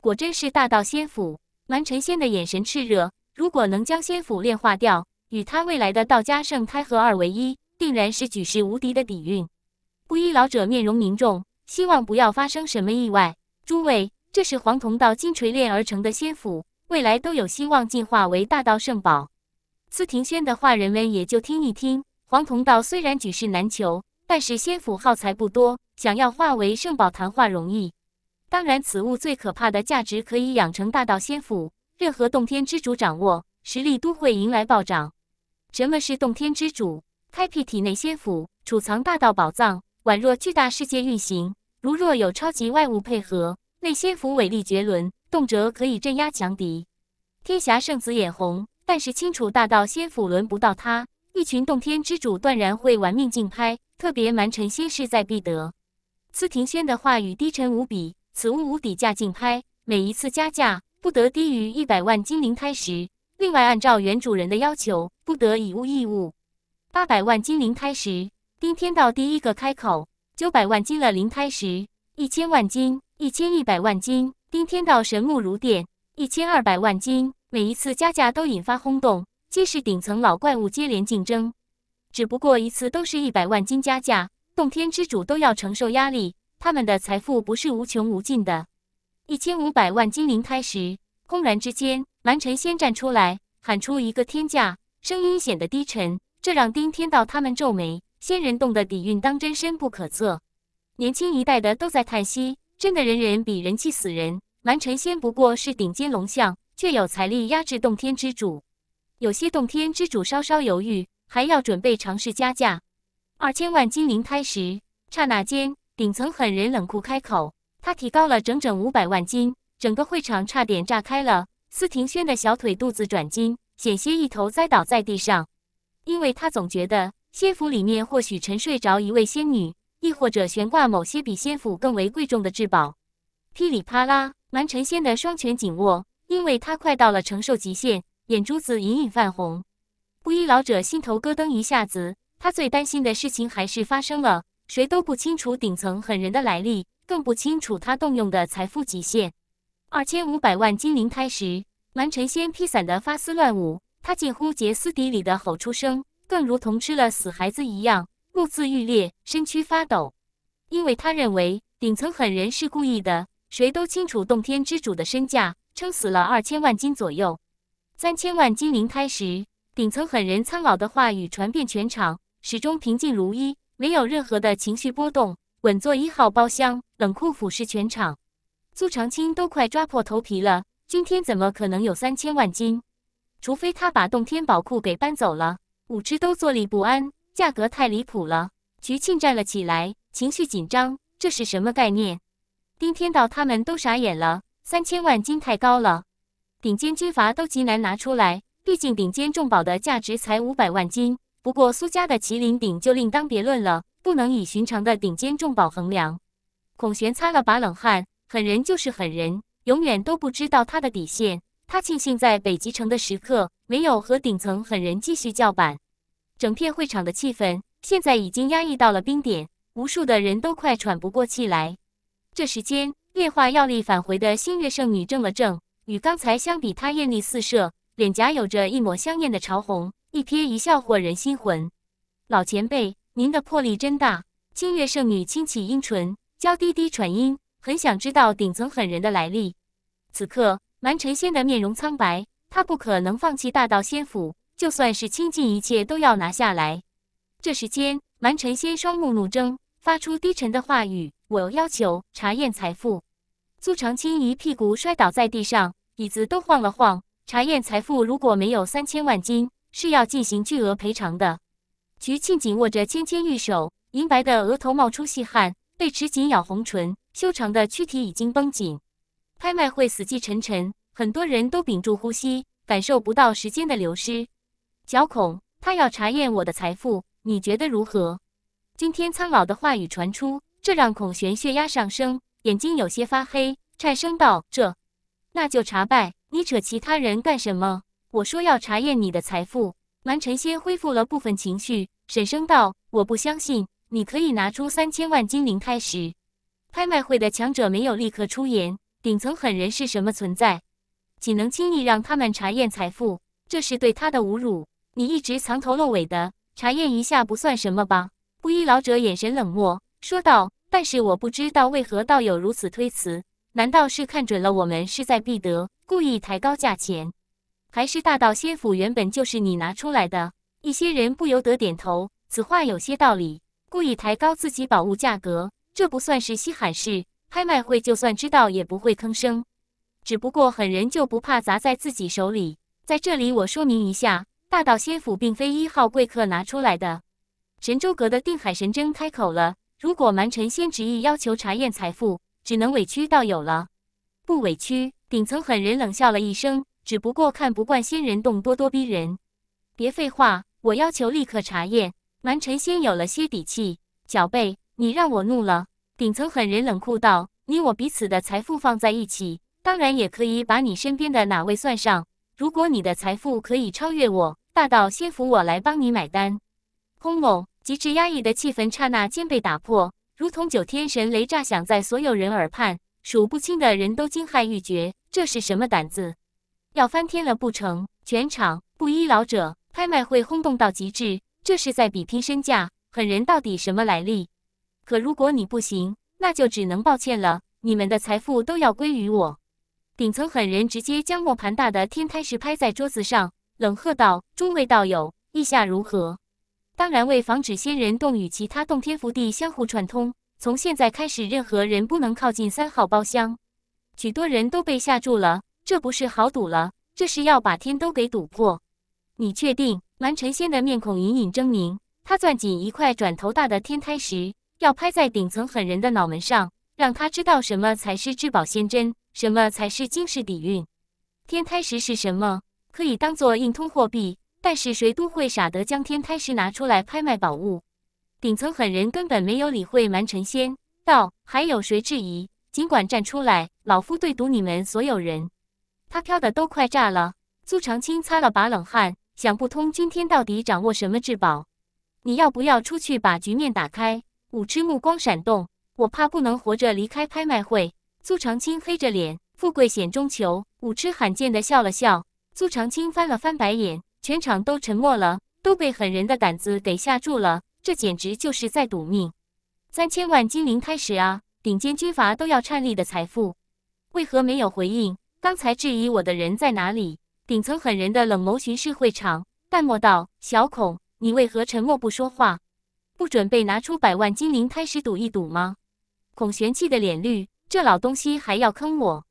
果真是大道仙府。蛮晨仙的眼神炽热，如果能将仙府炼化掉，与他未来的道家圣胎合二为一，定然是举世无敌的底蕴。布衣老者面容凝重，希望不要发生什么意外。诸位，这是黄铜道金锤炼而成的仙府。未来都有希望进化为大道圣宝。司庭轩的话，人们也就听一听。黄铜道虽然举世难求，但是仙府耗材不多，想要化为圣宝，谈话容易。当然，此物最可怕的价值，可以养成大道仙府。任何洞天之主掌握，实力都会迎来暴涨。什么是洞天之主？开辟体内仙府，储藏大道宝藏，宛若巨大世界运行。如若有超级外物配合，内仙府伟力绝伦。动辄可以镇压强敌，天霞圣子眼红，但是清楚大道仙府轮不到他。一群洞天之主断然会玩命竞拍，特别蛮臣先势在必得。司廷轩的话语低沉无比：“此物无底价竞拍，每一次加价不得低于一百万金灵胎石。另外，按照原主人的要求，不得以物易物。八百万金灵胎石，丁天道第一个开口，九百万金了灵胎石，一千万金，一千一百万金。”丁天道神目如电，一千二百万金，每一次加价都引发轰动，皆是顶层老怪物接连竞争。只不过一次都是一百万金加价，洞天之主都要承受压力。他们的财富不是无穷无尽的。一千五百万金灵开时，轰然之间，蓝尘先站出来，喊出一个天价，声音显得低沉，这让丁天道他们皱眉。仙人洞的底蕴当真深不可测，年轻一代的都在叹息。真的，人人比人气死人。蛮晨仙不过是顶尖龙象，却有财力压制洞天之主。有些洞天之主稍稍犹豫，还要准备尝试加价。二千万金灵开时，刹那间，顶层狠人冷酷开口，他提高了整整五百万金。整个会场差点炸开了。司廷轩的小腿肚子转筋，险些一头栽倒在地上，因为他总觉得仙府里面或许沉睡着一位仙女。亦或者悬挂某些比仙府更为贵重的至宝。噼里啪啦，蛮晨仙的双拳紧握，因为他快到了承受极限，眼珠子隐隐泛红。布衣老者心头咯噔一下子，他最担心的事情还是发生了。谁都不清楚顶层狠人的来历，更不清楚他动用的财富极限。二千五百万金灵胎时，蛮晨仙披散的发丝乱舞，他近乎歇斯底里的吼出声，更如同吃了死孩子一样。目眦欲裂，身躯发抖，因为他认为顶层狠人是故意的。谁都清楚洞天之主的身价，撑死了二千万斤左右，三千万金灵胎时，顶层狠人苍老的话语传遍全场，始终平静如一，没有任何的情绪波动，稳坐一号包厢，冷酷俯视全场。苏长青都快抓破头皮了，今天怎么可能有三千万金？除非他把洞天宝库给搬走了。武痴都坐立不安。价格太离谱了！菊庆站了起来，情绪紧张。这是什么概念？丁天道他们都傻眼了。三千万金太高了，顶尖军阀都极难拿出来。毕竟顶尖重宝的价值才五百万金。不过苏家的麒麟鼎就另当别论了，不能以寻常的顶尖重宝衡量。孔玄擦了把冷汗，狠人就是狠人，永远都不知道他的底线。他庆幸在北极城的时刻没有和顶层狠人继续叫板。整片会场的气氛现在已经压抑到了冰点，无数的人都快喘不过气来。这时间，炼化药力返回的星月圣女怔了怔，与刚才相比，她艳丽四射，脸颊有着一抹香艳的潮红，一瞥一笑惑人心魂。老前辈，您的魄力真大！星月圣女轻启阴唇，娇滴滴喘音，很想知道顶层狠人的来历。此刻，蛮晨仙的面容苍白，他不可能放弃大道仙府。就算是倾尽一切，都要拿下来。这时间，蛮尘仙双目怒睁，发出低沉的话语：“我要求查验财富。”苏长青一屁股摔倒在地上，椅子都晃了晃。查验财富如果没有三千万金，是要进行巨额赔偿的。菊庆紧握着芊芊玉手，银白的额头冒出细汗，被齿紧咬红唇，修长的躯体已经绷紧。拍卖会死气沉沉，很多人都屏住呼吸，感受不到时间的流失。小孔，他要查验我的财富，你觉得如何？今天苍老的话语传出，这让孔玄血压上升，眼睛有些发黑，颤声道：“这……那就查呗，你扯其他人干什么？我说要查验你的财富。蛮晨先恢复了部分情绪，沈声道：“我不相信，你可以拿出三千万金灵开始。”拍卖会的强者没有立刻出言，顶层狠人是什么存在？岂能轻易让他们查验财富？这是对他的侮辱。你一直藏头露尾的，查验一下不算什么吧？布衣老者眼神冷漠说道：“但是我不知道为何道友如此推辞，难道是看准了我们势在必得，故意抬高价钱？还是大道仙府原本就是你拿出来的一些人不由得点头。此话有些道理，故意抬高自己宝物价格，这不算是稀罕事。拍卖会就算知道也不会吭声，只不过狠人就不怕砸在自己手里。在这里我说明一下。”大道仙府并非一号贵客拿出来的，神州阁的定海神针开口了：“如果蛮晨仙执意要求查验财富，只能委屈道友了。”不委屈，顶层狠人冷笑了一声：“只不过看不惯仙人洞咄咄逼人。”别废话，我要求立刻查验。蛮晨仙有了些底气：“小贝，你让我怒了。”顶层狠人冷酷道：“你我彼此的财富放在一起，当然也可以把你身边的哪位算上。如果你的财富可以超越我。”霸道，先扶我来帮你买单。轰隆！极致压抑的气氛刹那间被打破，如同九天神雷炸响在所有人耳畔，数不清的人都惊骇欲绝。这是什么胆子？要翻天了不成？全场，布衣老者，拍卖会轰动到极致，这是在比拼身价，狠人到底什么来历？可如果你不行，那就只能抱歉了，你们的财富都要归于我。顶层狠人直接将磨盘大的天开石拍在桌子上。冷喝道：“诸位道友，意下如何？”当然，为防止仙人洞与其他洞天福地相互串通，从现在开始，任何人不能靠近三号包厢。许多人都被吓住了，这不是豪赌了，这是要把天都给赌破。你确定？蓝尘仙的面孔隐隐狰狞，他攥紧一块转头大的天胎石，要拍在顶层狠人的脑门上，让他知道什么才是至宝仙珍，什么才是惊世底蕴。天胎石是什么？可以当做硬通货币，但是谁都会傻得将天开石拿出来拍卖宝物。顶层狠人根本没有理会蛮尘仙道，还有谁质疑？尽管站出来，老夫对赌你们所有人。他飘的都快炸了。苏长青擦了把冷汗，想不通今天到底掌握什么至宝。你要不要出去把局面打开？武痴目光闪动，我怕不能活着离开拍卖会。苏长青黑着脸，富贵险中求。武痴罕见的笑了笑。苏长青翻了翻白眼，全场都沉默了，都被狠人的胆子给吓住了。这简直就是在赌命！三千万金灵开始啊，顶尖军阀都要颤栗的财富，为何没有回应？刚才质疑我的人在哪里？顶层狠人的冷眸巡视会场，淡漠道：“小孔，你为何沉默不说话？不准备拿出百万金灵开始赌一赌吗？”孔玄气的脸绿，这老东西还要坑我，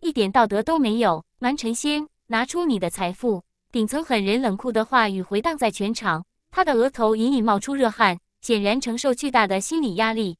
一点道德都没有，蛮成仙。拿出你的财富！顶层狠人冷酷的话语回荡在全场，他的额头隐隐冒出热汗，显然承受巨大的心理压力。